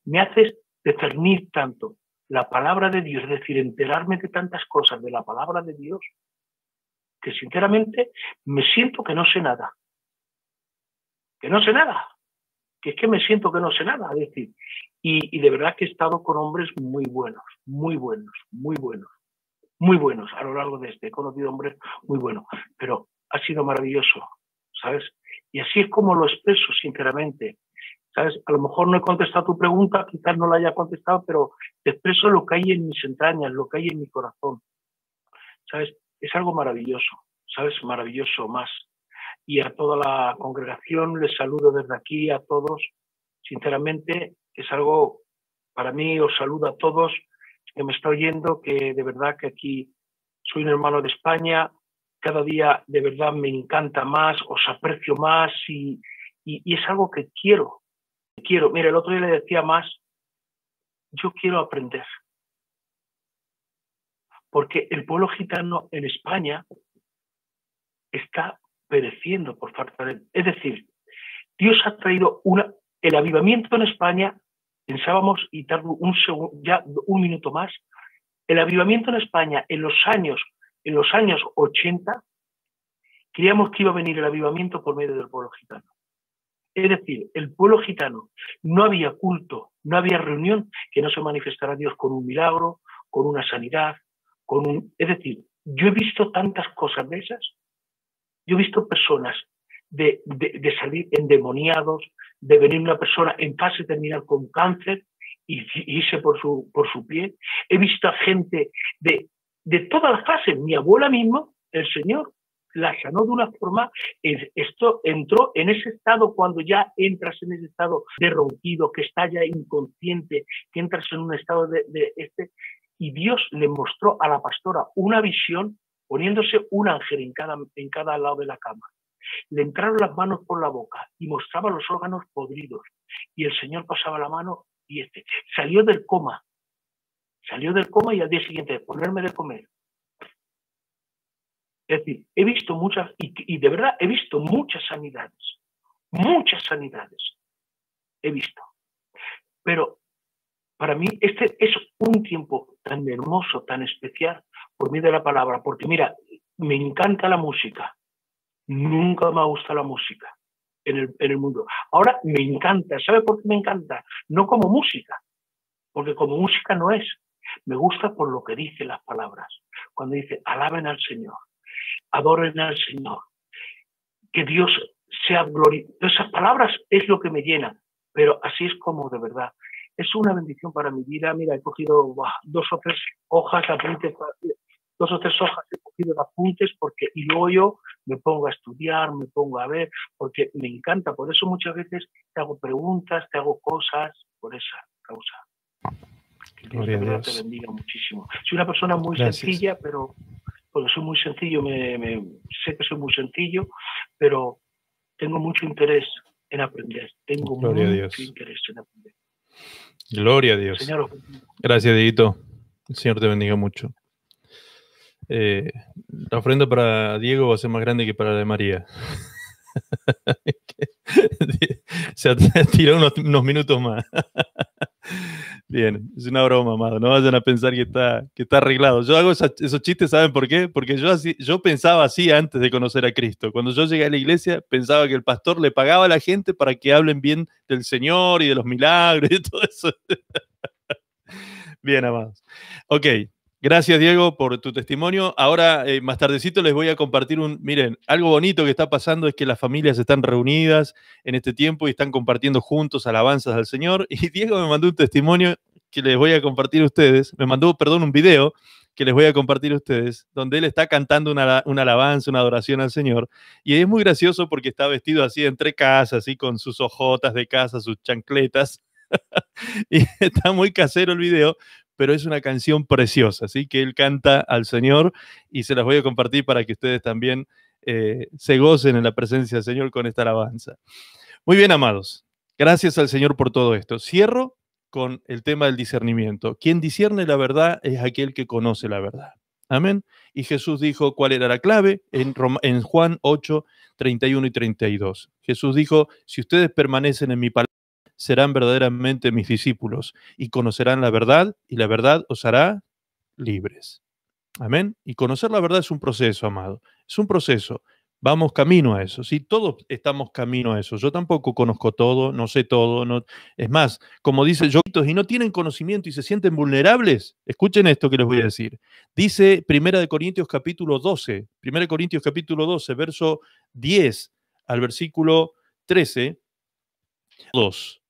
Speaker 5: me haces discernir tanto, la palabra de Dios, es decir, enterarme de tantas cosas de la palabra de Dios, que sinceramente me siento que no sé nada. Que no sé nada. Que es que me siento que no sé nada. Es decir, y, de verdad que he estado con hombres muy buenos, muy buenos, muy buenos, muy buenos a lo largo de este. He conocido hombres muy buenos, pero ha sido maravilloso, ¿sabes? Y así es como lo expreso, sinceramente. A lo mejor no he contestado tu pregunta, quizás no la haya contestado, pero expreso lo que hay en mis entrañas, lo que hay en mi corazón. ¿Sabes? Es algo maravilloso, ¿sabes? Maravilloso más. Y a toda la congregación les saludo desde aquí, a todos. Sinceramente, es algo, para mí, os saludo a todos que me está oyendo, que de verdad que aquí soy un hermano de España, cada día de verdad me encanta más, os aprecio más y es algo que quiero, Quiero, mira, el otro día le decía más, yo quiero aprender. Porque el pueblo gitano en España está pereciendo por falta de... Es decir, Dios ha traído una, el avivamiento en España, pensábamos, y tardó un segundo, ya un minuto más, el avivamiento en España en los años, en los años 80, creíamos que iba a venir el avivamiento por medio del pueblo gitano. Es decir, el pueblo gitano no había culto, no había reunión que no se manifestara Dios con un milagro, con una sanidad, con un... Es decir, yo he visto tantas cosas de esas. Yo he visto personas de, salir endemoniados, de venir una persona en fase terminal con cáncer y, irse por su, por su pie. He visto gente de, de todas las fases, mi abuela mismo, el Señor, la sanó de una forma, esto entró en ese estado cuando ya entras en ese estado de ronquido, que está ya inconsciente, que entras en un estado de, este, y Dios le mostró a la pastora una visión poniéndose un ángel en cada, en cada lado de la cama. Le entraron las manos por la boca y mostraba los órganos podridos. Y el Señor pasaba la mano y este salió del coma. Salió del coma y al día siguiente, ponerme de comer, es decir, he visto muchas, y, de verdad he visto muchas sanidades, muchas sanidades, he visto. Pero para mí este es un tiempo tan hermoso, tan especial, por mí de la palabra, porque mira, me encanta la música, nunca me ha gustado la música en el, en el mundo. Ahora me encanta, ¿sabe por qué me encanta? No como música, porque como música no es, me gusta por lo que dicen las palabras. Cuando dice, alaben al Señor, adoren al Señor, que Dios sea glorificado. Esas palabras es lo que me llena, pero así es como de verdad. Es una bendición para mi vida. Mira, he cogido dos o tres hojas de apuntes, dos o tres hojas he cogido de apuntes porque y luego yo me pongo a estudiar, me pongo a ver, porque me encanta. Por eso muchas veces te hago preguntas, te hago cosas por esa causa.
Speaker 2: Que Dios, te
Speaker 5: bendiga muchísimo. Soy una persona muy sencilla, pero porque soy muy sencillo, me, sé que soy muy sencillo, pero tengo mucho interés en aprender. Tengo Gloria mucho interés en aprender.
Speaker 1: Gloria a Dios. Señor, Gracias, Diego El Señor te bendiga mucho. Eh, la ofrenda para Diego va a ser más grande que para la de María. (laughs) Se tiró unos, unos minutos más. Bien, es una broma, amado. No vayan a pensar que está, que está arreglado. Yo hago esos chistes, ¿saben por qué? Porque yo, así, yo pensaba así antes de conocer a Cristo. Cuando yo llegué a la iglesia, pensaba que el pastor le pagaba a la gente para que hablen bien del Señor y de los milagros y (laughs) todo eso. bien, amados. Ok, Gracias, Diego, por tu testimonio. Ahora, eh, más tardecito, les voy a compartir un. Miren, algo bonito que está pasando es que las familias están reunidas en este tiempo y están compartiendo juntos alabanzas al Señor. (laughs) Y Diego me mandó un testimonio que les voy a compartir a ustedes. Me mandó, perdón, un video que les voy a compartir a ustedes, donde él está cantando una, alabanza, una adoración al Señor. Y es muy gracioso porque está vestido así entre casas, así con sus ojotas de casa, sus chancletas (laughs) y está muy casero el video, pero es una canción preciosa, así que él canta al Señor y se las voy a compartir para que ustedes también eh, se gocen en la presencia del Señor con esta alabanza. Muy bien, amados, gracias al Señor por todo esto. Cierro con el tema del discernimiento. Quien discierne la verdad es aquel que conoce la verdad. Amén. Y Jesús dijo cuál era la clave en, en Juan 8, 31 y 32. Jesús dijo, si ustedes permanecen en mi palabra, serán verdaderamente mis discípulos y conocerán la verdad y la verdad os hará libres. Amén. Y conocer la verdad es un proceso, amado. Es un proceso. Vamos camino a eso. Si todos estamos camino a eso. Yo tampoco conozco todo, no sé todo. No... Es más, como dice yo, y no tienen conocimiento y se sienten vulnerables. Escuchen esto que les voy a decir. Dice Primera de Corintios capítulo 12, Primera de Corintios capítulo 12, verso 10 al versículo 13, 2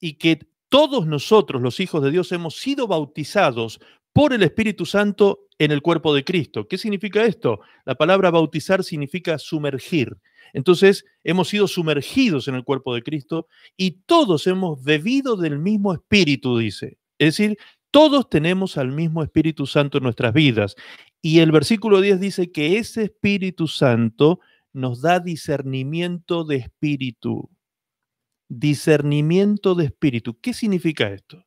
Speaker 1: y que todos nosotros, los hijos de Dios, hemos sido bautizados por el Espíritu Santo en el cuerpo de Cristo. ¿Qué significa esto? La palabra bautizar significa sumergir. Entonces, hemos sido sumergidos en el cuerpo de Cristo y todos hemos bebido del mismo Espíritu, dice. Es decir, todos tenemos al mismo Espíritu Santo en nuestras vidas. Y el versículo 10 dice que ese Espíritu Santo nos da discernimiento de espíritu discernimiento de espíritu. ¿Qué significa esto?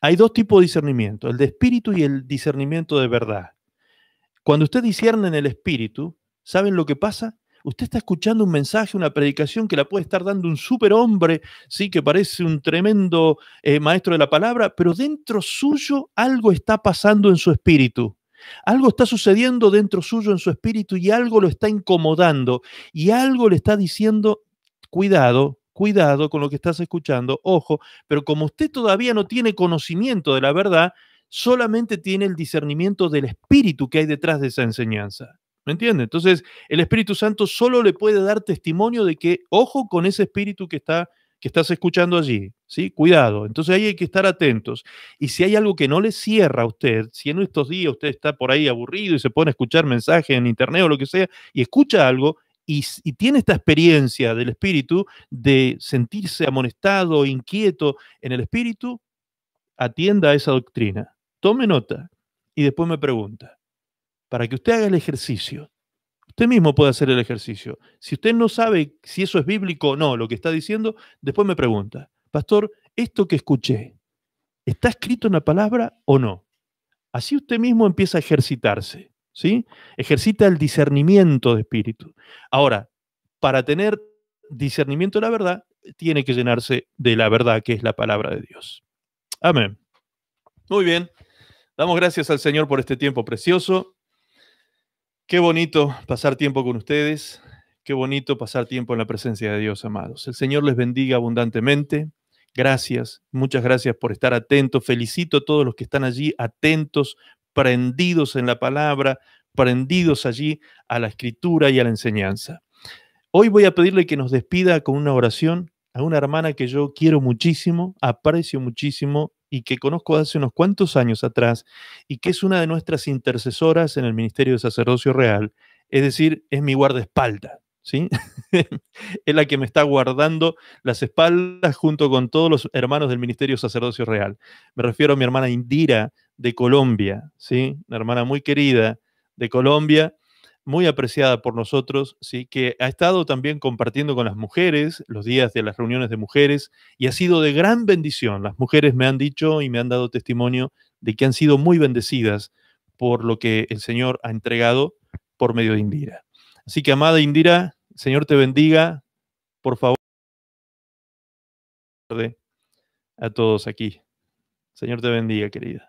Speaker 1: Hay dos tipos de discernimiento, el de espíritu y el discernimiento de verdad. Cuando usted discierne en el espíritu, ¿saben lo que pasa? Usted está escuchando un mensaje, una predicación que la puede estar dando un superhombre, sí, que parece un tremendo eh, maestro de la palabra, pero dentro suyo algo está pasando en su espíritu. Algo está sucediendo dentro suyo en su espíritu y algo lo está incomodando y algo le está diciendo, cuidado, cuidado con lo que estás escuchando, ojo, pero como usted todavía no tiene conocimiento de la verdad, solamente tiene el discernimiento del espíritu que hay detrás de esa enseñanza. ¿Me entiende? Entonces, el Espíritu Santo solo le puede dar testimonio de que, ojo con ese espíritu que está que estás escuchando allí, ¿sí? Cuidado. Entonces ahí hay que estar atentos. Y si hay algo que no le cierra a usted, si en estos días usted está por ahí aburrido y se pone a escuchar mensajes en internet o lo que sea y escucha algo, y, tiene esta experiencia del espíritu de sentirse amonestado, inquieto en el espíritu, atienda a esa doctrina. Tome nota y después me pregunta. Para que usted haga el ejercicio, usted mismo puede hacer el ejercicio. Si usted no sabe si eso es bíblico o no, lo que está diciendo, después me pregunta, pastor, esto que escuché, ¿está escrito en la palabra o no? Así usted mismo empieza a ejercitarse. Ejercita el discernimiento de espíritu. Ahora, para tener discernimiento de la verdad, tiene que llenarse de la verdad que es la palabra de Dios. Amén. Muy bien. Damos gracias al Señor por este tiempo precioso. Qué bonito pasar tiempo con ustedes. Qué bonito pasar tiempo en la presencia de Dios, amados. El Señor les bendiga abundantemente. Gracias, muchas gracias por estar atentos. Felicito a todos los que están allí atentos prendidos en la palabra, prendidos allí a la escritura y a la enseñanza. Hoy voy a pedirle que nos despida con una oración a una hermana que yo quiero muchísimo, aprecio muchísimo y que conozco hace unos cuantos años atrás y que es una de nuestras intercesoras en el Ministerio de Sacerdocio Real, es decir, es mi guardaespaldas. ¿Sí? (laughs) es la que me está guardando las espaldas junto con todos los hermanos del Ministerio de Sacerdocio Real. Me refiero a mi hermana Indira de Colombia, ¿sí? Una hermana muy querida de Colombia, muy apreciada por nosotros, ¿sí? Que ha estado también compartiendo con las mujeres los días de las reuniones de mujeres y ha sido de gran bendición. Las mujeres me han dicho y me han dado testimonio de que han sido muy bendecidas por lo que el Señor ha entregado por medio de Indira. Así que, amada Indira, Señor te bendiga. Por favor, a todos aquí. Señor te bendiga, querida.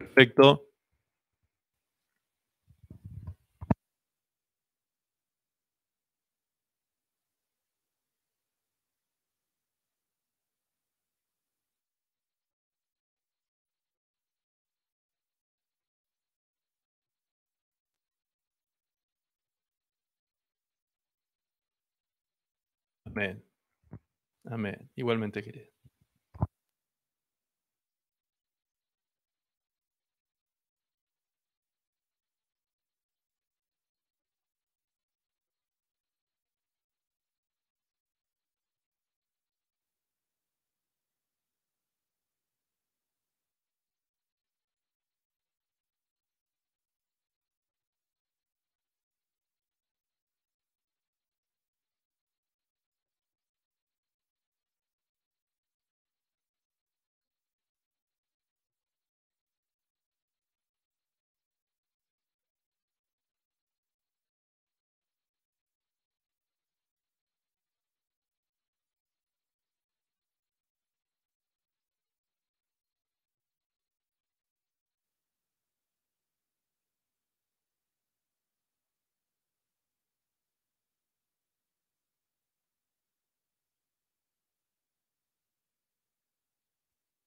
Speaker 1: Perfecto. Amén. Amén. Igualmente, querido.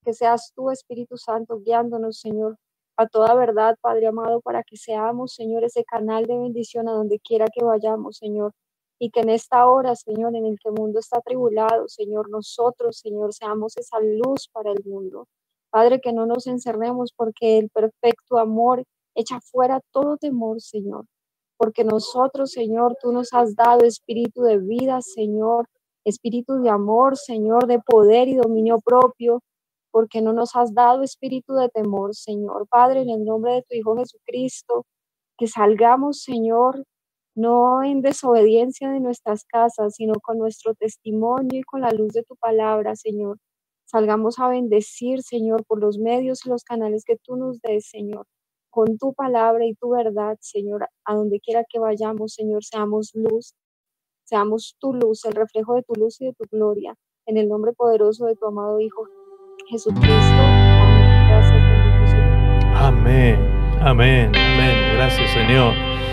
Speaker 2: que seas tú, Espíritu Santo, guiándonos, Señor, a toda verdad, Padre amado, para que seamos, Señor, ese canal de bendición a donde quiera que vayamos, Señor. Y que en esta hora, Señor, en el que el mundo está tribulado, Señor, nosotros, Señor, seamos esa luz para el mundo. Padre, que no nos encerremos porque el perfecto amor echa fuera todo temor, Señor. Porque nosotros, Señor, tú nos has dado espíritu de vida, Señor, espíritu de amor, Señor, de poder y dominio propio, porque no nos has dado espíritu de temor, Señor. Padre, en el nombre de tu Hijo Jesucristo, que salgamos, Señor, no en desobediencia de nuestras casas, sino con nuestro testimonio y con la luz de tu palabra, Señor. Salgamos a bendecir, Señor, por los medios y los canales que tú nos des, Señor. Con tu palabra y tu verdad, Señor, a donde quiera que vayamos, Señor, seamos luz, seamos tu luz, el reflejo de tu luz y de tu gloria. En el nombre poderoso de tu amado Hijo Jesucristo. Amén. Gracias, Señor.
Speaker 1: Amén, amén, amén. Gracias, Señor.